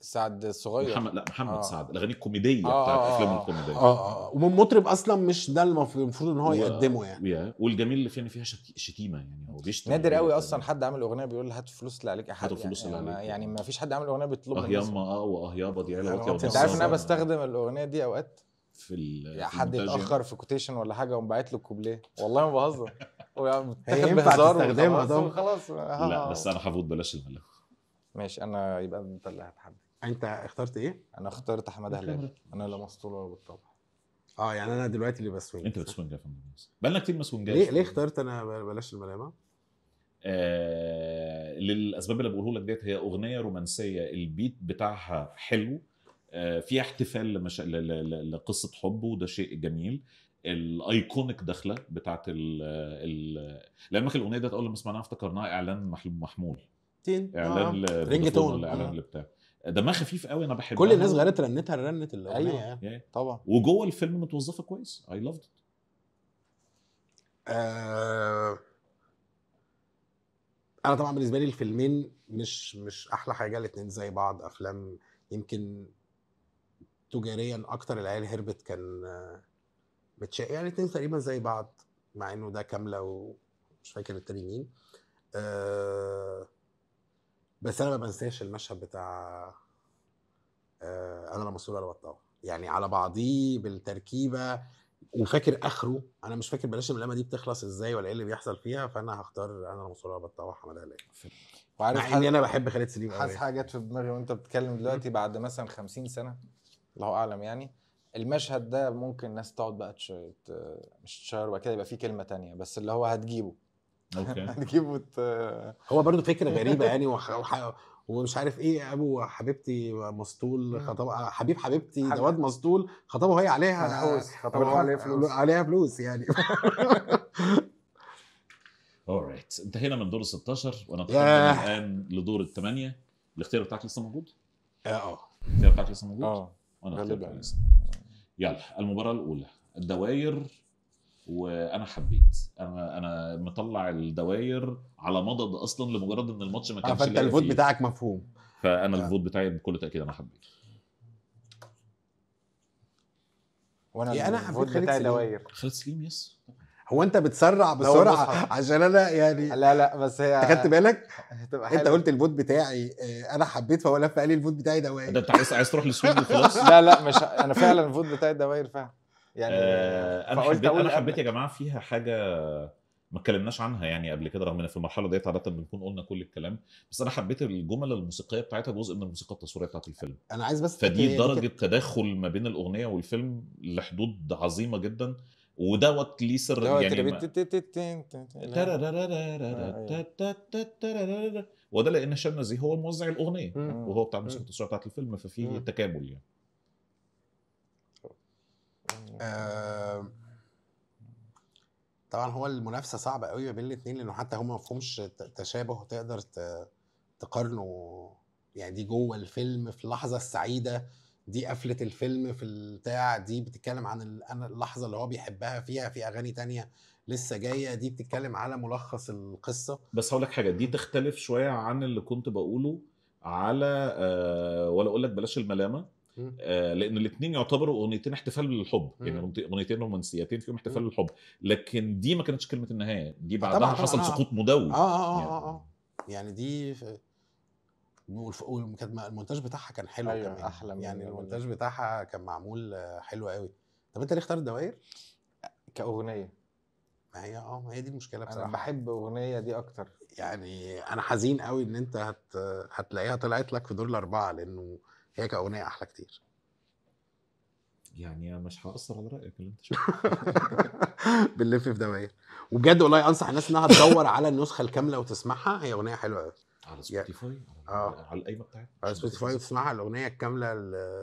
سعد الصغير محمد لا محمد آه. سعد الاغاني الكوميديه آه بتاعت آه، آه، افلام آه. الكوميديه آه. آه. ومن مطرب اصلا مش ده المفروض ان هو و... يقدمه يعني والجميل اللي فيها فيها شتيمه يعني هو بيشتم نادر قوي اصلا حد عامل اغنيه بيقول هات الفلوس اللي عليك هات الفلوس يعني اللي عليك يعني ما فيش حد عامل اغنيه بيطلبها اه ياما اه واه يابا دي عيله يعني انت عارف ان انا بستخدم الاغنيه دي اوقات في ال يعني حد اتاخر في كوتيشن ولا حاجه ومبعت له الكوبليه والله ما بهزر بتاخد بهزار وخلاص لا بس انا هفوت بلاش الملف ماشي انا يبقى انت اللي هتحدد انت اخترت ايه؟ انا اخترت احمد هلال انا لا مسطول ولا بالطبع اه يعني انا دلوقتي اللي بسوينج انت بتسوينج يا فندم بقالنا كتير ما سوينجاش ليه ليه اخترت انا بلاش الملامه؟ آه للاسباب اللي بقوله لك ديت هي اغنيه رومانسيه البيت بتاعها حلو آه فيها احتفال لمش... ل... ل... لقصه حب وده شيء جميل الايكونيك دخله بتاعت ال ال لما الاغنيه ديت اول ما سمعناها افتكرناها اعلان محمول تين اعلان آه. رينج تون الاعلان آه. اللي بتاعه دمها خفيف قوي انا بحبها كل الناس غيرت رنتها رنت اللي ايوه يعني. طبعا وجوه الفيلم متوظفه كويس اي لافد ات انا طبعا بالنسبه لي الفيلمين مش مش احلى حاجه الاثنين زي بعض افلام يمكن تجاريا اكتر العيال هربت كان آه، متشاق يعني الاثنين تقريبا زي بعض مع انه ده كامله ومش فاكر التاني مين آه... بس انا ما بنساش المشهد بتاع آه، انا لا مسؤول ولا بطاوه يعني على بعضيه بالتركيبه وفاكر اخره انا مش فاكر بلاش الملامه دي بتخلص ازاي ولا ايه اللي بيحصل فيها فانا هختار انا لا مسؤول ولا بطاوه حماده هلال وعارف مع اني انا بحب خالد سليم حاسس حاجه جت في دماغي وانت بتتكلم دلوقتي بعد مثلا 50 سنه الله اعلم يعني المشهد ده ممكن الناس تقعد بقى مش تشاور وبعد كده يبقى فيه كلمه تانية بس اللي هو هتجيبه اوكي هو برضه فكره غريبه يعني وح... وح... ومش عارف ايه ابو حبيبتي مسطول خطب حبيب حبيبتي دواد مسطول خطبه وهي عليها فلوس خطبه عليها فلوس عليها فلوس يعني اورايت انتهينا من دور ال 16 وننتقل الان لدور الثمانيه الاختيار بتاعك لسه موجود؟ اه, آه. الاختيار بتاعك لسه موجود؟ اه غالبا يلا المباراه الاولى الدوائر وانا حبيت انا انا مطلع الدواير على مضض اصلا لمجرد ان الماتش ما آه، كانش فانت الفوت بتاعك مفهوم فانا آه. الفوت بتاعي بكل تاكيد انا حبيت وانا يعني انا حبيت خالد سليم دواير خالد سليم يس هو انت بتسرع بسرعه عشان انا يعني لا لا بس هي خدت بالك انت قلت الفوت بتاعي آه، انا حبيت فهو لف قال لي الفوت بتاعي دواير انت عايز عايز تروح للسويد وخلاص لا لا مش انا فعلا الفوت بتاعي دواير فعلا يعني آه انا حبيت انا حبيت يا جماعه فيها حاجه ما اتكلمناش عنها يعني قبل كده رغم ان في المرحله ديت عاده بنكون قلنا كل الكلام بس انا حبيت الجمل الموسيقيه بتاعتها جزء من الموسيقى التصويريه بتاعت الفيلم انا عايز بس فدي درجه تداخل ما بين الاغنيه والفيلم لحدود عظيمه جدا ودوت ليه سر يعني وده لان هشام نزيه هو موزع الاغنيه وهو بتاع الموسيقى التصويريه بتاعت الفيلم ففي تكامل يعني آه، طبعا هو المنافسه صعبه قوي ما بين الاثنين لانه حتى هم ما فيهمش تشابه تقدر تقارنه يعني دي جوه الفيلم في اللحظه السعيده دي قفله الفيلم في البتاع دي بتتكلم عن اللحظه اللي هو بيحبها فيها في اغاني تانية لسه جايه دي بتتكلم على ملخص القصه بس هقول لك حاجه دي تختلف شويه عن اللي كنت بقوله على أه ولا اقول لك بلاش الملامه آه، لان الاثنين يعتبروا اغنيتين احتفال للحب يعني اغنيتين رومانسيتين فيهم احتفال للحب لكن دي ما كانتش كلمه النهايه دي آه، بعدها طبعا حصل طبعا سقوط مدوي اه اه اه اه, يعني. آه. يعني دي كانت المونتاج بتاعها كان حلو أيوة كمان احلى يعني المونتاج بتاعها كان معمول حلو قوي طب انت ليه اخترت دوائر كاغنيه ما هي اه ما هي دي المشكله بصراحه انا بحب اغنيه دي اكتر يعني انا حزين قوي ان انت هت... هتلاقيها طلعت لك في دور الاربعه لانه هي كاغنيه احلى كتير يعني انا مش هاثر على رايك اللي انت شايفه بنلف في دواير وبجد والله انصح الناس انها تدور على النسخه الكامله وتسمعها هي اغنيه حلوه قوي على سبوتيفاي اه على القايمه بتاعتك على سبوتيفاي وتسمعها الاغنيه الكامله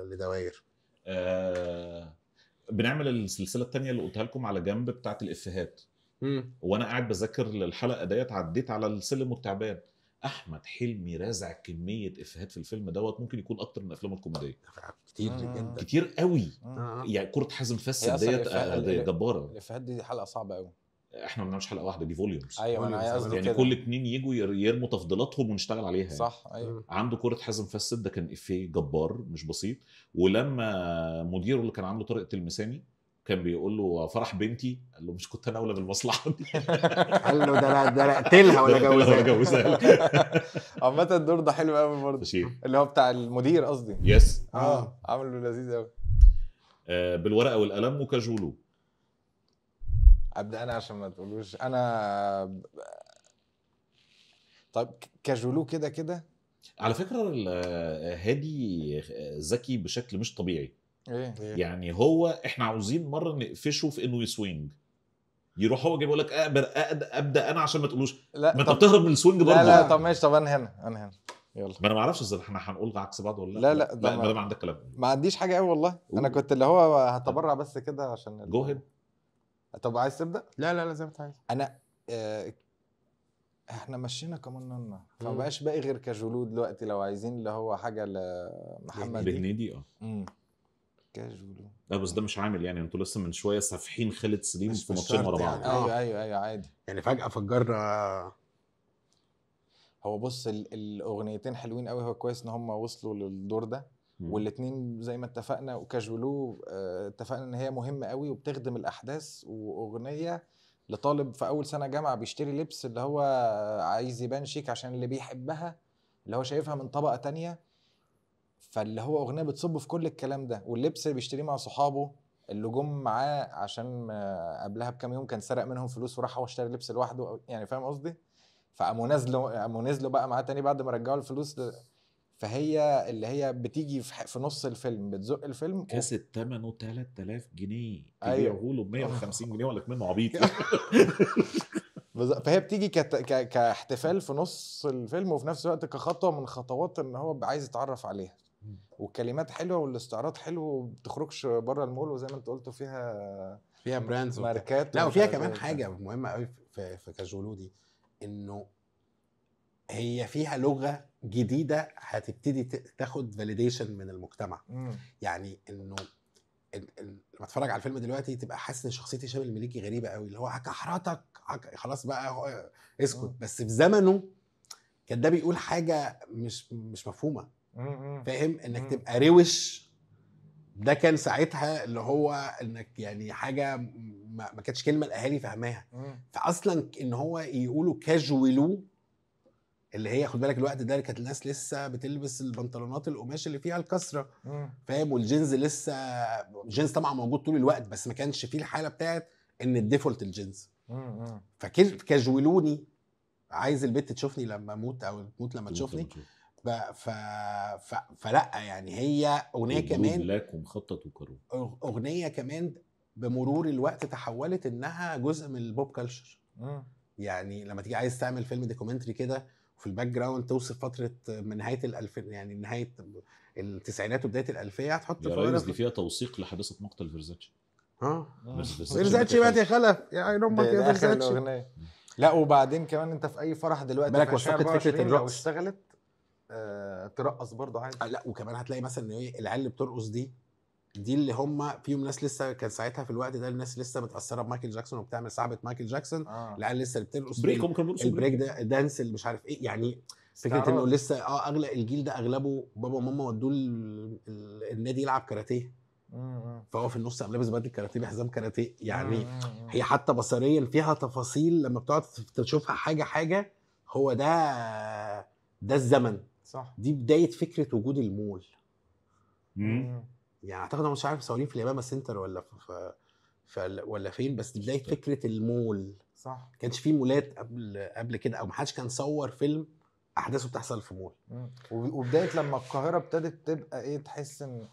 لدواير آه بنعمل السلسله الثانيه اللي قلتها لكم على جنب بتاعت الافيهات وانا قاعد بذاكر الحلقه ديت عديت على السلم والتعبان احمد حلمي رازع كميه افيهات في الفيلم دوت ممكن يكون اكتر من افلامه الكوميديه كتير آه. جدا كتير قوي آه. يعني كره حازم فاسد ديت جباره آه، الافهات دي حلقه صعبه قوي احنا ما بنعملش حلقه واحده دي فوليومز ايوه انا قصدي يعني كده. كل اتنين يجوا يرموا تفضيلاتهم ونشتغل عليها يعني. صح ايوه عنده كره حازم فاسد ده كان افيه جبار مش بسيط ولما مديره اللي كان عامله طارق تلمساني كان بيقول له فرح بنتي قال له مش كنت انا اولى بالمصلحه دي قال له ده انا ده انا اقتلها ولا اجوزها ولا اجوزها عامة الدور ده حلو قوي برضه اللي هو بتاع المدير قصدي يس آه،, اه عامله لذيذ قوي آه، بالورقه والقلم وكاجولو ابدا انا عشان ما تقولوش انا طيب كاجولو كده كده على فكره هادي آه، ذكي بشكل مش طبيعي إيه. يعني هو احنا عاوزين مره نقفشه في انه يسوينج يروح هو جاي بيقول لك اقدر ابدا انا عشان ما تقولوش لا ما انت بتهرب من السوينج برضه لا لا طب ماشي طب انا هنا انا هنا يلا ما انا ما اعرفش اذا احنا هنقول عكس بعض ولا لا لا لا ما دام عندك كلام ما عنديش حاجه قوي والله أوه. انا كنت اللي هو هتبرع بس كده عشان جو هيد طب عايز تبدا؟ لا لا لا زي ما انت عايز انا آه احنا مشينا كمان نانا فما بقاش باقي غير كجلود دلوقتي لو عايزين اللي هو حاجه لمحمد هنيدي اه كاجولو لا بس ده مش عامل يعني انتوا لسه من شويه سافحين خالد سليم في ماتشين ورا بعض يعني. ايوه آه. ايوه ايوه عادي يعني فجاه فجر هو بص الاغنيتين حلوين قوي هو كويس ان هم وصلوا للدور ده والاثنين زي ما اتفقنا وكاجولو آه، اتفقنا ان هي مهمه قوي وبتخدم الاحداث واغنيه لطالب في اول سنه جامعه بيشتري لبس اللي هو عايز يبان شيك عشان اللي بيحبها اللي هو شايفها من طبقه تانية فاللي هو اغنيه بتصب في كل الكلام ده واللبس اللي بيشتريه مع صحابه اللي جم معاه عشان آه، قبلها بكام يوم كان سرق منهم فلوس وراح هو اشترى لبس لوحده يعني فاهم قصدي؟ فقاموا نازلوا قاموا نازلوا بقى معاه تاني بعد ما رجعوا الفلوس فهي اللي هي بتيجي في, في نص الفيلم بتزق الفيلم كاس ثمنه 3000 جنيه ايوه له ب 150 جنيه ولا منه عبيط فهي بتيجي كت... ك... كاحتفال في نص الفيلم وفي نفس الوقت كخطوه من خطوات ان هو عايز يتعرف عليها والكلمات حلوه حلو وما بتخرجش بره المول وزي ما انت قلت فيها فيها براندز ماركات لا وفيها كمان ايه حاجه مهمه قوي في, في كاجولو دي انه هي فيها لغه جديده هتبتدي تاخد فاليديشن من المجتمع مم. يعني انه لما اتفرج على الفيلم دلوقتي تبقى حاسس ان شخصيه هشام المليكي غريبه قوي اللي هو هكحرتك خلاص بقى اسكت بس في زمنه كان ده بيقول حاجه مش مش مفهومه فاهم انك تبقى روش ده كان ساعتها اللي هو انك يعني حاجه ما, كانتش كلمه الاهالي فاهماها فاصلا ان هو يقولوا كاجولو اللي هي خد بالك الوقت ده كانت الناس لسه بتلبس البنطلونات القماش اللي فيها الكسره فاهم والجينز لسه الجينز طبعا موجود طول الوقت بس ما كانش فيه الحاله بتاعت ان الديفولت الجينز فكاجولوني عايز البت تشوفني لما اموت او تموت لما تشوفني ف... ف... ف... فلا يعني هي اغنيه كمان لكم ومخطط وكروت اغنيه كمان بمرور الوقت تحولت انها جزء من البوب كلتشر يعني لما تيجي عايز تعمل فيلم دوكيومنتري كده في الباك جراوند توصف فتره من نهايه الالف يعني نهايه التسعينات وبدايه الالفيه هتحط يا ريس دي فيها توثيق لحادثه مقتل فيرزاتشي اه فيرزاتشي بقى يا خلف يا امك يا فيرزاتشي لا وبعدين كمان انت في اي فرح دلوقتي بالك وثقت فكره الرقص اشتغلت آه، ترقص برضه عادي آه، لا وكمان هتلاقي مثلا ان ايه العيال اللي بترقص دي دي اللي هم فيهم ناس لسه كان ساعتها في الوقت ده الناس لسه متاثره بمايكل جاكسون وبتعمل صعبه مايكل جاكسون آه. العيال لسه اللي بترقص بريك ممكن كانوا البريك ده دانس اللي مش عارف ايه يعني فكره انه لسه اه اغلب الجيل ده اغلبه بابا وماما ودوه النادي يلعب كاراتيه فهو في النص قام لابس بدل كاراتيه بحزام كاراتيه يعني هي حتى بصريا فيها تفاصيل لما بتقعد تشوفها حاجه حاجه هو ده ده الزمن صح دي بدايه فكره وجود المول امم يعني اعتقد انا مش عارف سؤالين في اليابان سنتر ولا في ولا فين بس بدايه فكره المول صح ما كانش في مولات قبل قبل كده او ما حدش كان صور فيلم احداثه بتحصل في مول وبدايه لما القاهره ابتدت تبقى ايه تحس ان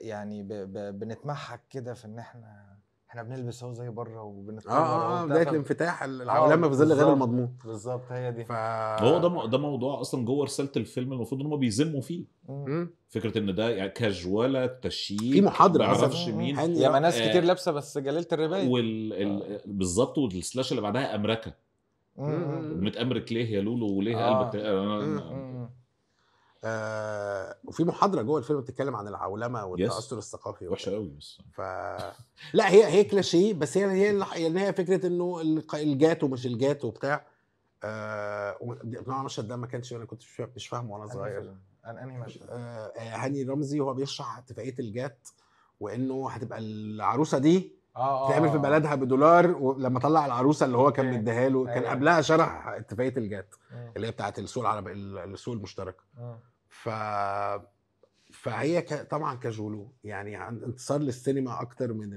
يعني ب... ب... بنتمحك كده في ان احنا احنا بنلبس اهو زي بره وبنتكلم اه اه, آه، بدايه الانفتاح آه، العالم في ظل غير المضمون بالظبط هي دي ف... هو ده ده موضوع اصلا جوه رساله الفيلم المفروض ان هم بيزموا فيه مم. فكره ان ده يعني كاجواله تشييك في محاضره ما اعرفش مين ياما ناس آه، كتير لابسه بس جلاله الربايه وال... ال... بالظبط والسلاش اللي بعدها امركه متامرك ليه يا لولو وليه آه. قلبك انا آه وفي محاضره جوه الفيلم بتتكلم عن العولمه والتاثر الثقافي وحشه قوي بس ف لا هي هي كلاشيه بس هي هي يعني هي فكره انه الجات ومش الجات وبتاع آه نوع المشهد ده ما كانش انا كنت مش فاهمه وانا صغير عن انهي مشهد؟ آه،, آه هاني رمزي وهو بيشرح اتفاقيه الجات وانه هتبقى العروسه دي آه, آه، تعمل في آه، بلدها بدولار ولما طلع العروسه اللي هو كان مديها له كان أيوة. قبلها شرح اتفاقيه الجات اللي هي بتاعت السوق العربي السوق المشترك ف فهي ك... طبعا كجولو يعني انتصار للسينما اكتر من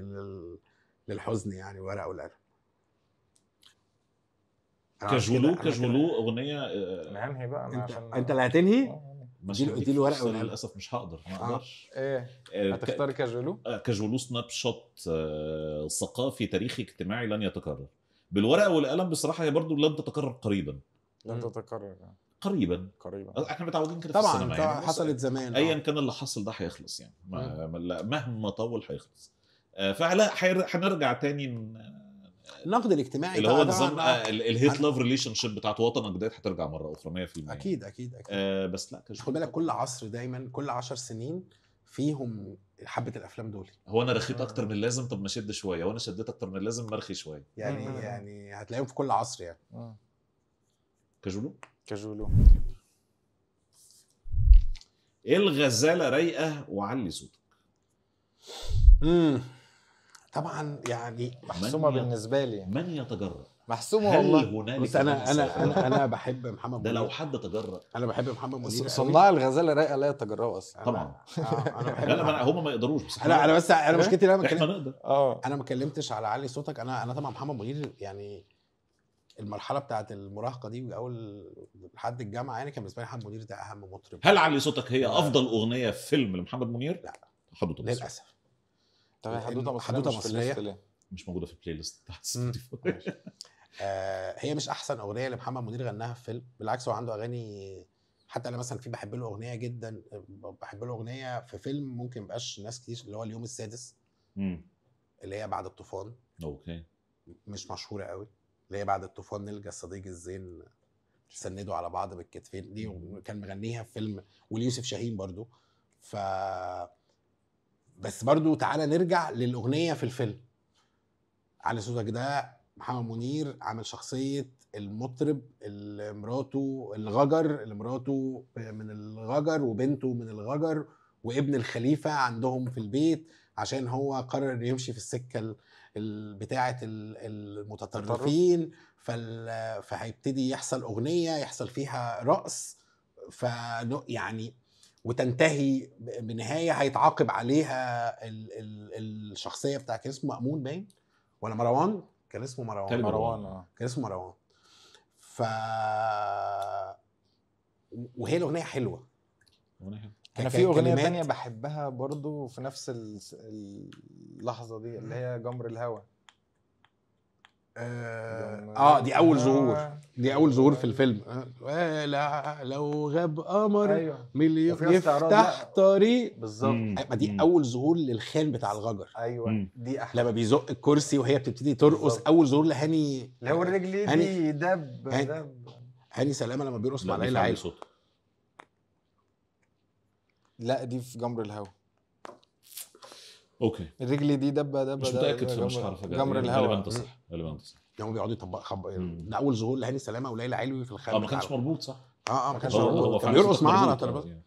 للحزن يعني ورقه والقلم كجولو كجولو اغنيه هنهي آه، بقى انت, عشان انت اللي هتنهي؟ دي دي دي الورقه والقلم للاسف مش هقدر ما آه. اقدرش إيه؟ آه. ايه هتختار كجولو؟ آه، كجولو سناب شوت آه ثقافي تاريخي اجتماعي لن يتكرر بالورقه والقلم بصراحه هي برضه لن تتكرر قريبا لن تتكرر قريبا قريبا احنا متعودين كده طبعا في السينما يعني حصلت زمان ايا آه. كان اللي حصل ده هيخلص يعني آه. مهما طول هيخلص آه، فلا هنرجع تاني النقد الاجتماعي اللي هو نظام الهيت لاف ريليشن شيب بتاعت وطنك ديت هترجع مره اخرى 100% اكيد اكيد اكيد آه بس لا خد بالك كل عصر دايما كل 10 سنين فيهم حبه الافلام دول هو انا رخيت اكتر من اللازم طب ما اشد شويه وانا شديت اكتر من اللازم مرخي شويه يعني يعني هتلاقيهم في كل عصر يعني كاجولو كجولو الغزاله رايقه وعلي صوتك امم طبعا يعني محسومه بالنسبه لي من يتجرأ محسومه هل والله هنالك بس انا انا انا انا بحب محمد منير ده لو حد تجرأ انا بحب محمد منير صناع الغزاله رايقه لا يتجرأوا اصلا طبعا انا آه، بحب لا لا هم ما يقدروش بس انا انا بس انا مشكلتي انا ما احنا نقدر آه. اه انا ما كلمتش على علي صوتك انا انا طبعا محمد منير يعني المرحله بتاعت المراهقه دي واول لحد الجامعه يعني كان بالنسبه لي محمد منير ده اهم مطرب هل علي صوتك هي افضل اغنيه في فيلم لمحمد منير؟ لا حدوته مصرية للاسف طب حدوته مصرية حدوته مش موجوده في البلاي ليست بتاعت آه، هي مش احسن اغنيه لمحمد منير غناها في فيلم بالعكس هو عنده اغاني حتى انا مثلا في بحب له اغنيه جدا بحب له اغنيه في فيلم ممكن مبقاش ناس كتير اللي هو اليوم السادس اللي هي بعد الطوفان اوكي مش مشهوره قوي اللي هي بعد الطوفان نلجا صديق الزين سندوا على بعض بالكتفين دي وكان مغنيها في فيلم وليوسف شاهين برضو ف بس برضو تعالى نرجع للاغنيه في الفيلم على صوتك ده محمد منير عامل شخصيه المطرب اللي مراته الغجر اللي مراته من الغجر وبنته من الغجر وابن الخليفه عندهم في البيت عشان هو قرر يمشي في السكه بتاعه المتطرفين فهيبتدي يحصل اغنيه يحصل فيها رقص ف يعني وتنتهي بنهايه هيتعاقب عليها ال ال الشخصيه بتاع كان اسمه مامون باين ولا مروان كان اسمه مروان مروان آه. كان اسمه مروان ف وهي الاغنيه حلوه الاغنيه حلوه انا في اغنيه تانية بحبها برضو في نفس اللحظه دي اللي هي جمر الهوى آه, اه دي اول ظهور دي اول ظهور في الفيلم آه، ولا لو غاب قمر أيوة. مليون يفتح طريق بالظبط ما أيوه، دي اول ظهور للخان بتاع الغجر ايوه مم. دي احلى لما بيزق الكرسي وهي بتبتدي ترقص اول ظهور لهاني لو الرجل دي دب دب هاني سلامه لما بيرقص مع ليلى عيل صوته لا دي في جمر الهوا اوكي الرجل دي دبه دبه مش متاكد فمش هعرف جمر يعني الهوا غالبا صح غالبا انت صح يعني هم بيقعدوا يطبق خب... ده اول ظهور لهاني سلامه وليلى علوي في الخارج اه ما كانش مربوط صح؟ اه اه ما كانش مربوط كان بيرقص معاه على ترابيزه يعني.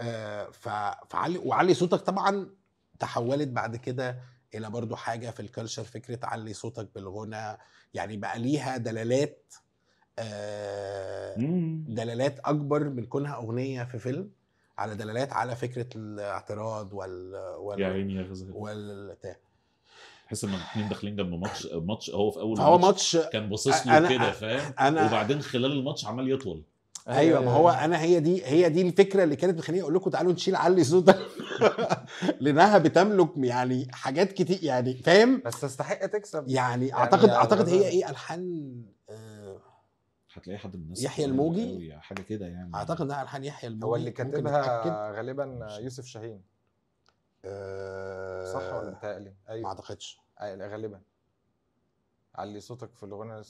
آه، فعلي وعلي صوتك طبعا تحولت بعد كده الى برضو حاجه في الكالتشر فكره علي صوتك بالغنى يعني بقى ليها دلالات آه، دلالات اكبر من كونها اغنيه في فيلم على دلالات على فكره الاعتراض وال وال يا عيني يا غزال وال تحس ان الاثنين داخلين جنب ماتش ماتش هو في اول هو ماتش كان باصص له كده فاهم وبعدين خلال الماتش عمال يطول ايوه ما هو آه. انا هي دي هي دي الفكره اللي كانت بتخليني اقول لكم تعالوا نشيل علي صوت لانها بتملك يعني حاجات كتير يعني فاهم بس تستحق تكسب يعني, يعني اعتقد يعني اعتقد هي ايه الحان هتلاقي حد من الناس يحيى الموجي حاجه كده يعني اعتقد انها الحان يحيى الموجي هو اللي كاتبها غالبا يوسف شاهين أه صح ولا متهيألي؟ ايوه ما اعتقدش غالبا علي صوتك في الاغنيه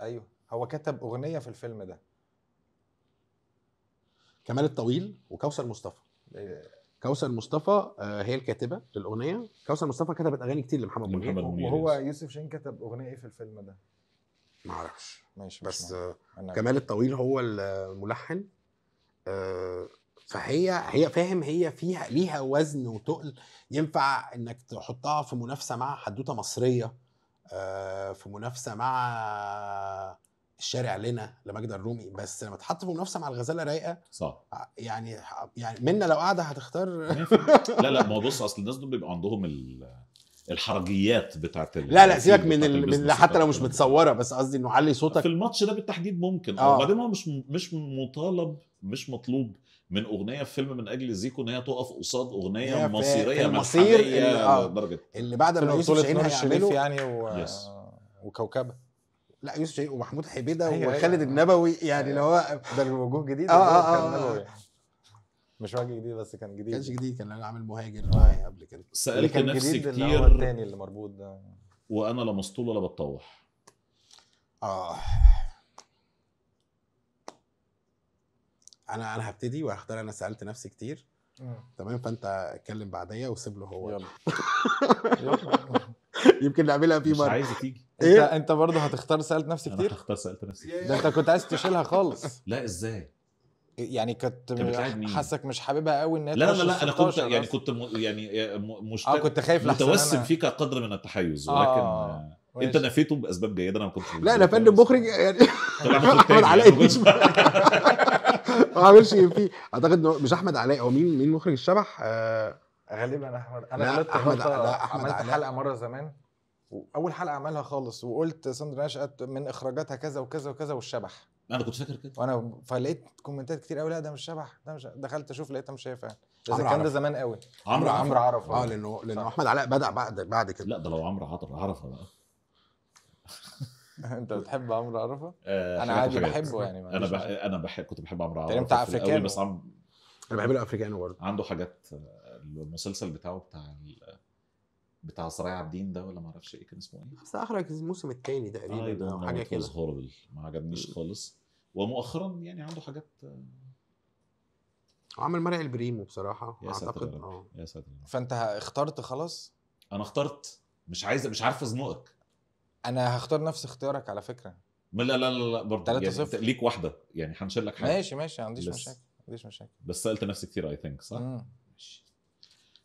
ايوه هو كتب اغنيه في الفيلم ده كمال الطويل وكوثر مصطفى إيه. كوثر مصطفى آه، هي الكاتبه للاغنيه كوثر مصطفى كتبت اغاني كتير لمحمد منير وهو يوسف شاهين كتب اغنيه ايه في الفيلم ده ما اعرفش ماشي بس ماشي. كمال الطويل هو الملحن آه، فهي هي فاهم هي فيها ليها وزن وتقل ينفع انك تحطها في منافسه مع حدوته مصريه آه، في منافسه مع الشارع لنا لمجد الرومي بس لما تحط في منافسه مع الغزاله رايقه صح آه، يعني يعني منا لو قاعده هتختار لا لا ما هو بص اصل الناس دول بيبقى عندهم ال الحرجيات بتاعت لا لا سيبك من ال... من حتى لو مش متصوره بس قصدي انه علي صوتك في الماتش ده بالتحديد ممكن اه وبعدين هو مش مش مطالب مش مطلوب من اغنيه في فيلم من اجل زيكو ان هي تقف قصاد اغنيه مصيريه المصير اللي, آه اللي بعد ما يوسف شاهين هيعمله يعني و... yes. وكوكبه لا يوسف شاهين ومحمود حبيده أيوة، وخالد أيوة. النبوي يعني أيوة. لو هو ده وجوه جديده اه اه, آه،, آه, آه مش راجل جديد بس كان جديد كانش جديد كان عامل مهاجر معايا آه، يعني قبل كده سالت كان نفسي كتير اللي هو التاني اللي مربوط ده وانا لا مسطول ولا بتطوح اه انا انا هبتدي وهختار انا سالت نفسي كتير تمام فانت اتكلم بعديا وسيب له هو يلا يمكن نعملها في مره مش عايز تيجي إيه؟ انت انت برضه هتختار سالت نفسي كتير؟ هختار سالت نفسي ده انت كنت عايز تشيلها خالص لا ازاي؟ يعني كنت حاسك مش حاببها قوي ان لا لا لا انا كنت يعني كنت م... يعني آه، مش آه كنت خايف متوسم أنا... فيك قدر من التحيز آه، ولكن آه. انت نفيته باسباب جيده انا ما كنتش لا انا فندم مخرج يعني احمد علاء يعني ما عملش إيه فيه اعتقد مش احمد علاء هو مين مين مخرج الشبح آه، غالبا احمد انا غلطت احمد لا احمد عملت علاء. حلقه مره زمان اول حلقه عملها خالص وقلت ساندرا نشأت من اخراجاتها كذا وكذا وكذا والشبح انا كنت فاكر كده وانا فلقيت كومنتات كتير قوي لا ده مش شبح ده مش دخلت اشوف لقيتها مش شايفها فعلا كان ده زمان قوي عمرو عمرو عرفه اه لانه لانه احمد علاء بدا بعد بعد كده لا ده لو عمرو عرفه بقى انت بتحب عمرو عرفه؟ آه انا عادي بحبه يعني انا بح... انا بحب كنت بحب عمرو طيب، عرفه بتاع افريكانو بس عم... انا بحب الافريكانو برضه عنده حاجات آه، المسلسل بتاعه بتاع بتاع صراعي عابدين ده ولا ما اعرفش ايه كان اسمه ايه بس اخر الموسم الثاني تقريبا آه، حاجه كده هوربل ما عجبنيش خالص ومؤخرا يعني عنده حاجات آه، عمل مرعي البريمو بصراحه يا اعتقد اه يا ساتر فانت اخترت خلاص انا اخترت مش عايز مش عارف ازنقك انا هختار نفس اختيارك على فكره لا لا لا لا برضه يعني صفر. ليك واحده يعني هنشيل لك حاجه ماشي ماشي ما عنديش مشاكل ما عنديش مشاكل بس سالت نفسي كتير اي ثينك صح؟ مم.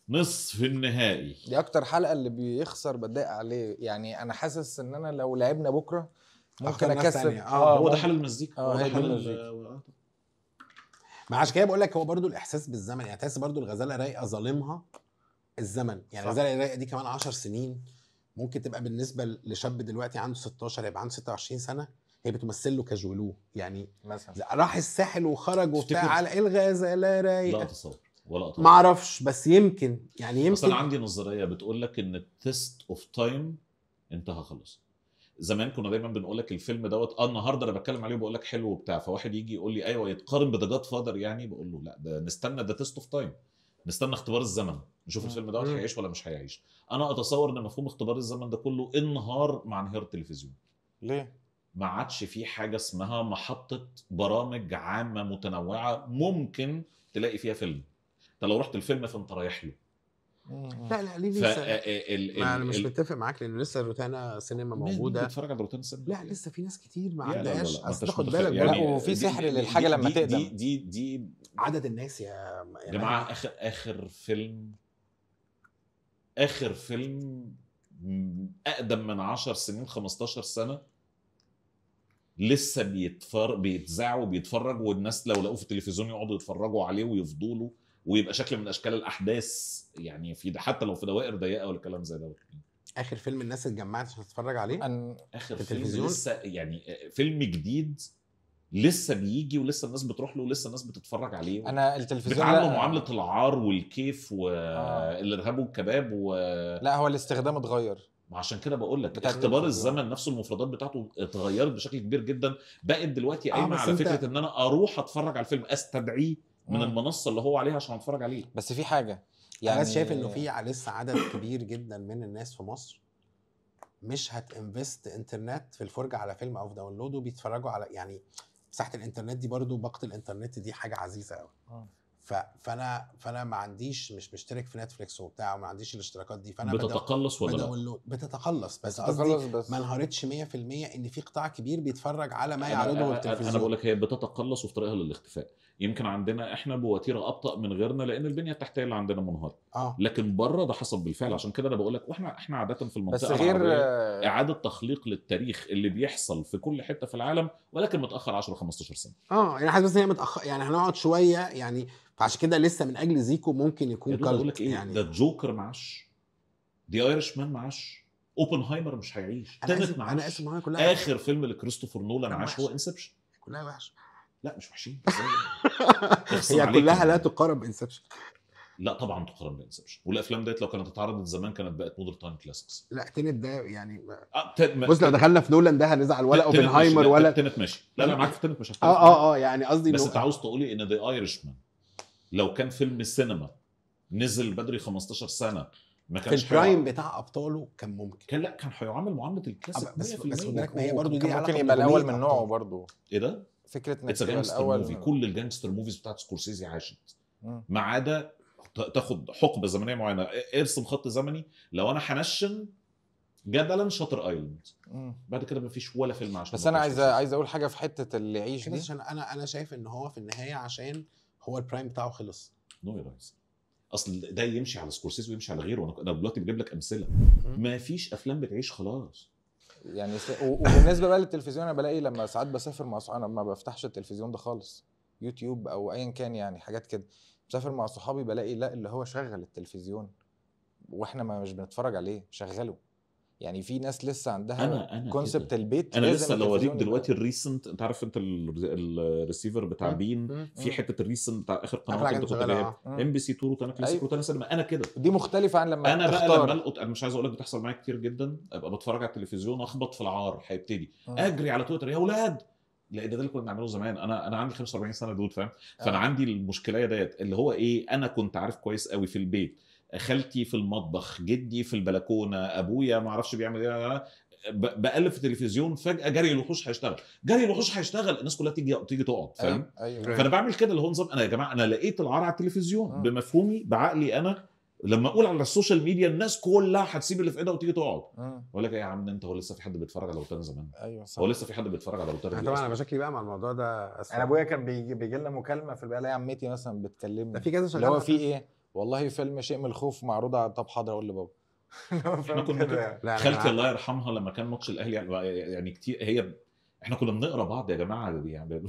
نصف النهائي دي اكتر حلقه اللي بيخسر بتضايق عليه يعني انا حاسس ان انا لو لعبنا بكره ممكن اكسب آه،, اه هو ده حل المزيكا اه هو ده حل المزيكا ما عشان كده بقول لك هو برضو الاحساس بالزمن يعني تحس برضو الغزاله رايقه ظالمها الزمن يعني الغزاله رايقه دي كمان 10 سنين ممكن تبقى بالنسبه لشاب دلوقتي عنده 16 يبقى عنده 26 سنه هي بتمثل له كاجولو يعني مثلا راح الساحل وخرج وبتاع على الغزاله رايقه لا تصور ولا ما اعرفش بس يمكن يعني يمكن اصل عندي نظريه بتقول لك ان التيست اوف تايم انتهى خلاص زمان كنا دايما بنقول لك الفيلم دوت اه النهارده انا بتكلم عليه وبقول لك حلو وبتاع فواحد يجي يقول لي ايوه يتقارن بذا جاد فادر يعني بقول له لا ده نستنى ده تيست اوف تايم نستنى اختبار الزمن نشوف الفيلم دوت هيعيش ولا مش هيعيش انا اتصور ان مفهوم اختبار الزمن ده كله انهار مع انهيار التلفزيون ليه ما عادش في حاجه اسمها محطه برامج عامه متنوعه ممكن تلاقي فيها فيلم انت لو رحت الفيلم فانت رايح له لا لا ليه لسه آه، آه، ال... ما انا مش متفق معاك لان لسه روتانا سينما موجوده بتتفرج على روتانا سينما لا لسه في ناس كتير ما عندهاش اصل خد بالك يعني وفي سحر للحاجه لما تقدم دي دي دي عدد الناس يا جماعه اخر اخر فيلم اخر فيلم اقدم من 10 سنين 15 سنه لسه بيتفرج بيتذاع وبيتفرج والناس لو لقوه في التلفزيون يقعدوا يتفرجوا عليه ويفضلوا ويبقى شكل من اشكال الاحداث يعني في حتى لو في دوائر ضيقه ولا كلام زي دوت اخر فيلم الناس اتجمعت عشان تتفرج عليه أن... اخر في التلفزيون لسه يعني آه، فيلم جديد لسه بيجي ولسه الناس بتروح له ولسه الناس بتتفرج عليه انا التلفزيون بتعامله لا... معامله العار والكيف والارهاب آه. والكباب و... لا هو الاستخدام اتغير ما عشان كده بقول لك اختبار الزمن نفسه المفردات بتاعته اتغيرت بشكل كبير جدا بقت دلوقتي قايمه آه على فكره انت... ان انا اروح اتفرج على الفيلم استدعيه من مم. المنصه اللي هو عليها عشان اتفرج عليه بس في حاجه يعني انا شايف انه في لسه عدد كبير جدا من الناس في مصر مش هتنفست انترنت في الفرجه على فيلم او في داونلود وبيتفرجوا على يعني مساحه الانترنت دي برضو باقه الانترنت دي حاجه عزيزه قوي آه. ف... فانا فانا ما عنديش مش مشترك في نتفليكس وبتاع وما عنديش الاشتراكات دي فانا بتتقلص ولا لا؟ بتتقلص بس قصدي ما انهارتش 100% ان في قطاع كبير بيتفرج على ما يعرضه التلفزيون انا بقول لك هي بتتقلص وفي طريقها للاختفاء يمكن عندنا احنا بوتيره ابطا من غيرنا لان البنيه التحتيه اللي عندنا منهاره آه. لكن بره ده حصل بالفعل عشان كده انا بقول لك واحنا احنا عاده في المنطقه بس غير العربية اعاده تخليق للتاريخ اللي بيحصل في كل حته في العالم ولكن متاخر 10 15 سنه اه يعني حاسس ان هي متاخر يعني هنقعد شويه يعني فعشان كده لسه من اجل زيكو ممكن يكون لك إيه؟ يعني ده جوكر معاش دي ايرش مان معاش اوبنهايمر مش هيعيش أنا تنت معاش انا اسف معايا كلها اخر فيلم لكريستوفر نولان عاش هو انسبشن كلها وحشه لا مش وحشين هي كلها لا تقارن بانسبشن لا طبعا تقارن بانسبشن والافلام ديت لو كانت اتعرضت زمان كانت بقت مودر تايم كلاسيكس لا تنت ده يعني آه، بص لو دخلنا في نولان ده هنزعل ولا اوبنهايمر ولا تنت ماشي لا انا معاك في تنت مش اه اه اه يعني قصدي بس انت عاوز تقولي ان ذا ايرشمان لو كان فيلم السينما نزل بدري 15 سنه ما كانش في البرايم بتاع ابطاله كان ممكن كان لا كان هيعامل معامله الكلاسيك آه، بس بس ما هي برضه دي ممكن يبقى الاول من نوعه برضه ايه ده؟ فكره اتس الاول موفي كل الجانجستر موفيز بتاعت سكورسيزي عاشت ما عدا تاخد حقبه زمنيه معينه ارسم خط زمني لو انا هنشن جدلا شاطر ايلاند بعد كده مفيش ولا فيلم عشان بس انا عايز عايز اقول حاجه في حته اللي يعيش دي عشان انا انا شايف ان هو في النهايه عشان هو البرايم بتاعه خلص نو يا ريس اصل ده يمشي على سكورسيزي ويمشي على غيره انا دلوقتي بجيب لك امثله مفيش افلام بتعيش خلاص يعني س... وبالنسبه بقى للتلفزيون انا بلاقي لما ساعات بسافر مع صحابي انا ما بفتحش التلفزيون ده خالص يوتيوب او ايا كان يعني حاجات كده بسافر مع صحابي بلاقي لا اللي هو شغل التلفزيون واحنا ما مش بنتفرج عليه شغله يعني في ناس لسه عندها انا انا كونسبت البيت انا لسه لو اوريك دلوقتي الريسنت انت عارف انت الريسيفر بتاع بين في حته الريسنت بتاع اخر قنوات انت كنت جايبها ام بي سي 2 روتانا كلاسيك روتانا سينما انا كده دي مختلفه عن لما انا بقى لما القط انا مش عايز اقول لك بتحصل معايا كتير جدا ابقى بتفرج على التلفزيون اخبط في العار هيبتدي اجري على تويتر يا اولاد لا ده اللي كنا بنعمله زمان انا انا عندي 45 سنه دود فاهم فانا آه. عندي المشكله ديت اللي هو ايه انا كنت عارف كويس قوي في البيت خالتي في المطبخ جدي في البلكونه ابويا ما اعرفش بيعمل ايه بقلب آه، في التلفزيون فجاه جري الوحوش هيشتغل جري الوحوش هيشتغل الناس كلها تيجي تيجي تقعد أيوة، فاهم أيوة. فانا بعمل كده اللي هو نظام انا يا جماعه انا لقيت العار على التلفزيون آه. بمفهومي بعقلي انا لما اقول على السوشيال ميديا الناس كلها هتسيب اللي في ايدها وتيجي تقعد اقول آه. لك ايه يا عم انت هو لسه في حد بيتفرج على روتانا زمان ايوه صح هو لسه في حد بيتفرج على روتانا طبعا انا مشاكلي بقى مع الموضوع ده أسفل. انا ابويا كان بيجي, بيجي لنا مكالمه في البيت عمتي مثلا بتكلمني في كذا اللي هو في ايه والله فيلم شيء من الخوف معروض على طب حاضر اقول لبابا احنا كنا خالتي الله يرحمها لما كان ماتش الاهلي يعني كتير هي احنا كنا بنقرا بعض يا جماعه يعني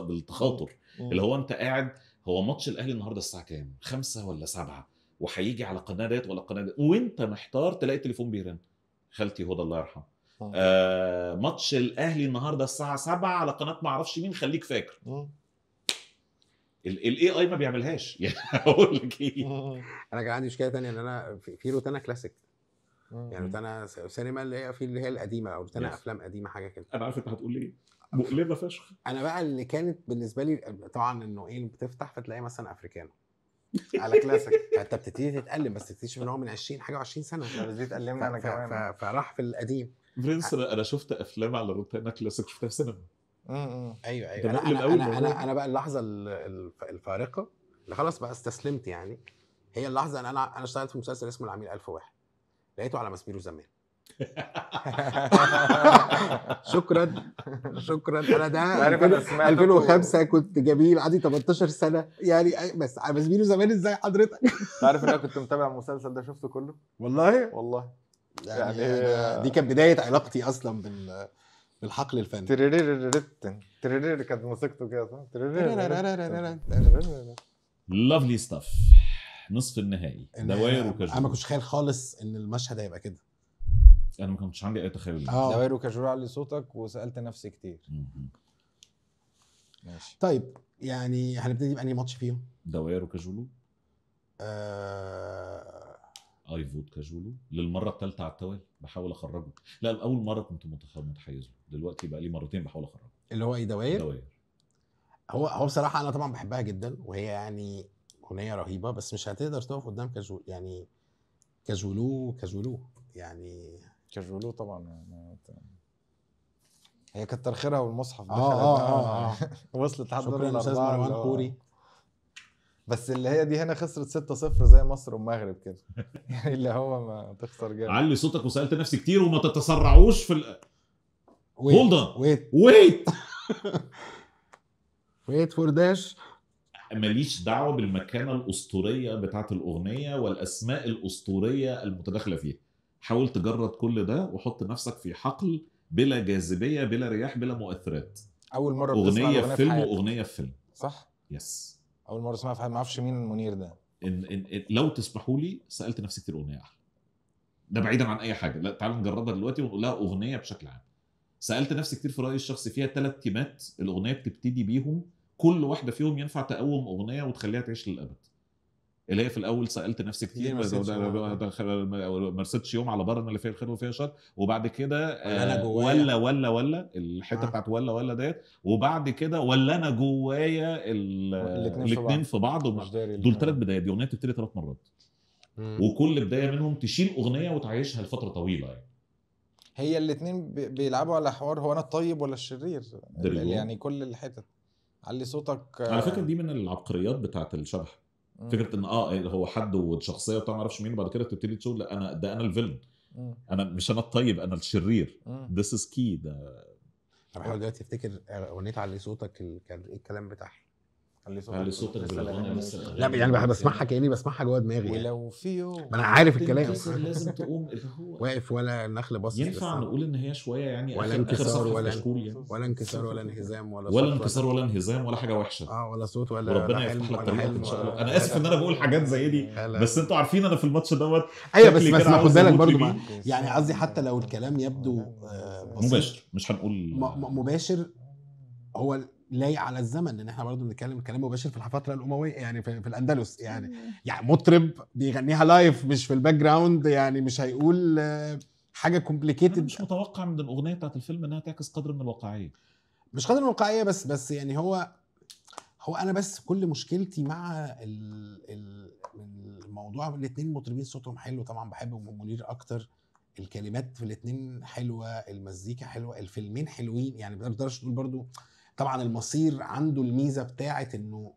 بالتخاطر اللي هو انت قاعد هو ماتش الاهلي النهارده الساعه كام؟ خمسة ولا سبعة؟ وهيجي على قناه ديت ولا قناه ديت وانت محتار تلاقي التليفون بيرن خالتي هدى الله يرحمها آه. آه ماتش الاهلي النهارده الساعه 7 على قناه ما اعرفش مين خليك فاكر الاي اي ما بيعملهاش يعني اقول لك ايه انا كان عندي مشكله ثانيه ان انا في روتانا كلاسيك يعني روتانا سينما اللي هي في اللي هي القديمه او روتانا افلام قديمه حاجه كده انا عارف انت هتقول ايه مقلبه فشخ انا بقى اللي كانت بالنسبه لي طبعا انه ايه بتفتح فتلاقي مثلا افريكانو على كلاسيك فانت بتبتدي تتالم بس تكتشف ان هو من 20 حاجه و20 سنه بتبتدي تتالم انا كمان فراح في القديم برنس انا شفت افلام على روتانا كلاسيك شفتها في سينما امم ايوه ايوه انا انا أنا, انا انا بقى اللحظه الفارقه اللي خلاص بقى استسلمت يعني هي اللحظه ان انا انا اشتغلت في مسلسل اسمه العميل 1001 لقيته على مسميره زمان شكرا شكرا انا ده 2005 كنت جميل عندي 18 سنه يعني بس على مسميره زمان ازاي حضرتك؟ انت عارف ان انا كنت متابع المسلسل ده شفته كله؟ والله والله يعني, يعني دي كانت بدايه علاقتي اصلا بال الحقل الفني تريريري كانت موسيقته كده صح؟ لافلي ستاف نصف النهائي دواير وكاجور انا ما كنتش خايل خالص ان المشهد هيبقى كده انا ما كنتش عندي اي تخيل آه. دواير وكاجور علي صوتك وسالت نفسي كتير ماشي طيب يعني هنبتدي بانهي ماتش فيهم؟ دواير وكاجولو آه اي فوت كاجولو للمره الثالثه على التوالي بحاول اخرجه لا اول مره كنت متحيز له دلوقتي بقى لي مرتين بحاول اخرجه اللي هو ايه دواير؟ دواير هو هو بصراحه انا طبعا بحبها جدا وهي يعني اغنيه رهيبه بس مش هتقدر تقف قدام كاجولو يعني كاجولو كاجولو يعني كاجولو طبعا يعني هي كتر خيرها والمصحف اه اه اه, آه. وصلت لحد دور استاذ مروان كوري بس اللي هي دي هنا خسرت 6-0 زي مصر والمغرب كده يعني اللي هو ما تخسر جامد علي صوتك وسالت نفسي كتير وما تتسرعوش في ال... هولد ويت ويت ويت فور داش ماليش دعوه بالمكانه الاسطوريه بتاعت الاغنيه والاسماء الاسطوريه المتداخله فيها حاول تجرد كل ده وحط نفسك في حقل بلا جاذبيه بلا رياح بلا مؤثرات اول مره اغنيه في فيلم واغنيه في فيلم صح يس اول مره اسمعها ما اعرفش مين منير ده إن, إن, إن لو تسمحوا لي سالت نفسي كتير اغنيه احلى ده بعيدا عن اي حاجه لا تعالوا نجربها دلوقتي ونقول لها اغنيه بشكل عام سالت نفسي كتير في رايي الشخصي فيها ثلاث تيمات الاغنيه بتبتدي بيهم كل واحده فيهم ينفع تقوم اغنيه وتخليها تعيش للابد اللي هي في الاول سالت نفسي كتير ما طيب، رستش يوم على بره ان اللي فيها الخير وفيها شر وبعد كده آه، ولا, ولا ولا الحته آه. بتاعت ولا ولا ديت وبعد كده ولا انا جوايا الاثنين في بعض, دول ثلاث بدايات دي اغنيه بتبتدي ثلاث مرات وكل بدايه منهم تشيل اغنيه وتعيشها لفتره طويله يعني هي الاثنين بيلعبوا على حوار هو انا الطيب ولا الشرير يعني كل الحتت علي صوتك على فكره آه، دي من العبقريات بتاعت الشبح فكره ان اه إيه، هو حد والشخصيه وبتاع ما اعرفش مين وبعد كده تبتدي تشوف لا انا ده انا الفيلن انا مش انا الطيب انا الشرير ذس از كي ده انا بحاول دلوقتي افتكر اغنيه على صوتك كان ايه الكلام بتاعها علي صوتك يعني يعني بس لا يعني بسمعها كاني بسمعها جوه دماغي يعني. ولو في يوم ما انا عارف الكلام لازم تقوم هو واقف ولا النخل باصص ينفع نقول ان هي شويه يعني ولا انكسار ولا يعني. ولا انكسار ولا انهزام ولا ولا انكسار ولا انهزام ولا حاجه وحشه اه ولا صوت ولا ربنا يفتح لك طريقك ان شاء الله انا اسف ان انا بقول حاجات زي دي بس انتوا عارفين انا في الماتش دوت ايوه بس بس خد بالك برضه يعني قصدي حتى لو الكلام يبدو آه، مباشر مش هنقول مباشر هو لايق على الزمن ان احنا برضه بنتكلم كلام مباشر في الفتره الامويه يعني في, في الاندلس يعني يعني مطرب بيغنيها لايف مش في الباك جراوند يعني مش هيقول حاجه كومبليكيتد مش متوقع من الاغنيه بتاعت الفيلم انها تعكس قدر من الواقعيه مش قدر من الواقعيه بس بس يعني هو هو انا بس كل مشكلتي مع الموضوع الاثنين مطربين صوتهم حلو طبعا بحب منير اكتر الكلمات في الاثنين حلوه المزيكا حلوه الفيلمين حلوين يعني ما تقدرش تقول برضو طبعا المصير عنده الميزه بتاعه انه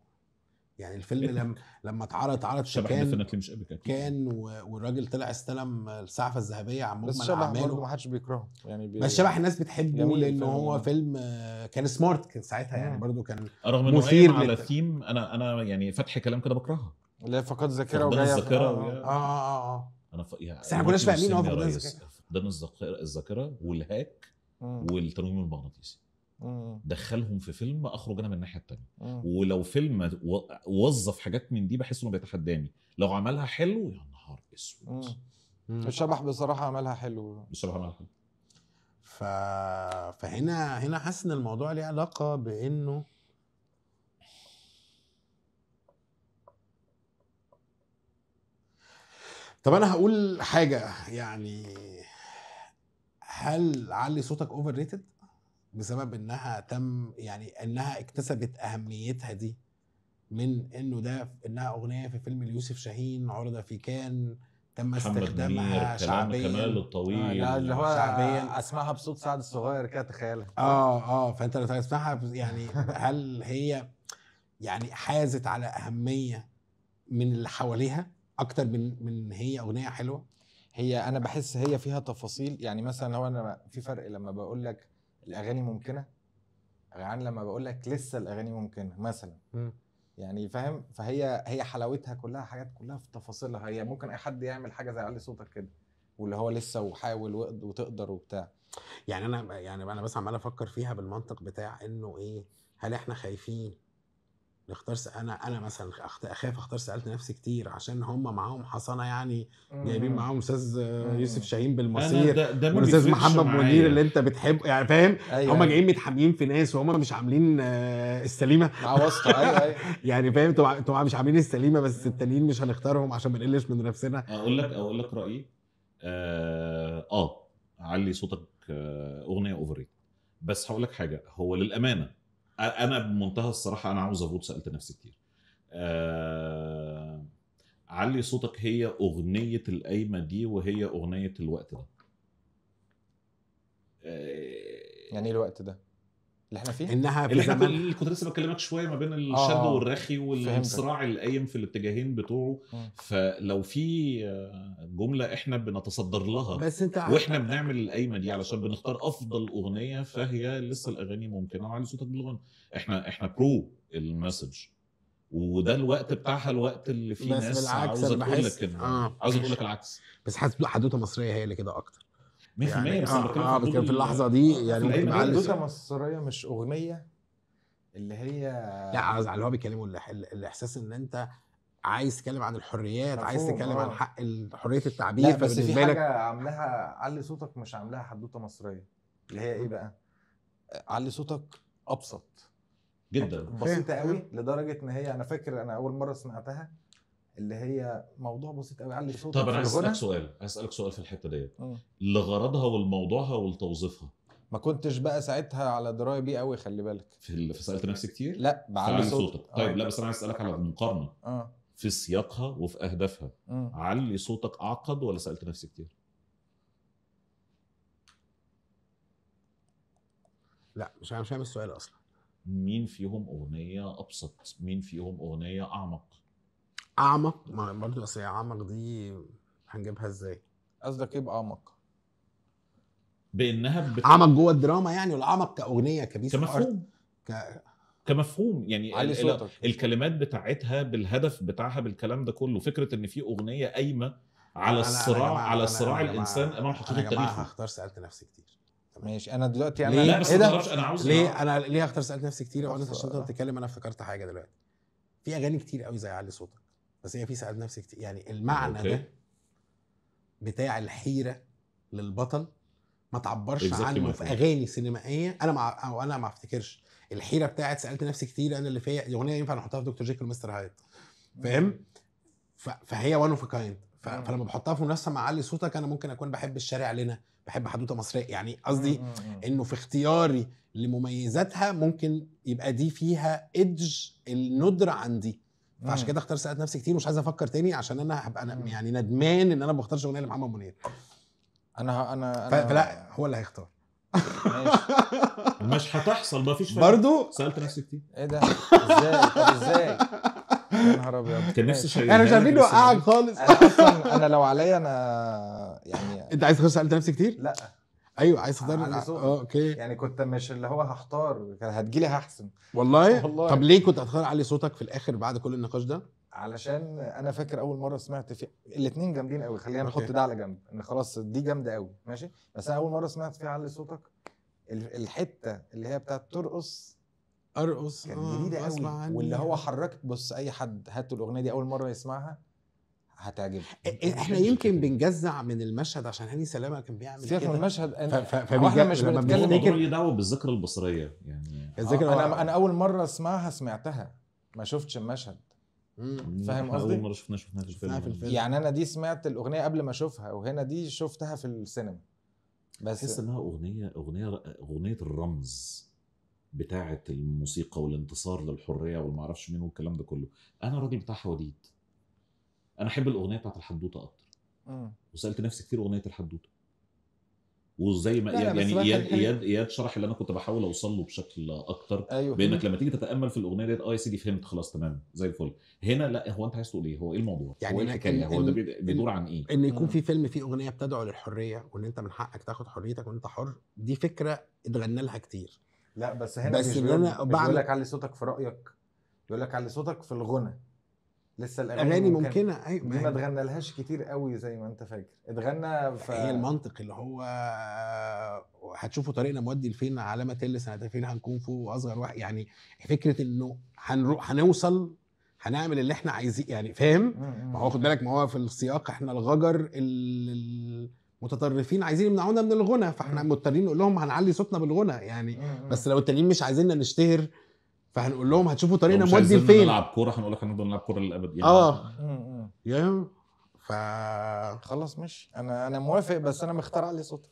يعني الفيلم إيه. لما لما اتعرض اتعرض شبه مش كان والراجل طلع استلم السعفه الذهبيه عن مجمل اعماله ما حدش بيكرهه يعني بي... بس شبح الناس بتحبه لان هو فيلم آه، كان سمارت كان ساعتها يعني برضو كان رغم انه مثير على ثيم انا انا يعني فتح كلام كده بكرهها اللي هي فقد ذاكره وجايه الذاكره آه،, اه اه اه انا ف... يعني بس احنا ما كناش فاهمين هو فقدان الذاكره فقدان الذاكره والهاك والتنويم المغناطيسي دخلهم في فيلم اخرج انا من الناحيه الثانيه ولو فيلم وظف حاجات من دي بحس انه بيتحداني لو عملها حلو يا نهار اسود الشبح بصراحه عملها حلو بصراحه عملها حلو ف... فهنا هنا حاسس ان الموضوع ليه علاقه بانه طب انا هقول حاجه يعني هل علي صوتك اوفر ريتد؟ بسبب انها تم يعني انها اكتسبت اهميتها دي من انه ده انها اغنيه في فيلم ليوسف شاهين عرضه في كان تم استخدامها شعبيا كمال الطويل آه اللي هو شعبيا اسمعها بصوت سعد الصغير كده تخيلها اه اه فانت لو تسمعها يعني هل هي يعني حازت على اهميه من اللي حواليها اكتر من من هي اغنيه حلوه هي انا بحس هي فيها تفاصيل يعني مثلا هو انا في فرق لما بقول لك الاغاني ممكنه يعني لما بقول لك لسه الاغاني ممكنه مثلا م. يعني فاهم فهي هي حلاوتها كلها حاجات كلها في تفاصيلها هي ممكن اي حد يعمل حاجه زي علي صوتك كده واللي هو لسه وحاول وتقدر وبتاع يعني انا يعني انا بس عمال افكر فيها بالمنطق بتاع انه ايه هل احنا خايفين نختار س... انا انا مثلا اخاف اختار سالت نفسي كتير عشان هم معاهم حصانه يعني جايبين معاهم استاذ يوسف شاهين بالمصير والاستاذ محمد منير اللي انت بتحبه يعني فاهم أيوة. هم أيوة. جايين متحاميين في ناس وهم مش عاملين آه، السليمه مع واسطه ايوه ايوه يعني فاهم انتوا مش عاملين السليمه بس التانيين مش هنختارهم عشان ما نقلش من نفسنا اقول لك اقول لك رايي اه, آه. علي صوتك آه، اغنيه اوفر بس هقول لك حاجه هو للامانه انا بمنتهى الصراحه انا عاوز افوت سالت نفسي كتير آه علي صوتك هي اغنيه القايمه دي وهي اغنيه الوقت ده آه يعني ايه الوقت ده اللي احنا فيه انها في اللي احنا كنت لسه بكلمك شويه ما بين الشد آه والرخي والصراع القايم في الاتجاهين بتوعه م. فلو في آه، جمله احنا بنتصدر لها بس انت واحنا بنعمل القايمه دي علشان بنختار افضل اغنيه فهي لسه الاغاني ممكنه وعلي صوتك بالغنى احنا احنا برو المسج وده الوقت بتاعها الوقت اللي فيه ناس بالعكس عاوزه تقول لك آه. عاوزه تقول لك العكس بس حاسس حدوته مصريه هي اللي كده اكتر 100% يعني بس آه بتكلم آه في, في اللحظه دي يعني ممكن معلش دوسه مصريه مش اغنيه اللي هي لا اللي هو بيكلموا الاحساس ان انت عايز تتكلم عن الحريات عايز تتكلم عن آه. حق حريه التعبير لا بس في حاجه عاملاها علي صوتك مش عاملاها حدوته مصريه اللي هي ايه بقى علي صوتك ابسط جدا بسيطه قوي لدرجه ان هي انا فاكر انا اول مره سمعتها اللي هي موضوع بسيط قوي علي صوتك طب انا عايز اسالك سؤال عايز اسالك سؤال في الحته ديت آه. لغرضها ولموضوعها ولتوظيفها ما كنتش بقى ساعتها على درايه بيه قوي خلي بالك في ال... سالت نفسي كتير لا بعلي صوتك, صوتك. طيب آه. لا بس انا عايز اسالك على المقارنه آه. في سياقها وفي اهدافها م. علي صوتك اعقد ولا سالت نفسي كتير لا مش عارف مش فاهم السؤال اصلا مين فيهم اغنيه ابسط مين فيهم اغنيه اعمق اعمق ما برضه هي اعمق دي هنجيبها ازاي؟ قصدك ايه باعمق؟ بانها بت... اعمق جوه الدراما يعني ولا اعمق كاغنيه كبيس كمفهوم ك... كمفهوم يعني ال... صوتك. الكلمات بتاعتها بالهدف بتاعها بالكلام ده كله فكره ان في اغنيه قايمه على الصراع على صراع الانسان امام حقيقه التاريخ انا هختار سالت نفسي كتير ماشي انا دلوقتي انا لا بس إيه انا عاوز ليه انا ليه هختار سالت نفسي كتير وقعدت عشان انت بتتكلم انا افتكرت حاجه دلوقتي في اغاني كتير قوي زي علي صوتك بس هي في سعادة نفسي كتير يعني المعنى أوكي. ده بتاع الحيره للبطل ما تعبرش exactly عنه في اغاني سينمائيه انا مع او انا ما افتكرش الحيره بتاعت سالت نفسي كتير انا اللي فيا الاغنيه ينفع نحطها في دكتور جيكل مستر هايد فاهم فهي وان اوف كايند فلما بحطها في منافسه مع علي صوتك انا ممكن اكون بحب الشارع لنا بحب حدوته مصريه يعني قصدي انه في اختياري لمميزاتها ممكن يبقى دي فيها ادج الندره عندي فعشان كده اختار سالت نفسي كتير ومش عايز افكر تاني عشان انا هبقى أنا يعني ندمان ان انا ما بختارش اغنيه لمحمد منير انا انا انا فلا هو اللي هيختار ماشي مش هتحصل ما فيش برضه سالت نفسي كتير ايه ده ازاي طب ازاي يا نهار ابيض كان نفسي شيء انا مش عارفين يعني نوقعك خالص انا اصلا انا لو عليا انا يعني انت عايز تخش سالت نفسي كتير لا ايوه عايز تدرب اه اوكي يعني كنت مش اللي هو هختار كان هتجيلي هحسن والله والله طب ليه كنت هتختار علي صوتك في الاخر بعد كل النقاش ده علشان انا فاكر اول مره سمعت فيه الاثنين جامدين قوي خلينا نحط ده على جنب ان خلاص دي جامده قوي ماشي بس انا اول مره سمعت فيها علي صوتك الحته اللي هي بتاعت ترقص ارقص كانت جديده قوي آه، واللي هو حركت بص اي حد هاته الاغنيه دي اول مره يسمعها هتعجبك احنا يمكن بنجزع من المشهد عشان هاني سلامه كان بيعمل كده من المشهد انا مش بنتكلم ليه دعوه بالذكرى البصريه يعني الذكرى آه انا انا اول مره اسمعها سمعتها ما شفتش المشهد فاهم قصدي؟ اول مره شفناها شفناها في الفيلم, في الفيلم. يعني انا دي سمعت الاغنيه قبل ما اشوفها وهنا دي شفتها في السينما بس تحس انها اغنيه اغنيه اغنيه الرمز بتاعه الموسيقى والانتصار للحريه والمعرفش مين والكلام ده كله انا راجل بتاع حواديت انا احب الاغنيه بتاعت الحدوته اكتر اه وسالت نفسي كتير اغنيه الحدوته وزي ما اياد يعني اياد اياد اياد شرح اللي انا كنت بحاول اوصل له بشكل اكتر أيوة. بانك لما تيجي تتامل في الاغنيه ديت اه يا سيدي فهمت خلاص تمام زي الفل هنا لا هو انت عايز تقول ايه هو ايه الموضوع يعني هو ايه الحكايه هو ده بيدور عن ايه ان يكون في فيلم فيه اغنيه بتدعو للحريه وان انت من حقك تاخد حريتك وانت حر دي فكره اتغنى لها كتير لا بس هنا بس مش بيقول لك علي صوتك في رايك يقول لك علي صوتك في الغنى لسه الاغاني أغاني ممكنه ايوه ما اتغنى لهاش كتير قوي زي ما انت فاكر اتغنى ف... هي المنطق اللي هو آه، هتشوفوا طريقنا مودي لفين علامه تل سنه فين هنكون فوق واصغر واحد يعني فكره انه هنروح هنوصل هنعمل اللي احنا عايزين يعني فاهم ما هو خد بالك ما هو في السياق احنا الغجر المتطرفين عايزين يمنعونا من الغنى فاحنا مضطرين نقول لهم هنعلي صوتنا بالغنى يعني بس لو التانيين مش عايزيننا نشتهر فهنقول لهم هتشوفوا طريقنا مودي لفين نلعب كوره هنقول لك هنفضل نلعب كوره للابد يعني اه يا ف خلاص ماشي انا انا موافق بس انا مختار علي صوت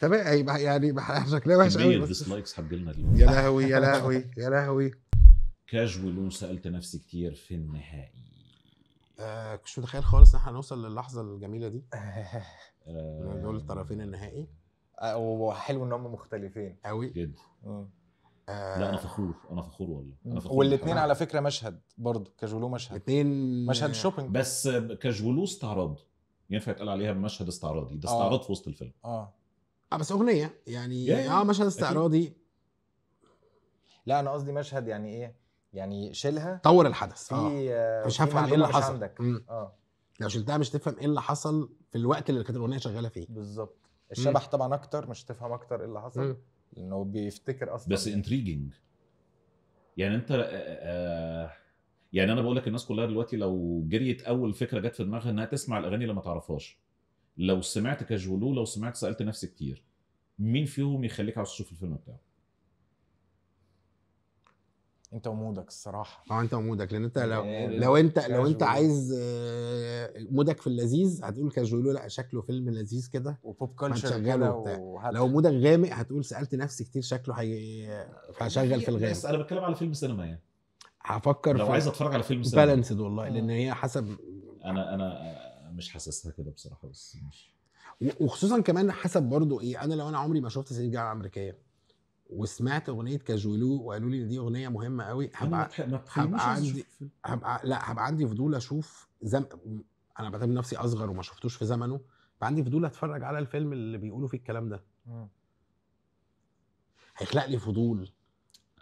تمام هيبقى يعني شكلها وحش قوي بس الديسلايكس اليوم يا لهوي يا لهوي يا لهوي كاجوال سالت نفسي كتير في النهائي مش آه، متخيل خالص ان احنا هنوصل للحظه الجميله دي آه، آه. دول الطرفين النهائي وحلو ان هم مختلفين قوي جدا آه، لا انا فخور انا فخور والله انا فخور والاثنين على فكره مشهد برضه كاجولو مشهد الاثنين مشهد شوبينج بس كاجولو استعراض ينفع يتقال عليها مشهد استعراضي ده آه. استعراض في وسط الفيلم اه اه بس اغنيه يعني اه مشهد استعراضي لا انا قصدي مشهد يعني ايه يعني شيلها طور الحدث في آه. آه، مش هفهم ايه اللي حصل عندك اه لو يعني شلتها مش تفهم ايه اللي حصل في الوقت اللي كانت الاغنيه شغاله فيه بالظبط الشبح مم. طبعا اكتر مش تفهم اكتر ايه اللي حصل مم. لانه بيفتكر اصلا بس انتريجنج يعني. يعني انت آه،, آه،, آه يعني انا بقول لك الناس كلها دلوقتي لو جريت اول فكره جت في دماغها انها تسمع الاغاني اللي ما تعرفهاش لو سمعت كاجولو لو سمعت سالت نفسي كتير مين فيهم يخليك عاوز تشوف الفيلم بتاعه انت ومودك الصراحه اه انت ومودك لان انت لو يعني لو انت لو انت عايز آه، مودك في اللذيذ هتقول كاجولو لا شكله فيلم لذيذ كده وبوب كلتشر كده وبتاع لو مودك غامق هتقول سالت نفسي كتير شكله هشغل في الغامق بس انا بتكلم على فيلم سينما يعني هفكر لو عايز اتفرج على فيلم سينما بالانسد والله لان آه. هي حسب انا انا مش حاسسها كده بصراحه بس مش وخصوصا كمان حسب برضو ايه انا لو انا عمري ما شفت سيدي الجامعه الامريكيه وسمعت اغنيه كاجولو وقالوا لي دي اغنيه مهمه قوي هبقى هبقى عندي هبقى لا هبقى عندي فضول اشوف زم... انا بعتبر نفسي اصغر وما شفتوش في زمنه بقى عندي فضول اتفرج على الفيلم اللي بيقولوا فيه الكلام ده هيخلق لي فضول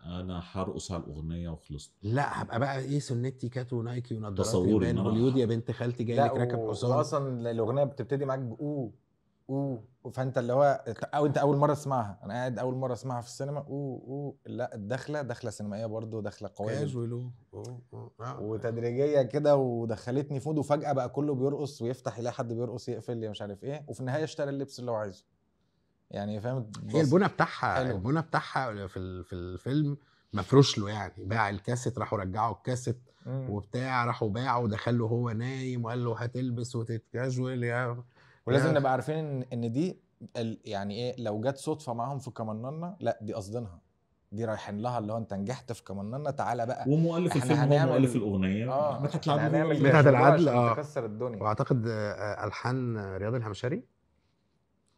انا هرقص على الاغنيه وخلصت لا هبقى بقى ايه سنتي كاتو نايكي ونضارات تصوري هوليود يا بنت خالتي جاي لك راكب حصان اصلا الاغنيه بتبتدي معاك باوه اوه فانت اللي هو او انت اول مره اسمعها انا قاعد اول مره اسمعها في السينما اوه اوه لا الدخله دخله سينمائيه برضه دخله قويه كاجوال آه. وتدريجيه كده ودخلتني في مود وفجاه بقى كله بيرقص ويفتح يلاقي حد بيرقص يقفل مش عارف ايه وفي النهايه اشترى اللبس اللي هو عايزه يعني فاهم هي البنى بتاعها حلو. البنى بتاعها في في الفيلم مفروش له يعني باع الكاسيت راحوا رجعوا الكاسيت وبتاع راحوا باعوا ودخل له هو نايم وقال له هتلبس وتتكاجوال يا ولازم يعني. نبقى عارفين ان ان دي يعني ايه لو جت صدفه معاهم في كمننا لا دي قصدينها دي رايحين لها اللي هو انت نجحت في كمننا تعالى بقى ومؤلف الفيلم هو مؤلف الاغنيه اه مدحت العدل اه تكسر الدنيا واعتقد آه، الحان آه، رياض الهمشري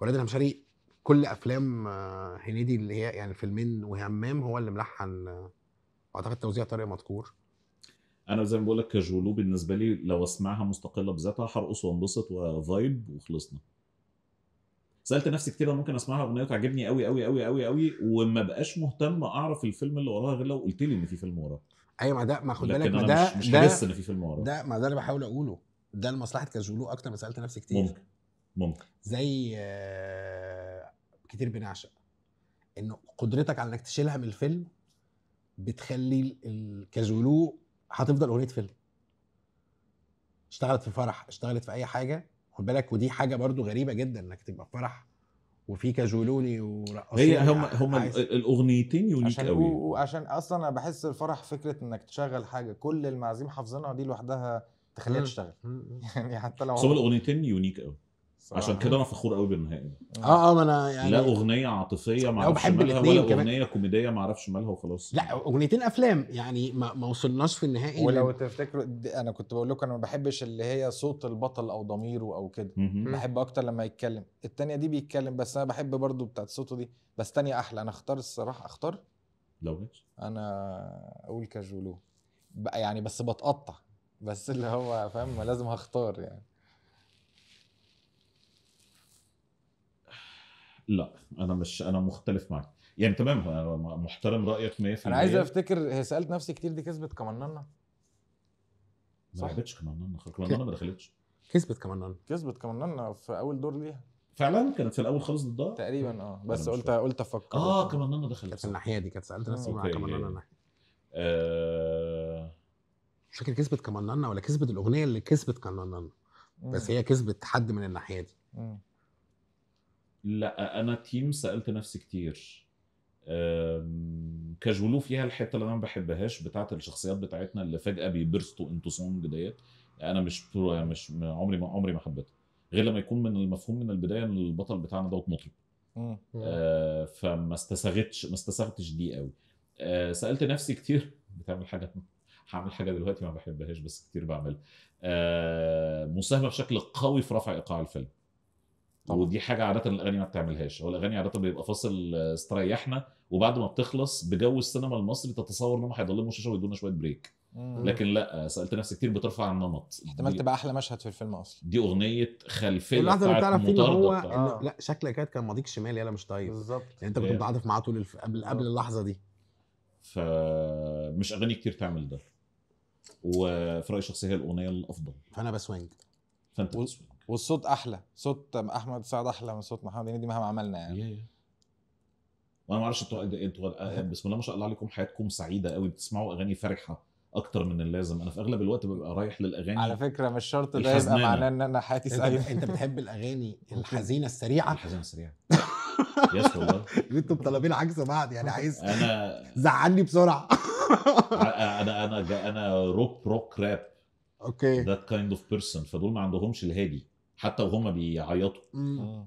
رياض الهمشري كل افلام آه، هنيدي اللي هي يعني فيلمين وهمام هو اللي ملحن اعتقد توزيع طارق مدكور انا زي ما بقول لك كجولو بالنسبه لي لو اسمعها مستقله بذاتها هرقص وانبسط وفايب وخلصنا سالت نفسي كتير ممكن اسمعها اغنيه تعجبني قوي قوي قوي قوي قوي وما بقاش مهتم اعرف الفيلم اللي وراها غير لو قلت لي ان في فيلم وراه ايوه ما ده ما خد بالك ما ده مش, مش ده ان في فيلم وراه ده ما ده اللي بحاول اقوله ده لمصلحه كاجولو اكتر ما سالت نفسي كتير ممكن ممكن زي آه، كتير بنعشق انه قدرتك على انك تشيلها من الفيلم بتخلي الكاجولو هتفضل اغنيه فيلم اشتغلت في فرح اشتغلت في اي حاجه خد بالك ودي حاجه برضو غريبه جدا انك تبقى في فرح وفي كاجولوني ورقصين هي هم هم الاغنيتين يونيك قوي وعشان اصلا انا بحس الفرح فكره انك تشغل حاجه كل المعازيم حافظينها دي لوحدها تخليها تشتغل يعني حتى لو هم الاغنيتين يونيك قوي صراحة. عشان كده انا فخور قوي بالنهائي ده اه اه ما انا يعني لا اغنيه عاطفيه ما اعرفش مالها ولا كمان. اغنيه كوميديه ما اعرفش مالها وخلاص لا اغنيتين افلام يعني ما, ما وصلناش في النهائي ولو لل... تفتكروا انا كنت بقول لكم انا ما بحبش اللي هي صوت البطل او ضميره او كده بحب اكتر لما يتكلم الثانيه دي بيتكلم بس انا بحب برضو بتاعت صوته دي بس تانية احلى انا اختار الصراحه اختار لو ماشي انا اقول كاجولو يعني بس بتقطع بس اللي هو فاهم لازم هختار يعني لا انا مش انا مختلف معك يعني تمام محترم رايك 100% انا عايز افتكر هي سالت نفسي كتير دي كسبت كمان نانا ما لعبتش كمان نانا ما دخلتش كسبت كمان نانا كسبت كمان نانا في اول دور ليها فعلا كانت في الاول خالص ضدها تقريبا اه بس قلت فعلا. قلت افكر اه كمان نانا دخلت كانت الناحيه دي كانت سالت نفسي آه كمانانا ناحيه آه... مش فاكر كسبت كمان نانا ولا كسبت الاغنيه اللي كسبت كمان نانا بس هي كسبت حد من الناحيه دي مم. لا انا تيم سالت نفسي كتير كاجولو فيها الحته اللي انا ما بحبهاش بتاعت الشخصيات بتاعتنا اللي فجاه بيبرستوا انتو سونج ديت انا مش مش عمري ما عمري ما حبيتها غير لما يكون من المفهوم من البدايه ان البطل بتاعنا دوت مطرب آه فما استساغتش ما استساغتش دي قوي آه سالت نفسي كتير بتعمل حاجه هعمل حاجه دلوقتي ما بحبهاش بس كتير بعملها آه مساهمه بشكل قوي في رفع ايقاع الفيلم طبعا. ودي حاجه عاده الاغاني ما بتعملهاش هو الاغاني عاده بيبقى فاصل استريحنا آه، وبعد ما بتخلص بجو السينما المصري تتصور إن هم هيضلموا الشاشه ويدونا شويه بريك مم. لكن لا سالت نفسي كتير بترفع النمط احتمال تبقى احلى مشهد في الفيلم اصلا دي اغنيه خلفيه اللحظه اللي بتعرف فيها هو آه. لا شكلك كانت كان ماضيك شمال يلا مش طيب بالظبط يعني انت كنت متعاطف إيه. معاه طول الف... قبل آه. قبل اللحظه دي فمش اغاني كتير تعمل ده وفي رايي الشخصي هي الاغنيه الافضل فانا بسوانج فانت بسوانج والصوت احلى صوت احمد سعد احلى من صوت محمد هنيدي مهما عملنا يعني yeah, yeah. وانا ما اعرفش انتوا انتوا بسم الله ما شاء الله عليكم حياتكم سعيده قوي بتسمعوا اغاني فرحه اكتر من اللازم انا في اغلب الوقت ببقى رايح للاغاني على فكره مش شرط ده يبقى معناه ان انا حياتي سعيده انت بتحب الاغاني الحزينه السريعه الحزينه السريعه يس والله انتوا طالبين عكس بعض يعني عايز انا زعلني بسرعه انا انا انا روك روك راب اوكي ذات كايند اوف بيرسون فدول ما عندهمش الهادي حتى وهم بيعيطوا آه.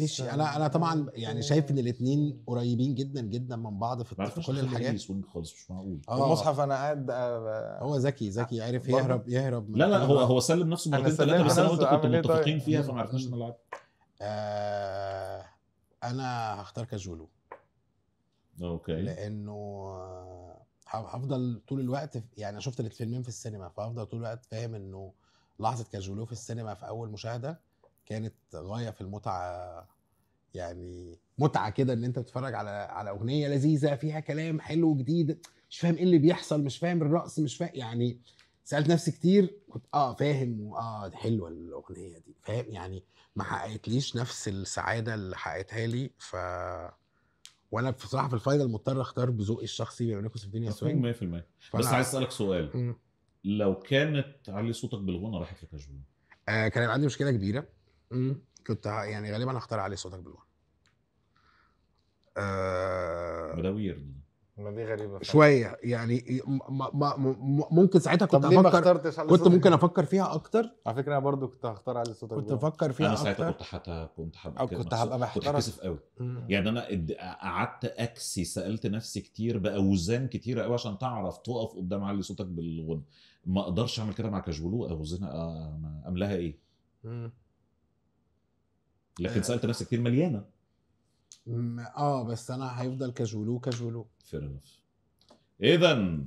ماشي انا انا طبعا آه. يعني شايف ان الاثنين قريبين جدا جدا من بعض في, في كل الحاجات خالص مش معقول آه. المصحف انا قاعد هو ذكي ذكي آه. عرف يهرب يهرب من لا لا هو هو سلم نفسه مرتين ثلاثه بس انا وانت كنت إيه طيب؟ متفقين فيها فما عرفناش نلعب آه انا هختار كاجولو اوكي لانه هفضل طول الوقت يعني انا شفت الفيلمين في السينما فهفضل طول الوقت فاهم انه لحظه كاجولو في السينما في اول مشاهده كانت غايه في المتعه يعني متعه كده ان انت بتتفرج على على اغنيه لذيذه فيها كلام حلو جديد مش فاهم ايه اللي بيحصل مش فاهم الرقص مش فاهم يعني سالت نفسي كتير كنت اه فاهم واه حلوه الاغنيه دي فاهم يعني ما حققتليش نفس السعاده اللي حققتها لي ف وانا بصراحه في الفاينل مضطر اختار بذوقي الشخصي بما انكم الدنيا اسوان 100% بس عايز اسالك سؤال لو كانت علي صوتك بالغنى راحت لكاجولو آه كان عندي مشكله كبيره كنت يعني غالبا هختار علي صوتك بالغنى آه ده ويرد ما دي غريبة شوية يعني ممكن ساعتها كنت طب افكر كنت ممكن افكر فيها اكتر على فكرة انا برضو كنت هختار علي صوتك كنت افكر فيها انا ساعتها كنت حتى كنت حب كنت هبقى محترم كنت قوي يعني انا قعدت اكسي سالت نفسي كتير باوزان كتيره قوي عشان تعرف تقف قدام علي صوتك بالغنى ما اقدرش اعمل كده مع كاجولو او زنا آه، املاها ايه مم. لكن سالت نفسي كتير مليانه اه بس انا هيفضل كاجولو كاجولو فير انف اذا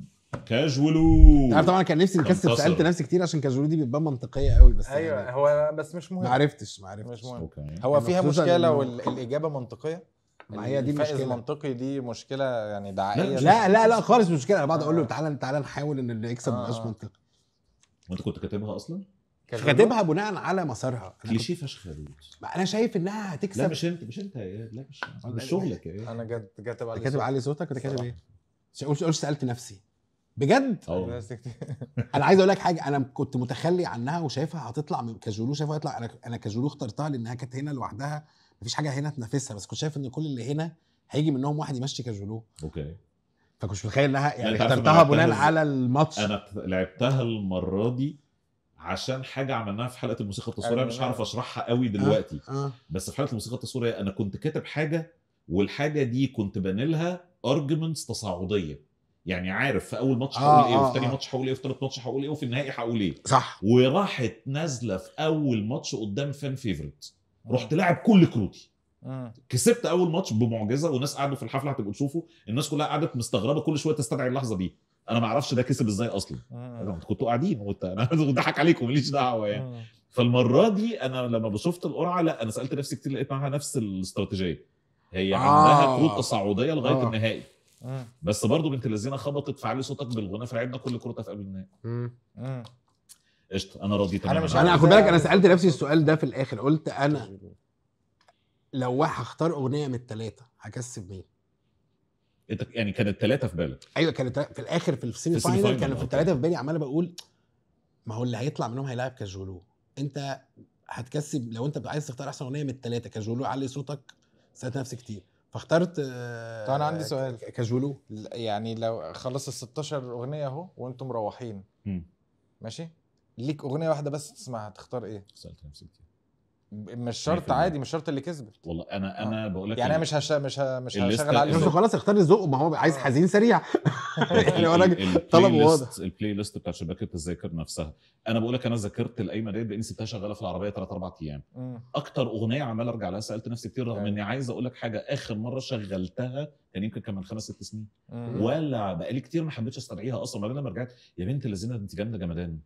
كاجولو عارف طبعا كان نفسي نكسب سالت نفسي كتير عشان كاجولو دي بتبان منطقيه قوي بس ايوه يعني هو بس مش مهم ما عرفتش ما عرفتش مش مهم اوكي هو فيها مشكله والاجابه منطقيه ما هي دي مشكله المنطقي دي مشكله يعني دعائيه لا لا لا خالص مشكله انا بقعد اقول له آه. تعالى تعالى نحاول ان اللي يكسب ما يبقاش آه. منطقي وانت كنت كاتبها اصلا؟ كاتبها بناء على مسارها كليشيه فشخ يا دود انا شايف انها هتكسب لا مش انت مش انت يا لا مش مش شغلك يا انا جد كاتب علي كاتب علي صوتك كنت كاتب آه. ايه؟ قلت قلت سالت نفسي بجد انا عايز اقول لك حاجه انا كنت متخلي عنها وشايفها هتطلع من كاجولو شايفها هتطلع انا انا كاجولو اخترتها لانها كانت هنا لوحدها مفيش حاجه هنا تنافسها بس كنت شايف ان كل اللي هنا هيجي منهم واحد يمشي كاجولو اوكي فكنتش متخيل انها يعني اخترتها بناء على الماتش انا لعبتها المره دي عشان حاجه عملناها في حلقه الموسيقى التصويريه مش أيوة. هعرف اشرحها قوي آه، دلوقتي آه. آه. بس في حلقه الموسيقى التصويريه انا كنت كاتب حاجه والحاجه دي كنت بانيلها ارجمنتس تصاعديه يعني عارف في اول ماتش هقول آه ايه وفي ثاني آه،, آه. ماتش هقول ايه وفي ثالث ماتش هقول ايه وفي النهائي هقول ايه صح وراحت نازله في اول ماتش قدام فان فيفرت رحت لاعب كل كروتي آه. كسبت اول ماتش بمعجزه وناس قعدوا في الحفله هتبقوا تشوفوا الناس كلها قعدت مستغربه كل شويه تستدعي اللحظه دي انا ما اعرفش ده كسب ازاي اصلا آه. كنتوا قاعدين وت... انا بضحك عليكم ماليش دعوه يعني آه. فالمره دي انا لما شفت القرعه لا انا سالت نفسي كتير لقيت معاها نفس الاستراتيجيه هي آه. عندها كروت تصاعديه لغايه آه. النهائي آه. بس برضه بنت الذين خبطت فعلي صوتك بالغناء فلعبنا كل كروتها في قبل النهائي آه. قشطه انا راضي تماما انا مش انا خد بالك انا سالت نفسي السؤال ده في الاخر قلت انا لو هختار اغنيه من الثلاثه هكسب مين؟ انت إيه يعني كانت ثلاثه في بالك ايوه كانت في الاخر في السيمي فاينل كانوا في آه، الثلاثه في بالي عمال بقول ما هو اللي هيطلع منهم هيلاعب كاجولو انت هتكسب لو انت عايز تختار احسن اغنيه من الثلاثه كاجولو علي صوتك سالت نفسي كتير فاخترت طب انا عندي آه، سؤال كاجولو يعني لو خلص ال 16 اغنيه اهو وانتم مروحين ماشي ليك اغنيه واحده بس تسمعها تختار ايه؟ سالت نفسي كتير مش شرط عادي مش شرط اللي كسبت والله انا آه. انا آه. بقول لك يعني انا مش هش... مش ه... مش هشغل عليه بس خلاص اختار الذوق ما هو عايز آه. حزين سريع يعني هو راجل طلب واضح البلاي ليست بتاع شباك التذاكر نفسها انا بقول لك انا ذاكرت القايمه ديت لاني سبتها شغاله في العربيه ثلاث اربع ايام اكتر اغنيه عمال ارجع لها سالت نفسي كتير رغم آه. اني عايز اقول لك حاجه اخر مره شغلتها كان يمكن كان من خمس ست سنين ولا بقالي كتير ما حبيتش استدعيها اصلا ما بين لما رجعت يا بنت اللذينة انت جامده جمدان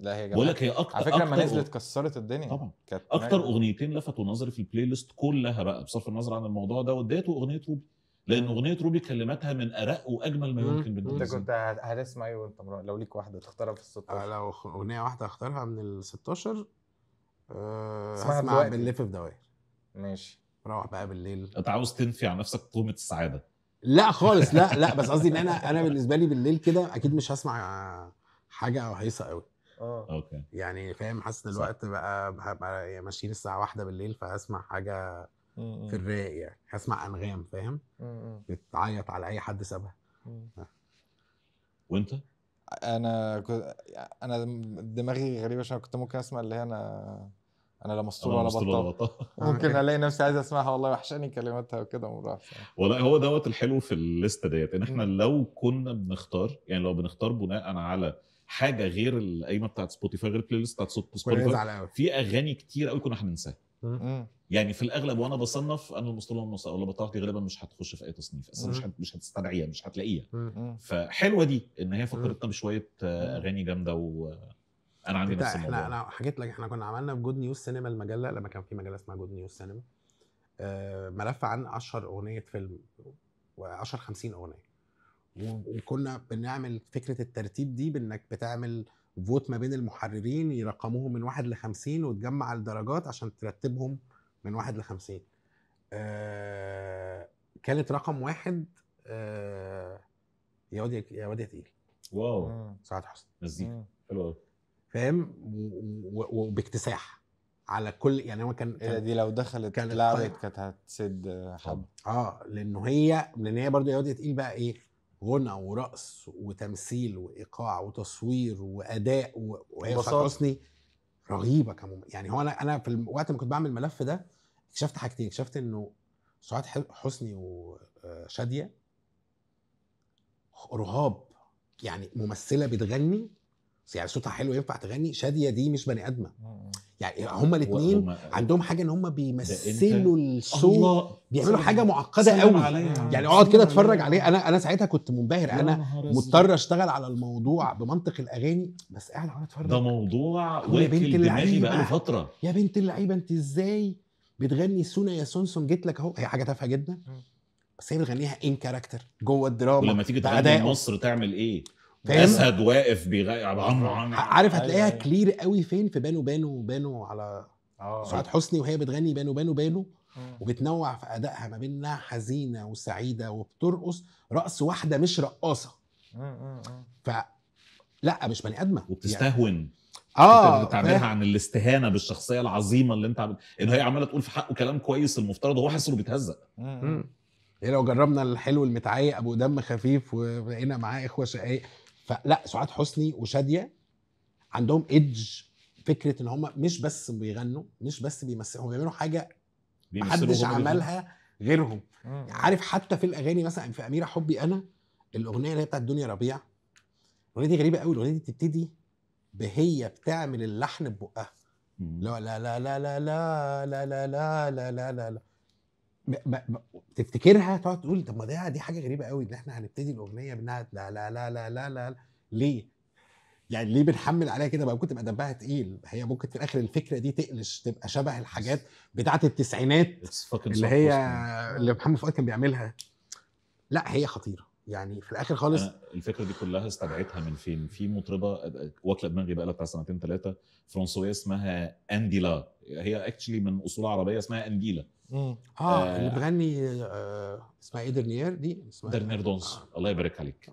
لا هي بقول لك هي اكتر على فكره لما نزلت كسرت الدنيا طبعا كانت اكتر ناجل. اغنيتين لفتوا نظري في البلاي ليست كلها بقى بصرف النظر عن الموضوع ده واديته اغنيه روبي لان اغنيه روبي كلماتها من ارق واجمل ما يمكن بالنسبه انت كنت هتسمع ايه وانت لو ليك واحده تختارها في ال 16 آه، لو اغنيه واحده اختارها من ال 16 أه هسمع بنلف في دواير ماشي روح بقى بالليل انت عاوز تنفي عن نفسك تهمه السعاده لا خالص لا لا بس قصدي ان انا انا بالنسبه لي بالليل كده اكيد مش هسمع حاجه او هيصه قوي اه اوكي يعني فاهم حاسس دلوقتي بقى هبقى يعني ماشيين الساعه واحدة بالليل فهسمع حاجه في الرايق يعني هسمع انغام فاهم بتعيط على اي حد سابها وانت؟ انا انا دماغي غريبه عشان كنت ممكن اسمع اللي هي انا انا لا مسطول ولا بطل ممكن الاقي نفسي عايز اسمعها والله وحشاني كلماتها وكده وراح والله هو دوت الحلو في الليسته ديت ان احنا لو كنا بنختار يعني لو بنختار بناء على حاجه غير القايمه بتاعت سبوتيفاي غير البلاي ليست بتاعت سبوتيفاي في اغاني كتير قوي كنا هننساها يعني في الاغلب وانا بصنف انا المصطلح المستقله بطاقتي غالبا مش هتخش في اي تصنيف اصلا مش مش هتستدعيها مش هتلاقيها فحلوه دي ان هي فكرتنا بشويه آه، اغاني جامده وانا انا عندي نفس الموضوع احنا انا حكيت لك احنا كنا عملنا في جود نيوز سينما المجله لما كان في مجله اسمها جود نيوز سينما ملف عن اشهر اغنيه فيلم واشهر 50 اغنيه وكنا بنعمل فكره الترتيب دي بانك بتعمل فوت ما بين المحررين يرقموهم من واحد ل 50 وتجمع الدرجات عشان ترتبهم من واحد ل 50 آه كانت رقم واحد آه يا واد يا واد يا تقيل واو سعاد حسني مزيكا حلو قوي فاهم وباكتساح على كل يعني هو كان, كان إيه دي لو دخلت كانت لعبت كانت هتسد حب اه لانه هي لان هي برضه يا واد يا تقيل بقى ايه غنى ورقص وتمثيل وايقاع وتصوير واداء وهي حسني رهيبه كمم يعني هو انا انا في الوقت ما كنت بعمل الملف ده اكتشفت حاجتين اكتشفت انه سعاد حسني وشاديه آه، رهاب يعني ممثله بتغني يعني صوتها حلو ينفع تغني شاديه دي مش بني ادمه يعني هما الاثنين عندهم أيوة. حاجه ان هما بيمثلوا الصوت بيعملوا حاجه معقده قوي يعني اقعد كده اتفرج عليه انا انا ساعتها كنت منبهر انا مضطر اشتغل على الموضوع بمنطق الاغاني بس قاعد اقعد اتفرج ده موضوع يا بنت اللعيبه بقاله فتره يا بنت اللعيبه انت ازاي بتغني سونا يا سونسون جيت لك اهو هي حاجه تافهه جدا بس هي بتغنيها ان كاركتر جوه الدراما ولما تيجي تغني مصر تعمل ايه اسد واقف بيغني أيوة. عارف أيوة. هتلاقيها كلير قوي فين في بانو بانو بانو على آه. سعاد حسني وهي بتغني بانو بانو بانو آه. وبتنوع في ادائها ما بينها حزينه وسعيده وبترقص رقص واحده مش رقاصه آه، ف لا مش بني ادمه يعني وبتستهون يعني. اه بتعملها عن الاستهانه بالشخصيه العظيمه اللي انت عم... ان هي عماله تقول في حقه كلام كويس المفترض هو حاسس انه بيتهزق هي لو جربنا الحلو المتعايق ابو دم خفيف وبقينا معاه اخوه شقايق فلا سعاد حسني وشاديه عندهم ايدج فكره ان هم مش بس بيغنوا مش بس بيمثلوا هم بيعملوا حاجه محدش عملها غيرهم عارف حتى في الاغاني مثلا في اميره حبي انا الاغنيه اللي هي بتاعت دنيا ربيع الاغنيه دي غريبه قوي الاغنيه دي بتبتدي بهي بتعمل اللحن ببقها لا لا لا لا لا لا لا لا لا لا لا لا تفتكرها تقعد تقول طب ما دي دي حاجه غريبه قوي ان احنا هنبتدي الاغنيه بانها لا لا لا لا لا لا ليه؟ يعني ليه بنحمل عليها كده بقى ممكن تبقى دمها تقيل هي ممكن في الاخر الفكره دي تقلش تبقى شبه الحاجات بتاعه التسعينات اللي هي اللي محمد فؤاد كان بيعملها لا هي خطيره يعني في الاخر خالص الفكره دي كلها استدعيتها من فين؟ في مطربه واكله دماغي بقى لها بتاع سنتين ثلاثه فرنسويه اسمها انديلا هي اكشلي من اصول عربيه اسمها انديلا آه،, اه, اللي بغني آه اسمها ايه درنيير دي اسمها درنيير إيه؟ دونس آه. الله يبارك عليك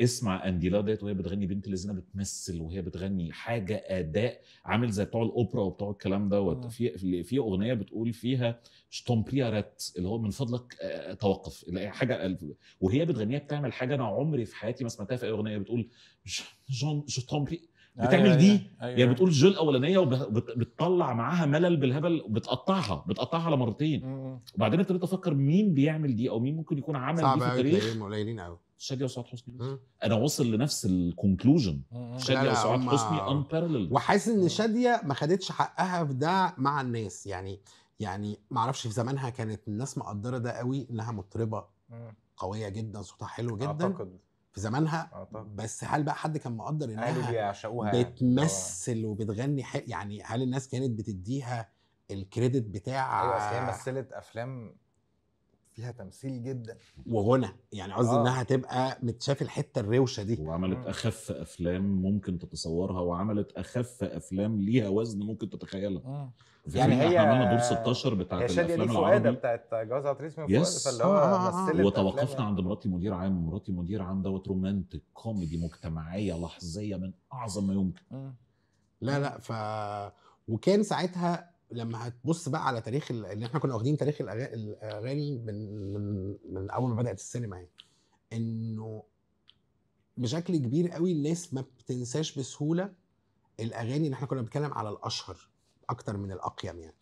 اسمع انديلا ديت وهي بتغني بنت لذينه بتمثل وهي بتغني حاجه اداء عامل زي بتوع الاوبرا وبتوع الكلام دوت في في اغنيه بتقول فيها رات اللي هو من فضلك آه، توقف حاجه وهي بتغنيها بتعمل حاجه انا عمري في حياتي ما سمعتها في اي اغنيه بتقول جون شتومبري بتعمل أيوة دي أيوة. أيوة. يعني بتقول جو الاولانيه وبتطلع معاها ملل بالهبل وبتقطعها بتقطعها على مرتين وبعدين ابتديت افكر مين بيعمل دي او مين ممكن يكون عمل دي في التاريخ قليلين قوي شادية وسعاد حسني انا واصل لنفس الكونكلوجن شادية وسعاد حسني ان بارلل وحاسس ان شادية ما خدتش حقها في ده مع الناس يعني يعني ما اعرفش في زمانها كانت الناس مقدره ده قوي انها مطربه قويه جدا صوتها حلو جدا أعتقد. في زمانها آه، بس هل بقى حد كان مقدر انها بيعشقوها يعني. بتمثل يعني. وبتغني حق يعني هل الناس كانت بتديها الكريدت بتاع ايوه اصل هي مثلت افلام فيها تمثيل جدا وغنى يعني قصدي آه. انها تبقى متشاف الحته الروشه دي وعملت مم. اخف افلام ممكن تتصورها وعملت اخف افلام ليها وزن ممكن تتخيلها يعني هي عملنا دور 16 بتاعت هي شادية دي بتاعت جواز عطريس من يس. فاللي هو آه، آه، آه. مثلت وتوقفنا يعني. عند مراتي مدير عام مراتي مدير عام دوت رومانتك كوميدي مجتمعيه لحظيه من اعظم ما يمكن لا لا ف وكان ساعتها لما هتبص بقى على تاريخ ال... احنا كنا واخدين تاريخ الاغاني من من من اول ما بدات السينما يعني انه بشكل كبير قوي الناس ما بتنساش بسهوله الاغاني اللي احنا كنا بنتكلم على الاشهر اكتر من الاقيم يعني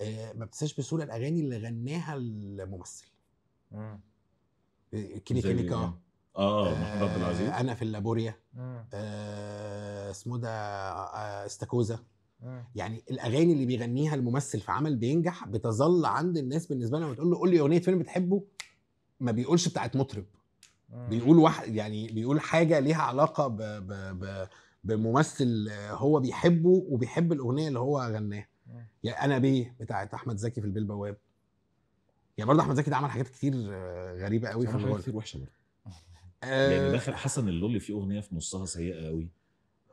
آه، ما بتنساش بسهوله الاغاني اللي غناها الممثل آه، كينيكا اه اه محمد عبد العزيز انا في اللابوريا آه اسمه ده آه استاكوزا يعني الاغاني اللي بيغنيها الممثل في عمل بينجح بتظل عند الناس بالنسبه لها لما تقول له قول لي اغنيه فيلم بتحبه ما بيقولش بتاعت مطرب بيقول واحد يعني بيقول حاجه ليها علاقه ب ب ب بممثل هو بيحبه وبيحب الاغنيه اللي هو غناها يا انا بيه بتاعت احمد زكي في البيه البواب يعني برضه احمد زكي ده عمل حاجات كتير غريبه قوي في حاجات كتير وحشه برضه آه، يعني داخل حسن اللولي فيه اغنيه في نصها سيئه قوي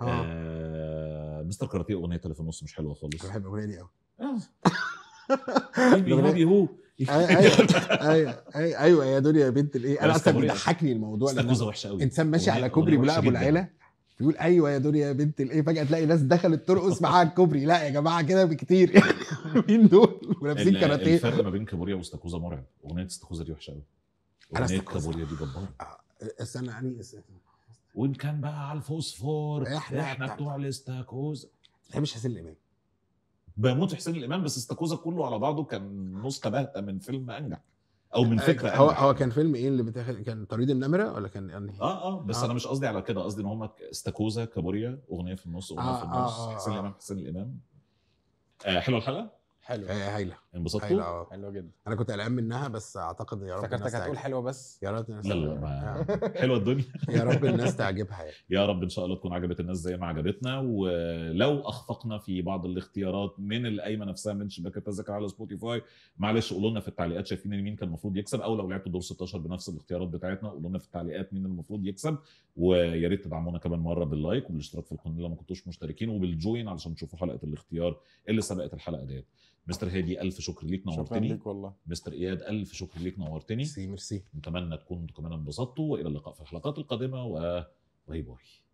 آه. آه مستر كاراتيه اغنيه اللي في النص مش حلوه خالص بحب الاغنيه دي قوي بيهو هو ايوه ايوه ايوه يا دنيا يا بنت الايه انا اصلا بيضحكني الموضوع ده وحشه قوي انسان ماشي على كوبري بلا ابو العيله بيقول ايوه يا دنيا يا بنت الايه فجاه تلاقي ناس دخلت ترقص معاها الكوبري لا يا جماعه كده بكتير مين دول ولابسين كاراتيه الفرق ما بين كابوريا واستاكوزا مرعب اغنيه استاكوزا دي وحشه قوي اغنيه كابوريا دي جباره آه، استنى يعني وان كان بقى على الفوسفور احنا احنا بتوع الاستاكوزا لا مش حسين الامام بموت حسين الامام بس استاكوزا كله على بعضه كان نسخه باهته من فيلم انجح او من آه، فكره هو هو كان فيلم ايه اللي بتاخد كان طريد النمره ولا كان يعني اه اه بس آه. انا مش قصدي على كده قصدي ان هم استاكوزا كابوريا اغنيه في النص اغنيه آه في آه، النص آه حسين آه. الامام حسين الامام آه حلوه الحلقه؟ حلوه هايله انبسطتوا؟ حلوه جدا انا كنت قلقان منها بس اعتقد يا رب فكرتك هتقول حلوه بس يا رب الناس لا ما حلوه الدنيا يا رب الناس تعجبها يعني يا رب ان شاء الله تكون عجبت الناس زي ما عجبتنا ولو اخفقنا في بعض الاختيارات من القايمه نفسها من شباك التذاكر على سبوتيفاي معلش قولوا لنا في التعليقات شايفين مين كان المفروض يكسب او لو لعبتوا دور 16 بنفس الاختيارات بتاعتنا قولوا لنا في التعليقات مين المفروض يكسب ويا ريت تدعمونا كمان مره باللايك وبالاشتراك في القناه لو ما كنتوش مشتركين وبالجوين علشان تشوفوا حلقه الاختيار اللي سبقت الحلقه ديت مستر هادي الف شكر ليك نورتني شكرا والله مستر اياد الف شكر ليك نورتني ميرسي ميرسي نتمنى تكونوا كمان انبسطتوا والى اللقاء في الحلقات القادمه وباي باي